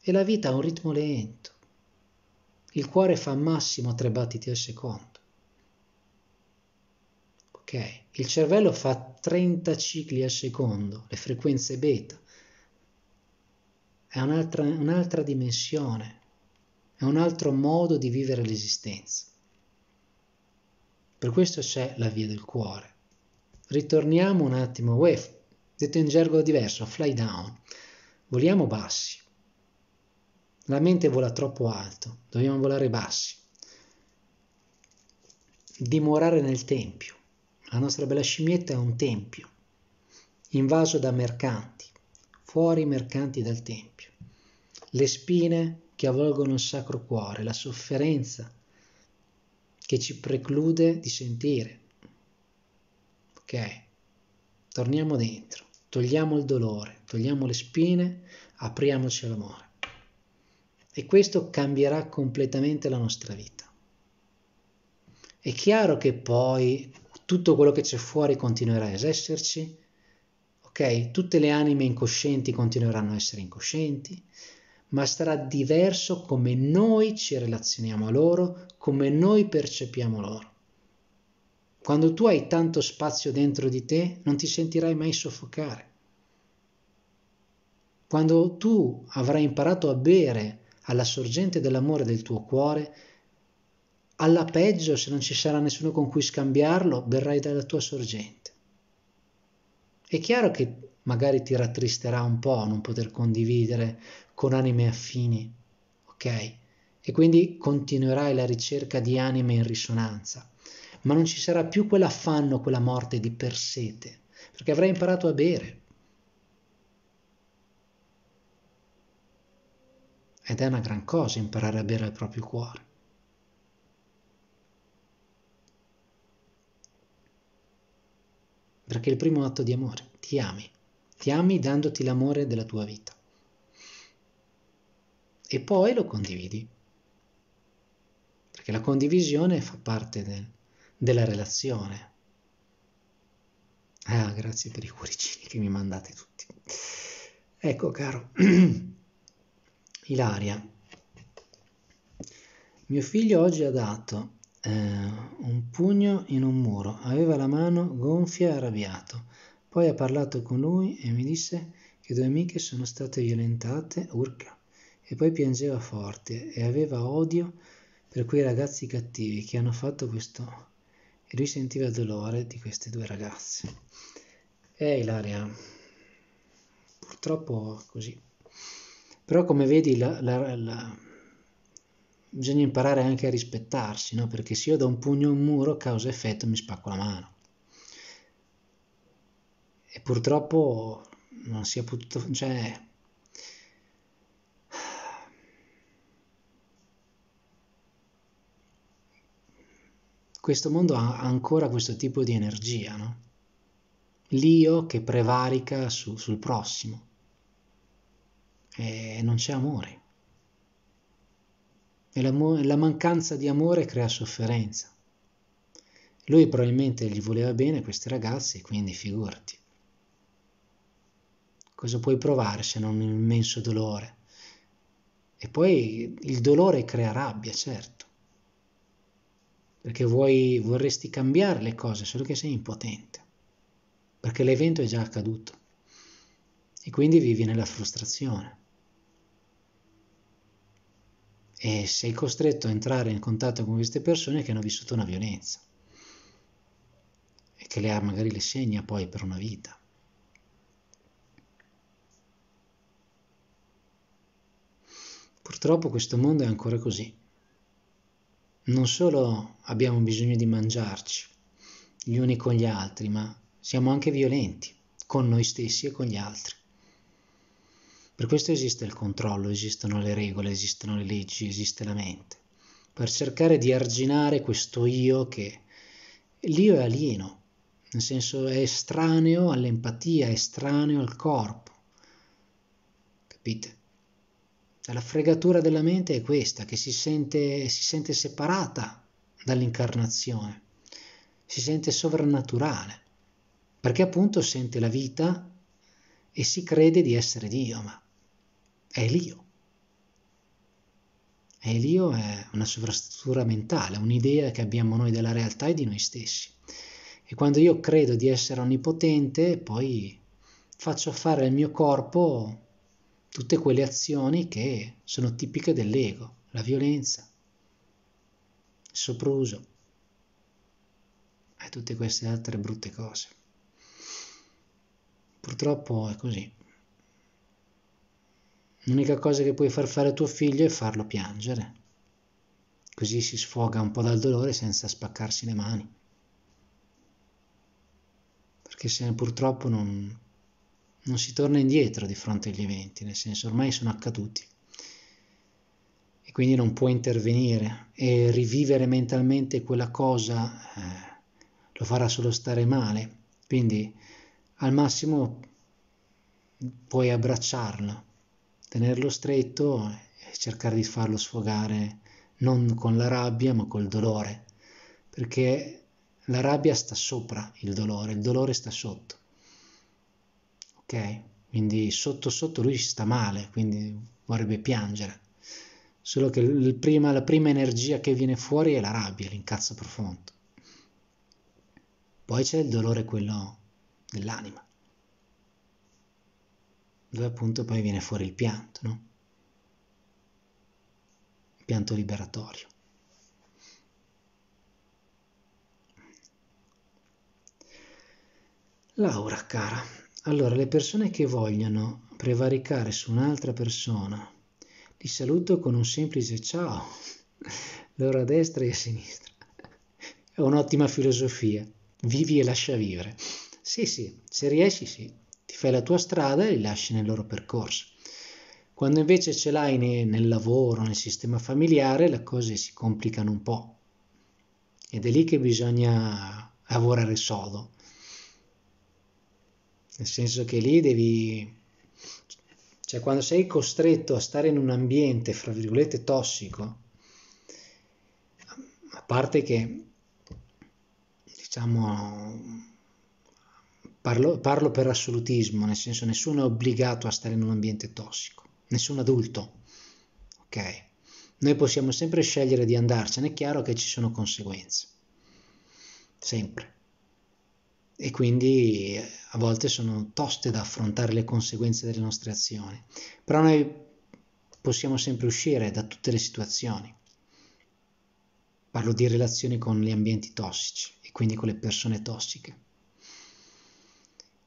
E la vita ha un ritmo lento. Il cuore fa massimo tre battiti al secondo. Ok? Il cervello fa 30 cicli al secondo, le frequenze beta è un'altra, un'altra dimensione, è un altro modo di vivere l'esistenza. Per questo c'è la via del cuore. Ritorniamo un attimo, wave, detto in gergo diverso, fly down. Voliamo bassi. La mente vola troppo alto, dobbiamo volare bassi. Dimorare nel tempio. La nostra bella scimmietta è un tempio, invaso da mercanti, fuori mercanti dal tempio le spine che avvolgono il sacro cuore, la sofferenza che ci preclude di sentire. Ok? Torniamo dentro, togliamo il dolore, togliamo le spine, apriamoci all'amore. E questo cambierà completamente la nostra vita. È chiaro che poi tutto quello che c'è fuori continuerà ad esserci, ok? Tutte le anime incoscienti continueranno a essere incoscienti, ma sarà diverso come noi ci relazioniamo a loro, come noi percepiamo loro. Quando tu hai tanto spazio dentro di te, non ti sentirai mai soffocare. Quando tu avrai imparato a bere alla sorgente dell'amore del tuo cuore, alla peggio, se non ci sarà nessuno con cui scambiarlo, berrai dalla tua sorgente. È chiaro che magari ti rattristerà un po' non poter condividere con anime affini, ok? E quindi continuerai la ricerca di anime in risonanza, ma non ci sarà più quell'affanno, quella morte di per sete, perché avrai imparato a bere. Ed è una gran cosa imparare a bere il proprio cuore. Perché il primo atto di amore, ti ami, ti ami dandoti l'amore della tua vita e poi lo condividi. Perché la condivisione fa parte del, della relazione. Ah, grazie per i cuoricini che mi mandate tutti. Ecco, caro. Ilaria. Mio figlio oggi ha dato eh, un pugno in un muro, aveva la mano gonfia e arrabbiato. Poi ha parlato con lui e mi disse che due amiche sono state violentate, urca e poi piangeva forte e aveva odio per quei ragazzi cattivi che hanno fatto questo e lui sentiva il dolore di queste due ragazze. Eh Ilaria, purtroppo così. Però come vedi la, la, la... bisogna imparare anche a rispettarsi, no? perché se io do un pugno a un muro causa effetto mi spacco la mano. E purtroppo non si è potuto, cioè questo mondo ha ancora questo tipo di energia, no? L'io che prevarica su, sul prossimo. E non c'è amore. E la mancanza di amore crea sofferenza. Lui probabilmente gli voleva bene a questi ragazzi, quindi figurati. Cosa puoi provare se non un immenso dolore? E poi il dolore crea rabbia, certo perché vuoi, vorresti cambiare le cose, solo che sei impotente, perché l'evento è già accaduto e quindi vivi nella frustrazione. E sei costretto a entrare in contatto con queste persone che hanno vissuto una violenza e che le ha, magari le segna poi per una vita. Purtroppo questo mondo è ancora così non solo abbiamo bisogno di mangiarci gli uni con gli altri, ma siamo anche violenti con noi stessi e con gli altri. Per questo esiste il controllo, esistono le regole, esistono le leggi, esiste la mente, per cercare di arginare questo io che l'io è alieno, nel senso è estraneo all'empatia, è estraneo al corpo. Capite? La fregatura della mente è questa, che si sente, si sente separata dall'incarnazione, si sente sovrannaturale, perché appunto sente la vita e si crede di essere Dio, ma è l'io. E l'io è una sovrastruttura mentale, un'idea che abbiamo noi della realtà e di noi stessi. E quando io credo di essere onnipotente, poi faccio fare al mio corpo tutte quelle azioni che sono tipiche dell'ego, la violenza, il sopruso e tutte queste altre brutte cose. Purtroppo è così. L'unica cosa che puoi far fare a tuo figlio è farlo piangere, così si sfoga un po' dal dolore senza spaccarsi le mani. Perché se purtroppo non, non si torna indietro di fronte agli eventi, nel senso ormai sono accaduti e quindi non può intervenire e rivivere mentalmente quella cosa eh, lo farà solo stare male, quindi al massimo puoi abbracciarlo, tenerlo stretto e cercare di farlo sfogare non con la rabbia ma col dolore, perché la rabbia sta sopra il dolore, il dolore sta sotto ok? Quindi sotto sotto lui sta male, quindi vorrebbe piangere. Solo che prima, la prima energia che viene fuori è la rabbia, l'incazzo profondo. Poi c'è il dolore quello dell'anima, dove appunto poi viene fuori il pianto, no? Il pianto liberatorio. Laura, cara. Allora, le persone che vogliono prevaricare su un'altra persona, li saluto con un semplice ciao, loro a destra e a sinistra. È un'ottima filosofia, vivi e lascia vivere. Sì, sì, se riesci sì, ti fai la tua strada e li lasci nel loro percorso. Quando invece ce l'hai ne, nel lavoro, nel sistema familiare, le cose si complicano un po'. Ed è lì che bisogna lavorare sodo nel senso che lì devi... cioè quando sei costretto a stare in un ambiente, fra virgolette, tossico, a parte che, diciamo, parlo, parlo per assolutismo, nel senso nessuno è obbligato a stare in un ambiente tossico, nessun adulto, ok? Noi possiamo sempre scegliere di andarcene, è chiaro che ci sono conseguenze, sempre e quindi eh, a volte sono toste da affrontare le conseguenze delle nostre azioni, però noi possiamo sempre uscire da tutte le situazioni. Parlo di relazioni con gli ambienti tossici e quindi con le persone tossiche.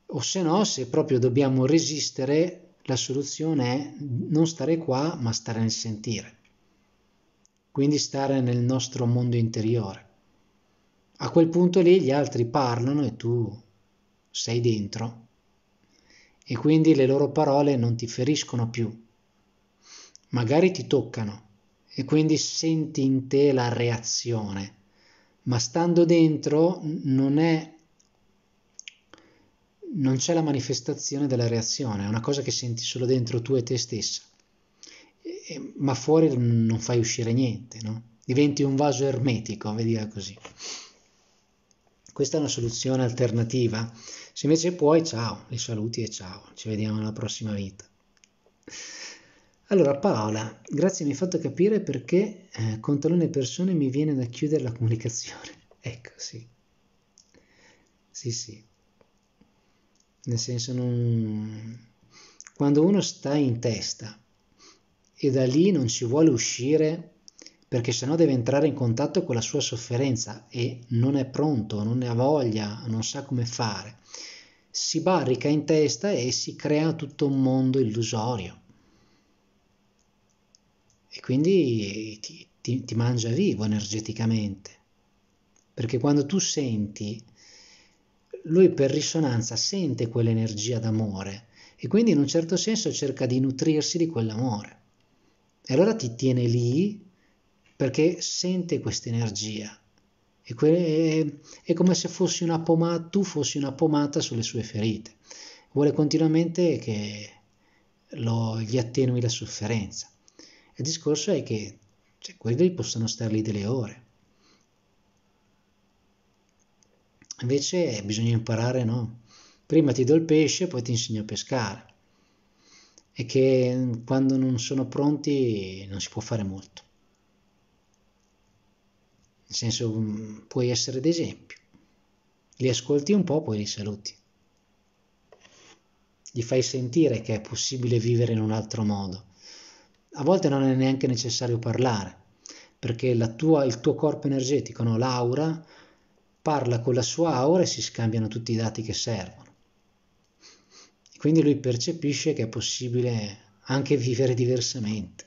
O se no, se proprio dobbiamo resistere, la soluzione è non stare qua, ma stare nel sentire. Quindi stare nel nostro mondo interiore a quel punto lì gli altri parlano e tu sei dentro e quindi le loro parole non ti feriscono più, magari ti toccano e quindi senti in te la reazione, ma stando dentro non è non c'è la manifestazione della reazione, è una cosa che senti solo dentro tu e te stessa, e, ma fuori non fai uscire niente, no? diventi un vaso ermetico, vediamo così. Questa è una soluzione alternativa. Se invece puoi, ciao, li saluti e ciao, ci vediamo alla prossima vita. Allora Paola, grazie mi hai fatto capire perché eh, con talune persone mi viene da chiudere la comunicazione. Ecco, sì. Sì, sì. Nel senso, non... quando uno sta in testa e da lì non ci vuole uscire perché sennò deve entrare in contatto con la sua sofferenza e non è pronto, non ne ha voglia, non sa come fare. Si barrica in testa e si crea tutto un mondo illusorio. E quindi ti, ti, ti mangia vivo energeticamente. Perché quando tu senti, lui per risonanza sente quell'energia d'amore e quindi in un certo senso cerca di nutrirsi di quell'amore. E allora ti tiene lì perché sente questa energia. E que- è, come se fossi una pomata, tu fossi una pomata sulle sue ferite. Vuole continuamente che lo, gli attenui la sofferenza. Il discorso è che cioè, quelli possono star lì delle ore. Invece bisogna imparare, no? Prima ti do il pesce, poi ti insegno a pescare. E che quando non sono pronti non si può fare molto nel senso mm, puoi essere d'esempio, li ascolti un po', poi li saluti, gli fai sentire che è possibile vivere in un altro modo. A volte non è neanche necessario parlare, perché tua, il tuo corpo energetico, no? l'aura, parla con la sua aura e si scambiano tutti i dati che servono. Quindi lui percepisce che è possibile anche vivere diversamente.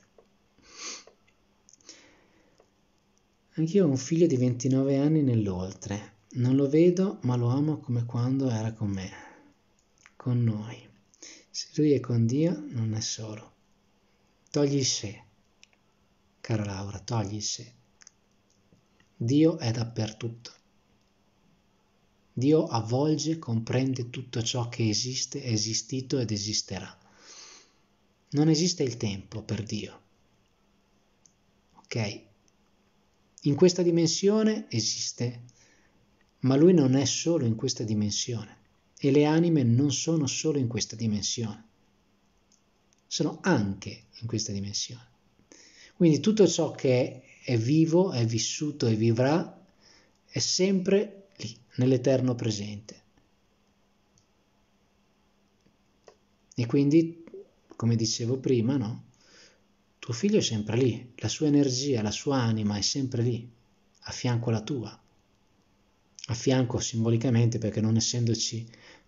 Anch'io ho un figlio di 29 anni nell'oltre. Non lo vedo, ma lo amo come quando era con me, con noi. Se lui è con Dio, non è solo. Togli il sé, cara Laura, togli il sé. Dio è dappertutto. Dio avvolge, comprende tutto ciò che esiste, è esistito ed esisterà. Non esiste il tempo per Dio. Ok? In questa dimensione esiste, ma lui non è solo in questa dimensione e le anime non sono solo in questa dimensione, sono anche in questa dimensione. Quindi tutto ciò che è vivo, è vissuto e vivrà è sempre lì, nell'eterno presente. E quindi, come dicevo prima, no? Tuo figlio è sempre lì, la sua energia, la sua anima è sempre lì, a fianco alla tua. A fianco simbolicamente perché non essendoci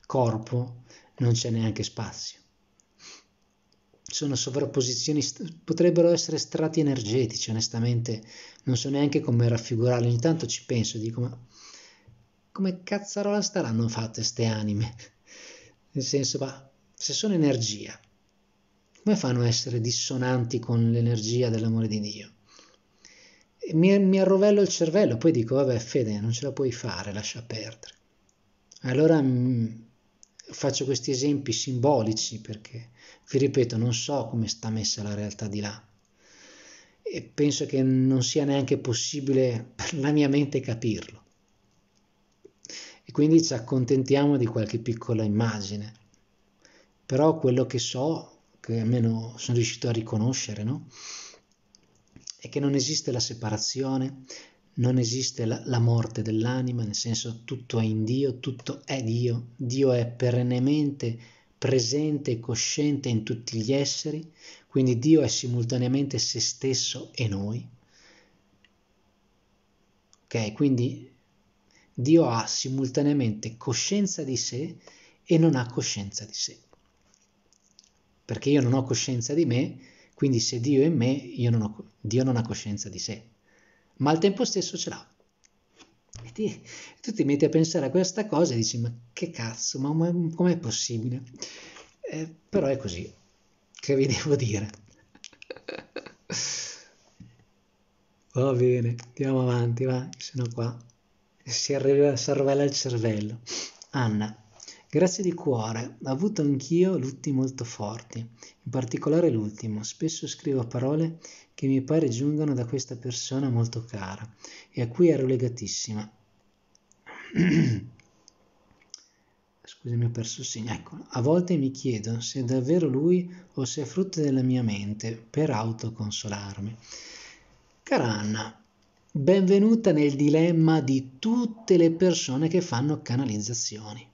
corpo non c'è neanche spazio. Sono sovrapposizioni, potrebbero essere strati energetici, onestamente non so neanche come raffigurarli, ogni tanto ci penso e dico ma come cazzarola staranno fatte queste anime? Nel senso, ma se sono energia, come fanno a essere dissonanti con l'energia dell'amore di Dio? Mi, mi, arrovello il cervello, poi dico, vabbè Fede, non ce la puoi fare, lascia perdere. Allora mh, mm, faccio questi esempi simbolici perché, vi ripeto, non so come sta messa la realtà di là e penso che non sia neanche possibile per la mia mente capirlo. E quindi ci accontentiamo di qualche piccola immagine. Però quello che so che almeno sono riuscito a riconoscere, no? è che non esiste la separazione, non esiste la, la, morte dell'anima, nel senso tutto è in Dio, tutto è Dio, Dio è perennemente presente e cosciente in tutti gli esseri, quindi Dio è simultaneamente se stesso e noi. Ok, quindi Dio ha simultaneamente coscienza di sé e non ha coscienza di sé perché io non ho coscienza di me, quindi se Dio è in me, non ho, Dio non ha coscienza di sé, ma al tempo stesso ce l'ha. E ti, tu ti metti a pensare a questa cosa e dici, ma che cazzo, ma, ma com'è possibile? Eh, però è così, che vi devo dire? Va bene, andiamo avanti, va, sono qua. Si arriva il cervello al cervello. Anna. Grazie di cuore, ho avuto anch'io lutti molto forti, in particolare l'ultimo. Spesso scrivo parole che mi pare giungano da questa persona molto cara e a cui ero legatissima. Scusami, ho perso il segno. Ecco, a volte mi chiedo se è davvero lui o se è frutto della mia mente per autoconsolarmi. Cara Anna, benvenuta nel dilemma di tutte le persone che fanno canalizzazioni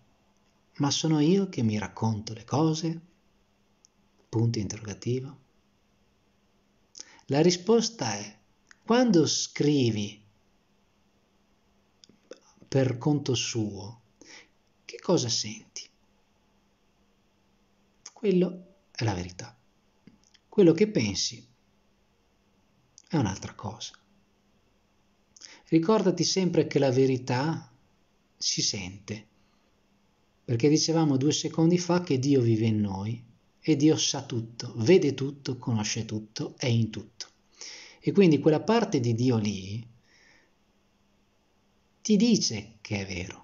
ma sono io che mi racconto le cose? Punto interrogativo. La risposta è, quando scrivi per conto suo, che cosa senti? Quello è la verità. Quello che pensi è un'altra cosa. Ricordati sempre che la verità si sente perché dicevamo due secondi fa che Dio vive in noi e Dio sa tutto, vede tutto, conosce tutto, è in tutto. E quindi quella parte di Dio lì ti dice che è vero.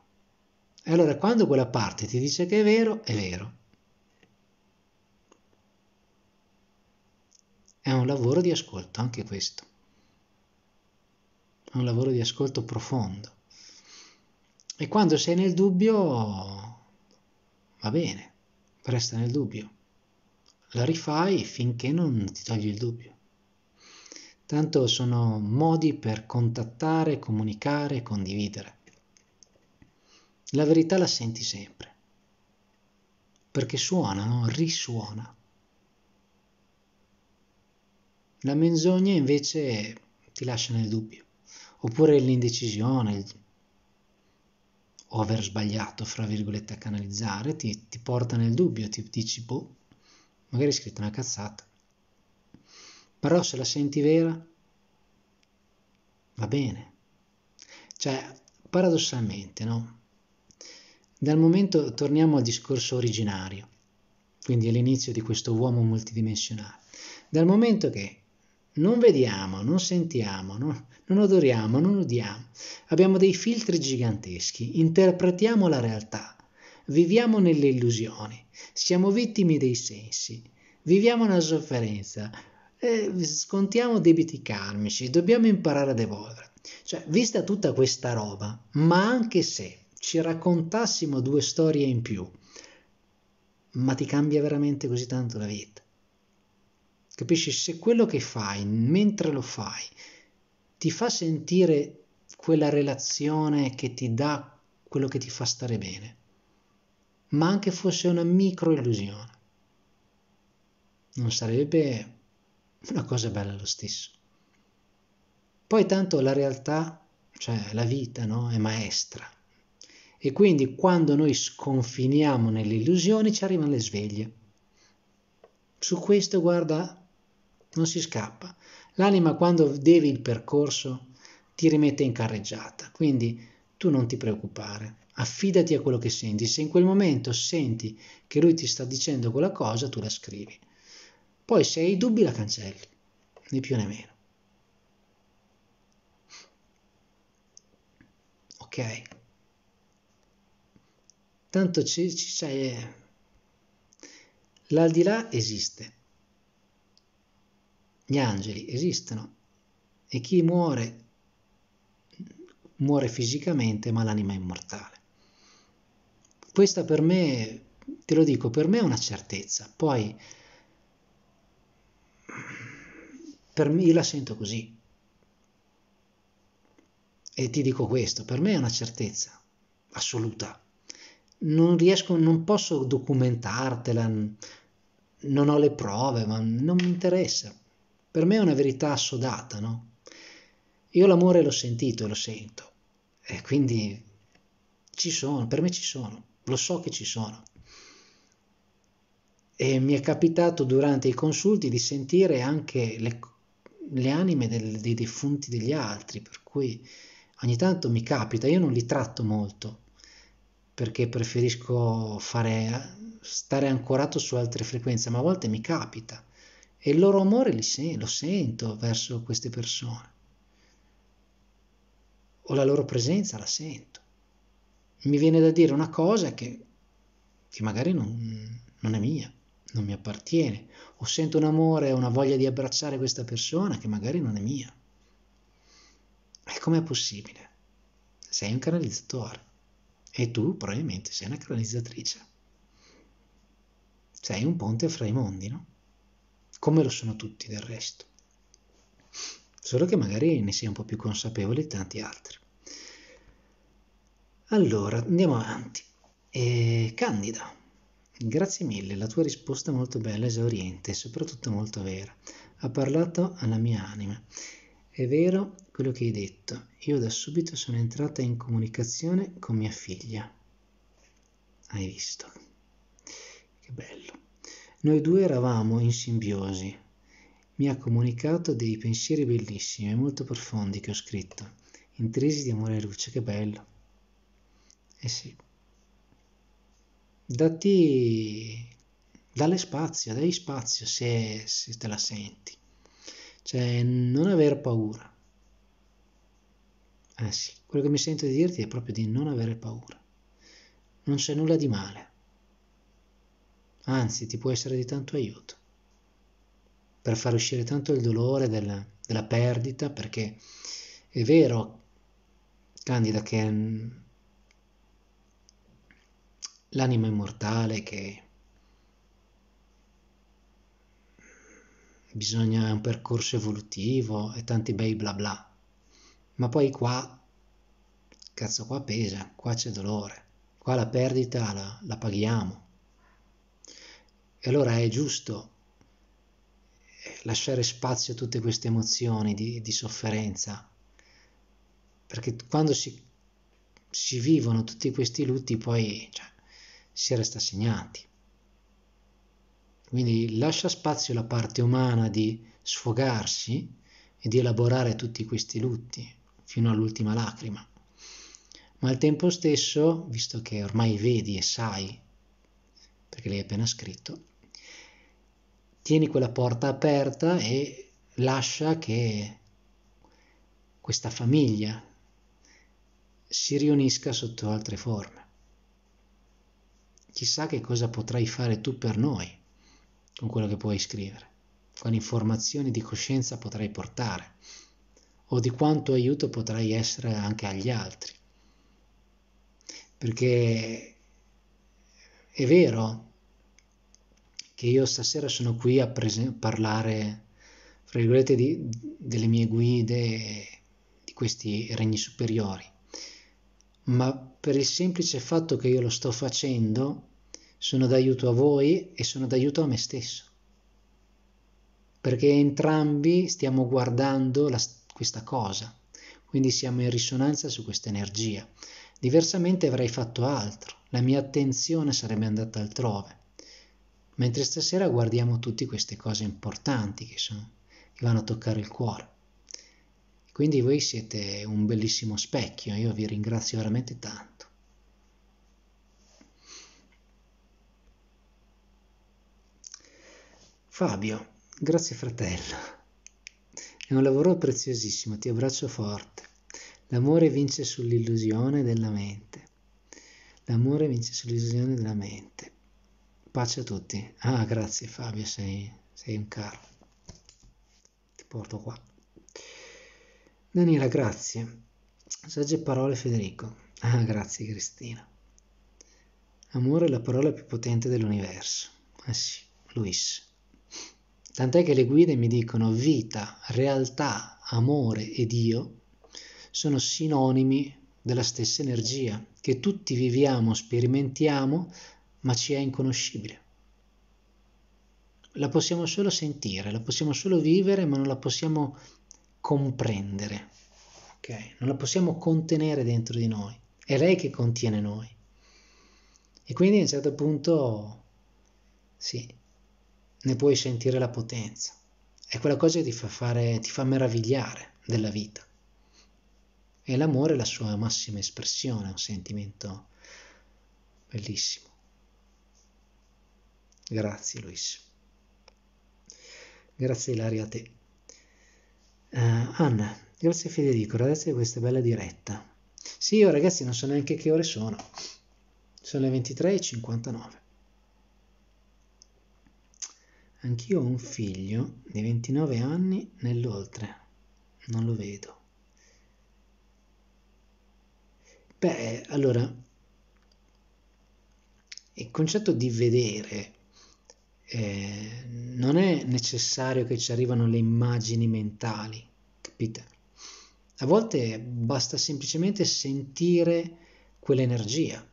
E allora quando quella parte ti dice che è vero, è vero. È un lavoro di ascolto anche questo. È un lavoro di ascolto profondo. E quando sei nel dubbio, va bene, resta nel dubbio. La rifai finché non ti togli il dubbio. Tanto sono modi per contattare, comunicare, condividere. La verità la senti sempre, perché suona, no? risuona. La menzogna invece ti lascia nel dubbio, oppure l'indecisione, o aver sbagliato, fra virgolette, a canalizzare, ti, ti porta nel dubbio, ti dici, boh, magari hai scritto una cazzata. Però se la senti vera, va bene. Cioè, paradossalmente, no? Dal momento, torniamo al discorso originario, quindi all'inizio di questo uomo multidimensionale, dal momento che non vediamo, non sentiamo, no? non odoriamo, non udiamo. Abbiamo dei filtri giganteschi, interpretiamo la realtà, viviamo nelle illusioni, siamo vittime dei sensi, viviamo una sofferenza, eh, scontiamo debiti karmici, dobbiamo imparare ad evolvere. Cioè, vista tutta questa roba, ma anche se ci raccontassimo due storie in più, ma ti cambia veramente così tanto la vita. Capisci? Se quello che fai, mentre lo fai, ti fa sentire quella relazione che ti dà quello che ti fa stare bene, ma anche fosse una micro illusione, non sarebbe una cosa bella lo stesso. Poi tanto la realtà, cioè la vita, no? è maestra. E quindi quando noi sconfiniamo nelle illusioni ci arrivano le sveglie. Su questo, guarda, non si scappa. L'anima quando devi il percorso ti rimette in carreggiata, quindi tu non ti preoccupare, affidati a quello che senti. Se in quel momento senti che lui ti sta dicendo quella cosa, tu la scrivi. Poi se hai dubbi la cancelli, né più né meno. Ok? Tanto ci c'è eh. l'aldilà esiste gli angeli esistono e chi muore muore fisicamente ma l'anima è immortale. Questa per me, te lo dico, per me è una certezza, poi per me io la sento così. E ti dico questo, per me è una certezza assoluta. Non riesco, non posso documentartela, non ho le prove, ma non mi interessa. Per me è una verità assodata, no? Io l'amore l'ho sentito e lo sento, e quindi ci sono, per me ci sono, lo so che ci sono. E mi è capitato durante i consulti di sentire anche le, le anime del, dei defunti degli altri, per cui ogni tanto mi capita, io non li tratto molto, perché preferisco fare, stare ancorato su altre frequenze, ma a volte mi capita e il loro amore se- lo sento verso queste persone. O la loro presenza la sento. Mi viene da dire una cosa che, che magari non, non è mia, non mi appartiene. O sento un amore una voglia di abbracciare questa persona che magari non è mia. E com'è possibile? Sei un canalizzatore e tu probabilmente sei una canalizzatrice. Sei un ponte fra i mondi, no? come lo sono tutti del resto. Solo che magari ne sia un po' più consapevoli tanti altri. Allora, andiamo avanti. E eh, Candida, grazie mille, la tua risposta è molto bella, esauriente e soprattutto molto vera. Ha parlato alla mia anima. È vero quello che hai detto, io da subito sono entrata in comunicazione con mia figlia. Hai visto? Che bello. Noi due eravamo in simbiosi. Mi ha comunicato dei pensieri bellissimi e molto profondi che ho scritto, intrisi di amore e luce, che bello. Eh sì. Datti, dalle spazio, dai spazio se, se te la senti. Cioè, non aver paura. Eh sì, quello che mi sento di dirti è proprio di non avere paura. Non c'è nulla di male anzi ti può essere di tanto aiuto per far uscire tanto il dolore della, della perdita, perché è vero, Candida, che l'anima immortale, che bisogna un percorso evolutivo e tanti bei bla bla, ma poi qua, cazzo, qua pesa, qua c'è dolore, qua la perdita la, la paghiamo e allora è giusto eh, lasciare spazio a tutte queste emozioni di, di sofferenza, perché quando si, si, vivono tutti questi lutti poi cioè, si resta segnati. Quindi lascia spazio alla parte umana di sfogarsi e di elaborare tutti questi lutti fino all'ultima lacrima. Ma al tempo stesso, visto che ormai vedi e sai, perché l'hai appena scritto, tieni quella porta aperta e lascia che questa famiglia si riunisca sotto altre forme. Chissà che cosa potrai fare tu per noi con quello che puoi scrivere, quali informazioni di coscienza potrai portare o di quanto aiuto potrai essere anche agli altri. Perché è vero che io stasera sono qui a prese- parlare, fra virgolette, di, delle mie guide, di questi regni superiori, ma per il semplice fatto che io lo sto facendo, sono d'aiuto a voi e sono d'aiuto a me stesso. Perché entrambi stiamo guardando la, questa cosa, quindi siamo in risonanza su questa energia. Diversamente avrei fatto altro, la mia attenzione sarebbe andata altrove. Mentre stasera guardiamo tutte queste cose importanti che, sono, che vanno a toccare il cuore. Quindi voi siete un bellissimo specchio, io vi ringrazio veramente tanto. Fabio, grazie fratello. È un lavoro preziosissimo, ti abbraccio forte. L'amore vince sull'illusione della mente. L'amore vince sull'illusione della mente. Pace a tutti. Ah, grazie Fabio, sei, sei un caro. Ti porto qua. Daniela, grazie. Sagge parole Federico. Ah, grazie Cristina. Amore è la parola più potente dell'universo. Ah sì, Luis. Tant'è che le guide mi dicono vita, realtà, amore e Dio sono sinonimi della stessa energia che tutti viviamo, sperimentiamo ma ci è inconoscibile. La possiamo solo sentire, la possiamo solo vivere, ma non la possiamo comprendere, okay? non la possiamo contenere dentro di noi. È lei che contiene noi. E quindi a un certo punto, sì, ne puoi sentire la potenza. È quella cosa che ti fa, fare, ti fa meravigliare della vita. E l'amore è la sua massima espressione, un sentimento bellissimo. Grazie Luis. Grazie Ilaria a te. Uh, Anna, grazie Federico, grazie di questa bella diretta. Sì, io ragazzi non so neanche che ore sono. Sono le 23.59. Anch'io ho un figlio di 29 anni nell'oltre. Non lo vedo. Beh, allora, il concetto di vedere eh, non è necessario che ci arrivano le immagini mentali, capite? A volte basta semplicemente sentire quell'energia.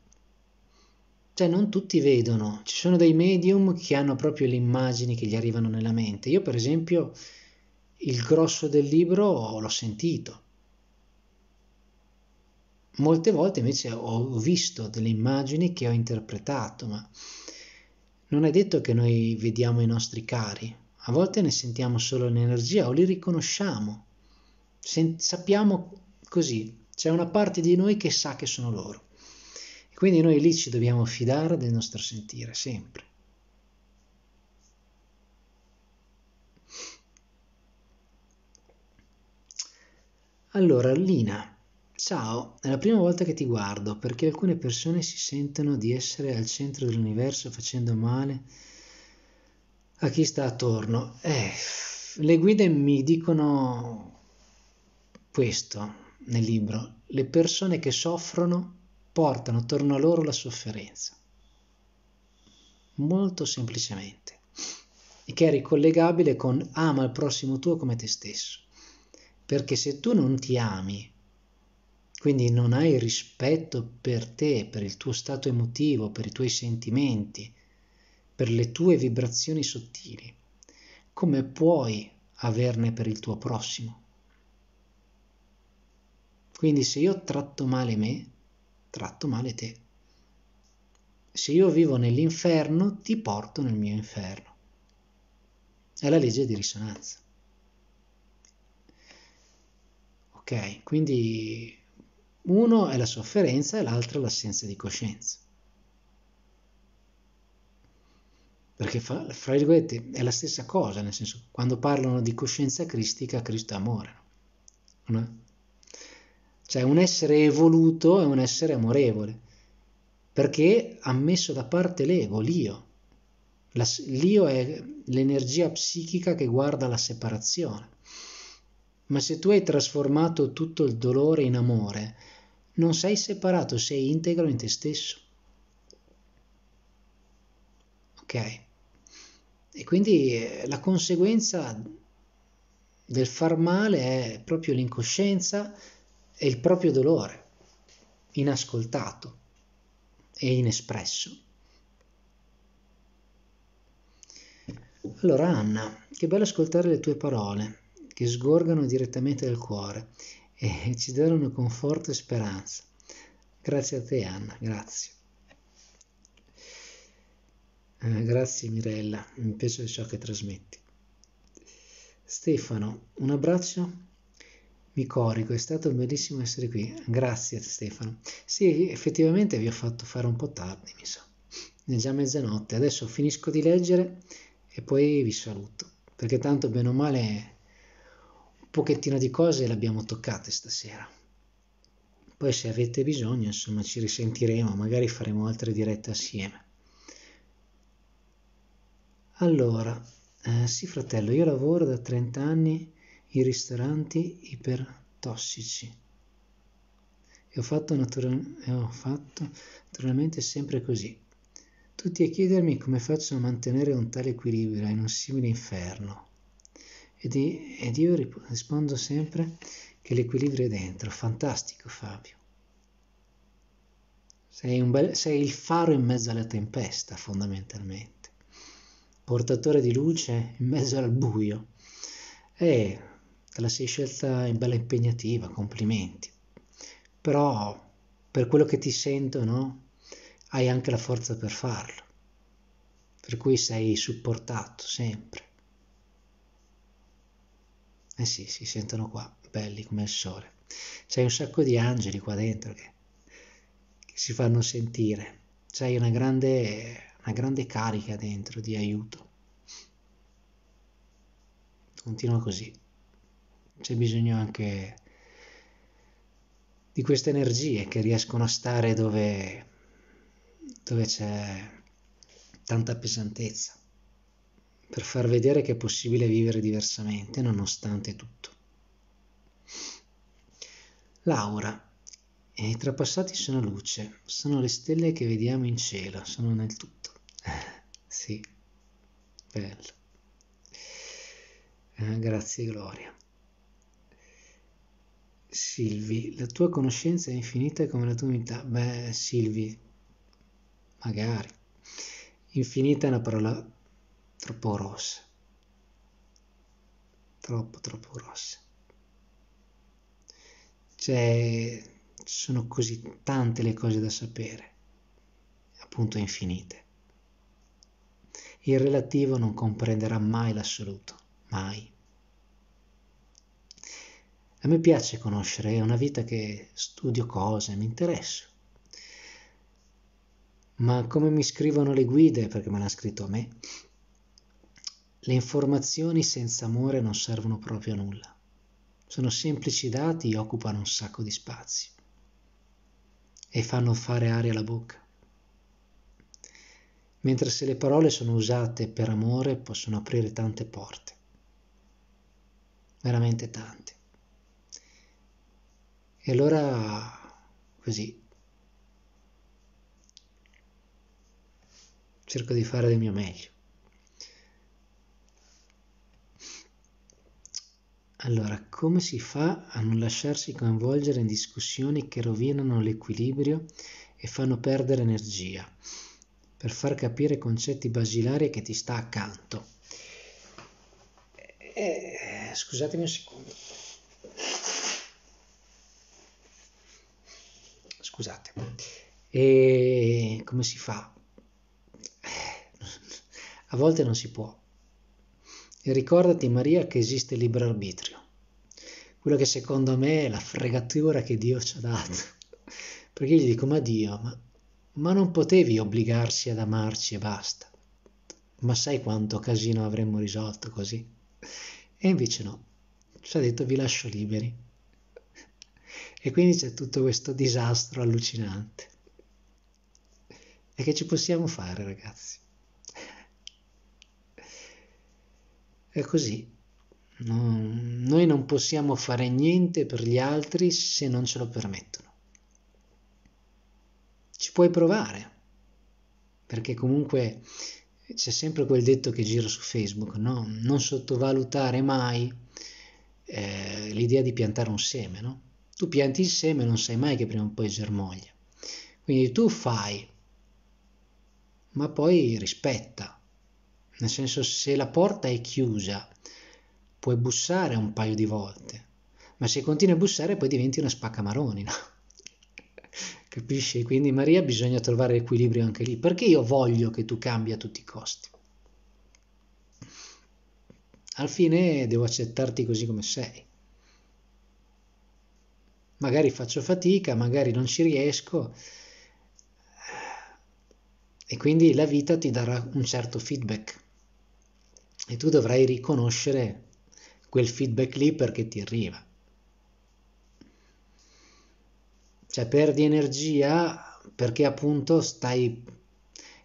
Cioè non tutti vedono, ci sono dei medium che hanno proprio le immagini che gli arrivano nella mente. Io per esempio il grosso del libro l'ho sentito. Molte volte invece ho visto delle immagini che ho interpretato, ma non è detto che noi vediamo i nostri cari, a volte ne sentiamo solo l'energia o li riconosciamo. Sen- sappiamo così, c'è una parte di noi che sa che sono loro. E quindi noi lì ci dobbiamo fidare del nostro sentire, sempre. Allora, Lina, Ciao, è la prima volta che ti guardo perché alcune persone si sentono di essere al centro dell'universo facendo male a chi sta attorno. Eh, le guide mi dicono questo nel libro, le persone che soffrono portano attorno a loro la sofferenza, molto semplicemente, e che è ricollegabile con ama il prossimo tuo come te stesso, perché se tu non ti ami, quindi non hai rispetto per te, per il tuo stato emotivo, per i tuoi sentimenti, per le tue vibrazioni sottili. Come puoi averne per il tuo prossimo? Quindi se io tratto male me, tratto male te. Se io vivo nell'inferno, ti porto nel mio inferno. È la legge di risonanza. Ok, quindi uno è la sofferenza e l'altro l'assenza di coscienza. Perché, fra, fra virgolette, è la stessa cosa, nel senso, quando parlano di coscienza cristica, Cristo amore. No? Cioè un essere evoluto è un essere amorevole, perché ha messo da parte l'ego, l'io. La, l'io è l'energia psichica che guarda la separazione. Ma se tu hai trasformato tutto il dolore in amore, non sei separato, sei integro in te stesso. Ok? E quindi eh, la conseguenza del far male è proprio l'incoscienza e il proprio dolore, inascoltato e inespresso. Allora Anna, che bello ascoltare le tue parole, che sgorgano direttamente dal cuore e ci donano conforto e speranza. Grazie a te Anna, grazie. Eh, grazie Mirella, mi piace ciò che trasmetti. Stefano, un abbraccio. Mi corico, è stato bellissimo essere qui. Grazie Stefano. Sì, effettivamente vi ho fatto fare un po' tardi, mi sa. So. È già mezzanotte. Adesso finisco di leggere e poi vi saluto, perché tanto bene o male pochettino di cose le abbiamo toccate stasera. Poi se avete bisogno, insomma, ci risentiremo, magari faremo altre dirette assieme. Allora, eh, sì fratello, io lavoro da 30 anni in ristoranti ipertossici e ho fatto, natura- e ho fatto naturalmente sempre così. Tutti a chiedermi come faccio a mantenere un tale equilibrio in un simile inferno. Ed io rispondo sempre che l'equilibrio è dentro. Fantastico Fabio. Sei, bel, sei, il faro in mezzo alla tempesta, fondamentalmente. Portatore di luce in mezzo al buio. E te la sei scelta in bella impegnativa, complimenti. Però, per quello che ti sento, no? Hai anche la forza per farlo. Per cui sei supportato sempre. Eh sì, si sentono qua, belli come il sole. C'è un sacco di angeli qua dentro che, che si fanno sentire. C'è una grande, una grande carica dentro di aiuto. Continua così. C'è bisogno anche di queste energie che riescono a stare dove, dove c'è tanta pesantezza per far vedere che è possibile vivere diversamente nonostante tutto. L'aura. E i trapassati sono luce, sono le stelle che vediamo in cielo, sono nel tutto. sì, bello. Eh, grazie Gloria. Silvi, la tua conoscenza è infinita come la tua unità. Beh, Silvi, magari. Infinita è una parola troppo rosse, troppo troppo rosse. Cioè, sono così tante le cose da sapere, appunto infinite. Il relativo non comprenderà mai l'assoluto, mai. A me piace conoscere, è una vita che studio cose, mi interesso. Ma come mi scrivono le guide, perché me l'ha scritto a me, le informazioni senza amore non servono proprio a nulla. Sono semplici dati e occupano un sacco di spazi. E fanno fare aria alla bocca. Mentre se le parole sono usate per amore possono aprire tante porte. Veramente tante. E allora, così, cerco di fare del mio meglio. Allora, come si fa a non lasciarsi coinvolgere in discussioni che rovinano l'equilibrio e fanno perdere energia? Per far capire concetti basilari che ti sta accanto. Eh, scusatemi un secondo. Scusate. E come si fa? Eh, a volte non si può. E ricordati Maria che esiste il libero arbitrio. Quello che secondo me è la fregatura che Dio ci ha dato. Perché io gli dico, ma Dio, ma, ma non potevi obbligarsi ad amarci e basta. Ma sai quanto casino avremmo risolto così? E invece no, ci ha detto vi lascio liberi. E quindi c'è tutto questo disastro allucinante. E che ci possiamo fare, ragazzi? È così. No, noi non possiamo fare niente per gli altri se non ce lo permettono. Ci puoi provare, perché comunque c'è sempre quel detto che gira su Facebook, no? non sottovalutare mai eh, l'idea di piantare un seme. No? Tu pianti il seme e non sai mai che prima o poi germoglia. Quindi tu fai, ma poi rispetta nel senso, se la porta è chiusa, puoi bussare un paio di volte, ma se continui a bussare poi diventi una spaccamaroni, no? Capisci? Quindi Maria bisogna trovare equilibrio anche lì, perché io voglio che tu cambi a tutti i costi. Al fine devo accettarti così come sei. Magari faccio fatica, magari non ci riesco e quindi la vita ti darà un certo feedback e tu dovrai riconoscere quel feedback lì perché ti arriva. Cioè perdi energia perché appunto stai,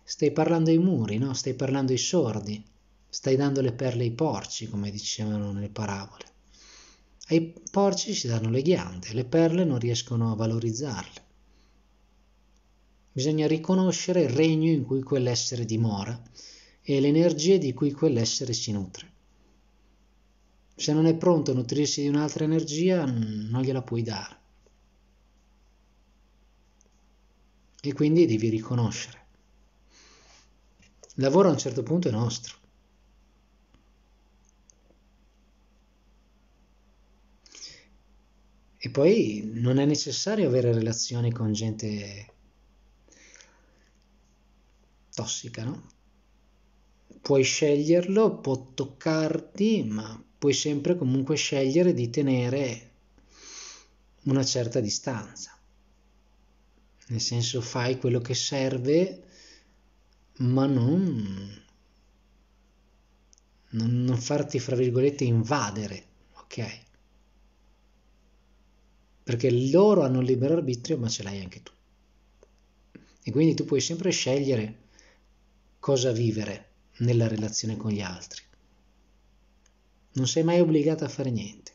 stai parlando ai muri, no? stai parlando ai sordi, stai dando le perle ai porci, come dicevano nelle parabole. Ai porci si danno le ghiande, le perle non riescono a valorizzarle. Bisogna riconoscere il regno in cui quell'essere dimora e le energie di cui quell'essere si nutre. Se non è pronto a nutrirsi di un'altra energia, non gliela puoi dare. E quindi devi riconoscere. Il lavoro a un certo punto è nostro. E poi non è necessario avere relazioni con gente tossica, no? puoi sceglierlo, può toccarti, ma puoi sempre comunque scegliere di tenere una certa distanza. Nel senso fai quello che serve, ma non, non, non farti, fra virgolette, invadere, ok? Perché loro hanno il libero arbitrio, ma ce l'hai anche tu. E quindi tu puoi sempre scegliere cosa vivere nella relazione con gli altri. Non sei mai obbligato a fare niente.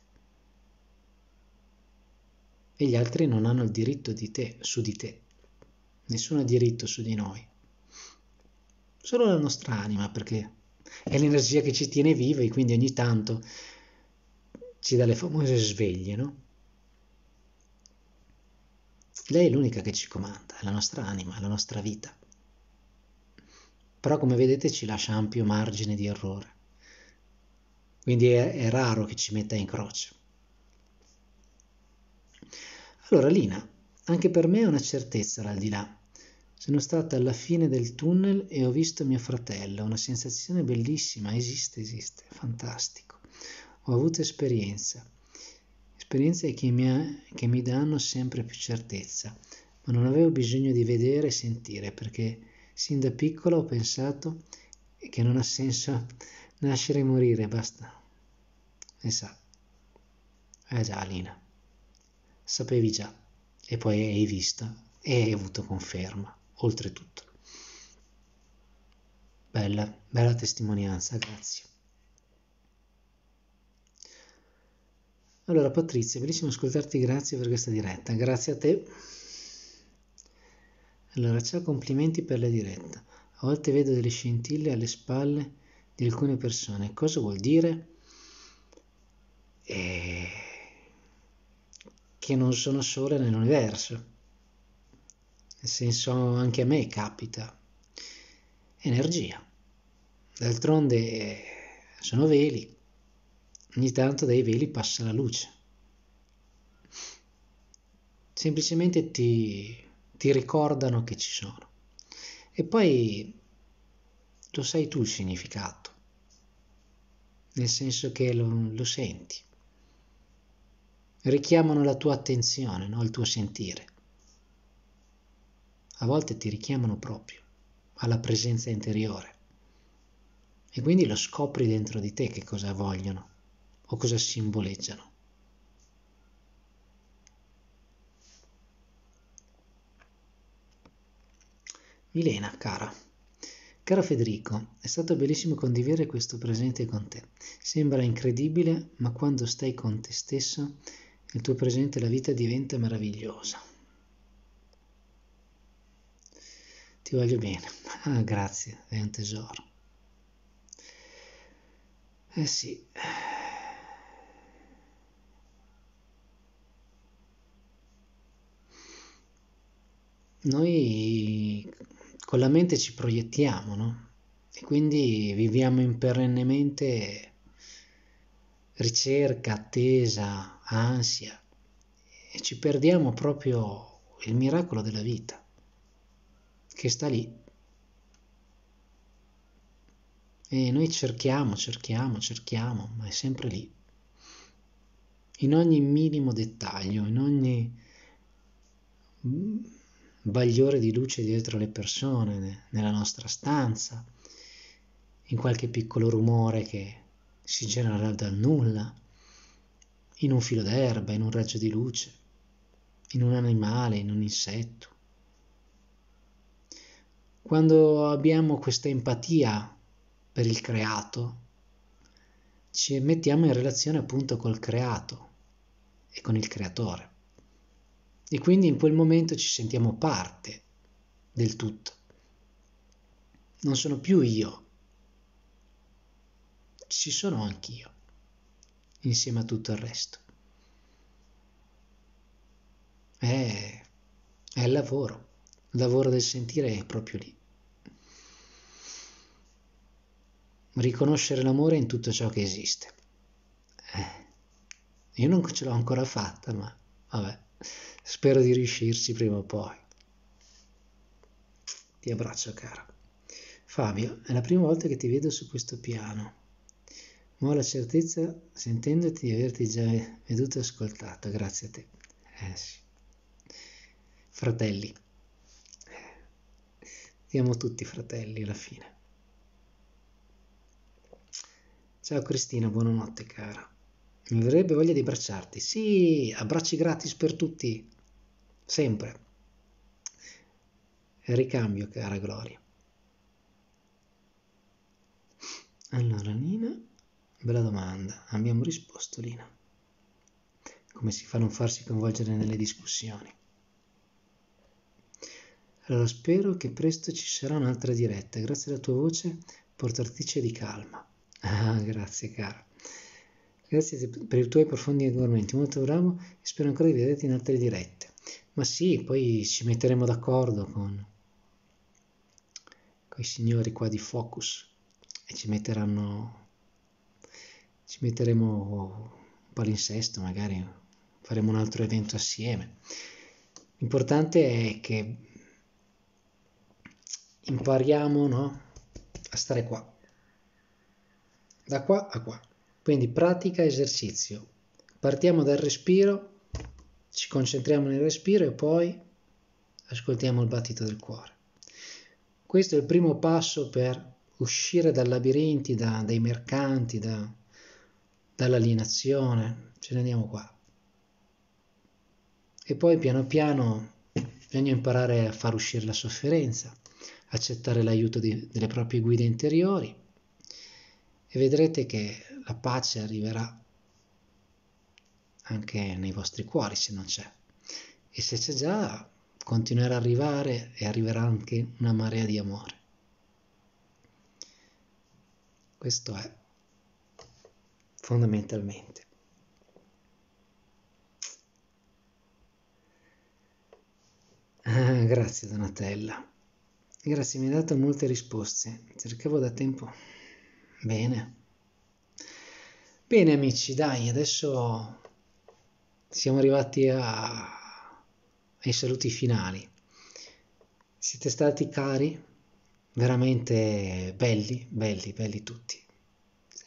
E gli altri non hanno il diritto di te, su di te. Nessuno ha diritto su di noi. Solo la nostra anima, perché è l'energia che ci tiene vivi, quindi ogni tanto ci dà le famose sveglie, no? Lei è l'unica che ci comanda, è la nostra anima, la nostra vita però come vedete ci lascia ampio margine di errore. Quindi è, è raro che ci metta in croce. Allora Lina, anche per me è una certezza l'aldilà. Sono stata alla fine del tunnel e ho visto mio fratello, una sensazione bellissima, esiste, esiste, fantastico. Ho avuto esperienza, esperienze che mi, ha, che mi danno sempre più certezza, ma non avevo bisogno di vedere e sentire perché Sin da piccola ho pensato che non ha senso nascere e morire, basta. E sa. Eh già, Alina. Sapevi già. E poi hai visto e hai avuto conferma, oltretutto. Bella, bella testimonianza, grazie. Allora Patrizia, bellissimo ascoltarti, grazie per questa diretta. Grazie a te. Allora, ciao, complimenti per la diretta. A volte vedo delle scintille alle spalle di alcune persone. Cosa vuol dire? E... Eh, che non sono sole nell'universo. Nel senso, anche a me capita. Energia. D'altronde eh, sono veli. Ogni tanto dai veli passa la luce. Semplicemente ti ti ricordano che ci sono. E poi lo sai tu il significato, nel senso che lo, lo senti. Richiamano la tua attenzione, no? il tuo sentire. A volte ti richiamano proprio alla presenza interiore. E quindi lo scopri dentro di te che cosa vogliono o cosa simboleggiano. Milena, cara. Caro Federico, è stato bellissimo condividere questo presente con te. Sembra incredibile, ma quando stai con te stesso, il tuo presente e la vita diventa meravigliosa. Ti voglio bene. Ah, grazie, è un tesoro. Eh sì. Noi con la mente ci proiettiamo, no? E quindi viviamo in perennemente ricerca, attesa, ansia e ci perdiamo proprio il miracolo della vita che sta lì. E noi cerchiamo, cerchiamo, cerchiamo, ma è sempre lì. In ogni minimo dettaglio, in ogni bagliore di luce dietro le persone, nella nostra stanza, in qualche piccolo rumore che si genera dal nulla, in un filo d'erba, in un raggio di luce, in un animale, in un insetto. Quando abbiamo questa empatia per il creato, ci mettiamo in relazione appunto col creato e con il creatore e quindi in quel momento ci sentiamo parte del tutto. Non sono più io, ci sono anch'io, insieme a tutto il resto. È, è il lavoro, il lavoro del sentire è proprio lì. Riconoscere l'amore in tutto ciò che esiste. Eh, io non ce l'ho ancora fatta, ma vabbè Spero di riuscirci prima o poi. Ti abbraccio, cara. Fabio, è la prima volta che ti vedo su questo piano. Ma ho la certezza, sentendoti, di averti già veduto e ascoltato, grazie a te. Eh sì. Fratelli. Siamo tutti fratelli alla fine. Ciao Cristina, buonanotte cara. Mi verrebbe voglia di abbracciarti. Sì, abbracci gratis per tutti sempre. Ricambio, cara Gloria. Allora, Nina, bella domanda. Abbiamo risposto, Lina. Come si fa a non farsi coinvolgere nelle discussioni? Allora, spero che presto ci sarà un'altra diretta. Grazie alla tua voce portatrice di calma. Ah, grazie, cara. Grazie per i tuoi profondi argomenti. Molto bravo e spero ancora di vederti in altre dirette. Ma sì, poi ci metteremo d'accordo con, quei signori qua di Focus e ci metteranno ci metteremo un palinsesto magari faremo un altro evento assieme l'importante è che impariamo no? a stare qua da qua a qua quindi pratica esercizio partiamo dal respiro ci concentriamo nel respiro e poi ascoltiamo il battito del cuore. Questo è il primo passo per uscire dai labirinti, da, dai mercanti, da, dall'alienazione. Ce ne andiamo qua. E poi piano piano bisogna imparare a far uscire la sofferenza, accettare l'aiuto di, delle proprie guide interiori e vedrete che la pace arriverà anche nei vostri cuori se non c'è. E se c'è già, continuerà a arrivare e arriverà anche una marea di amore. Questo è fondamentalmente. Ah, grazie Donatella. Grazie, mi hai dato molte risposte. Cercavo da tempo. Bene. Bene amici, dai, adesso siamo arrivati a... ai saluti finali. Siete stati cari, veramente belli, belli, belli tutti.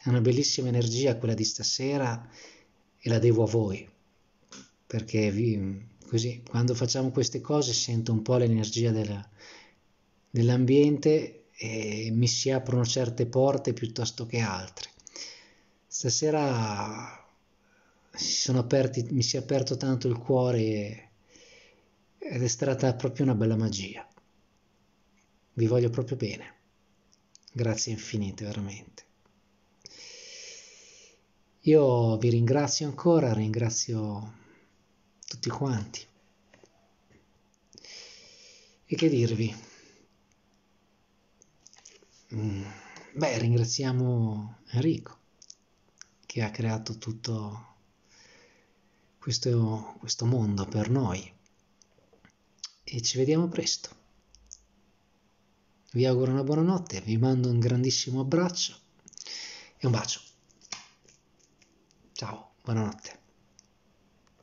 È una bellissima energia quella di stasera e la devo a voi, perché vi, così, quando facciamo queste cose sento un po' l'energia della, dell'ambiente e mi si aprono certe porte piuttosto che altre. Stasera si aperti, mi si è aperto tanto il cuore e, ed è stata proprio una bella magia. Vi voglio proprio bene. Grazie infinite, veramente. Io vi ringrazio ancora, ringrazio tutti quanti. E che dirvi? Mm, beh, ringraziamo Enrico che ha creato tutto questo, questo mondo per noi. E ci vediamo presto. Vi auguro una buonanotte, vi mando un grandissimo abbraccio e un bacio. Ciao, buonanotte.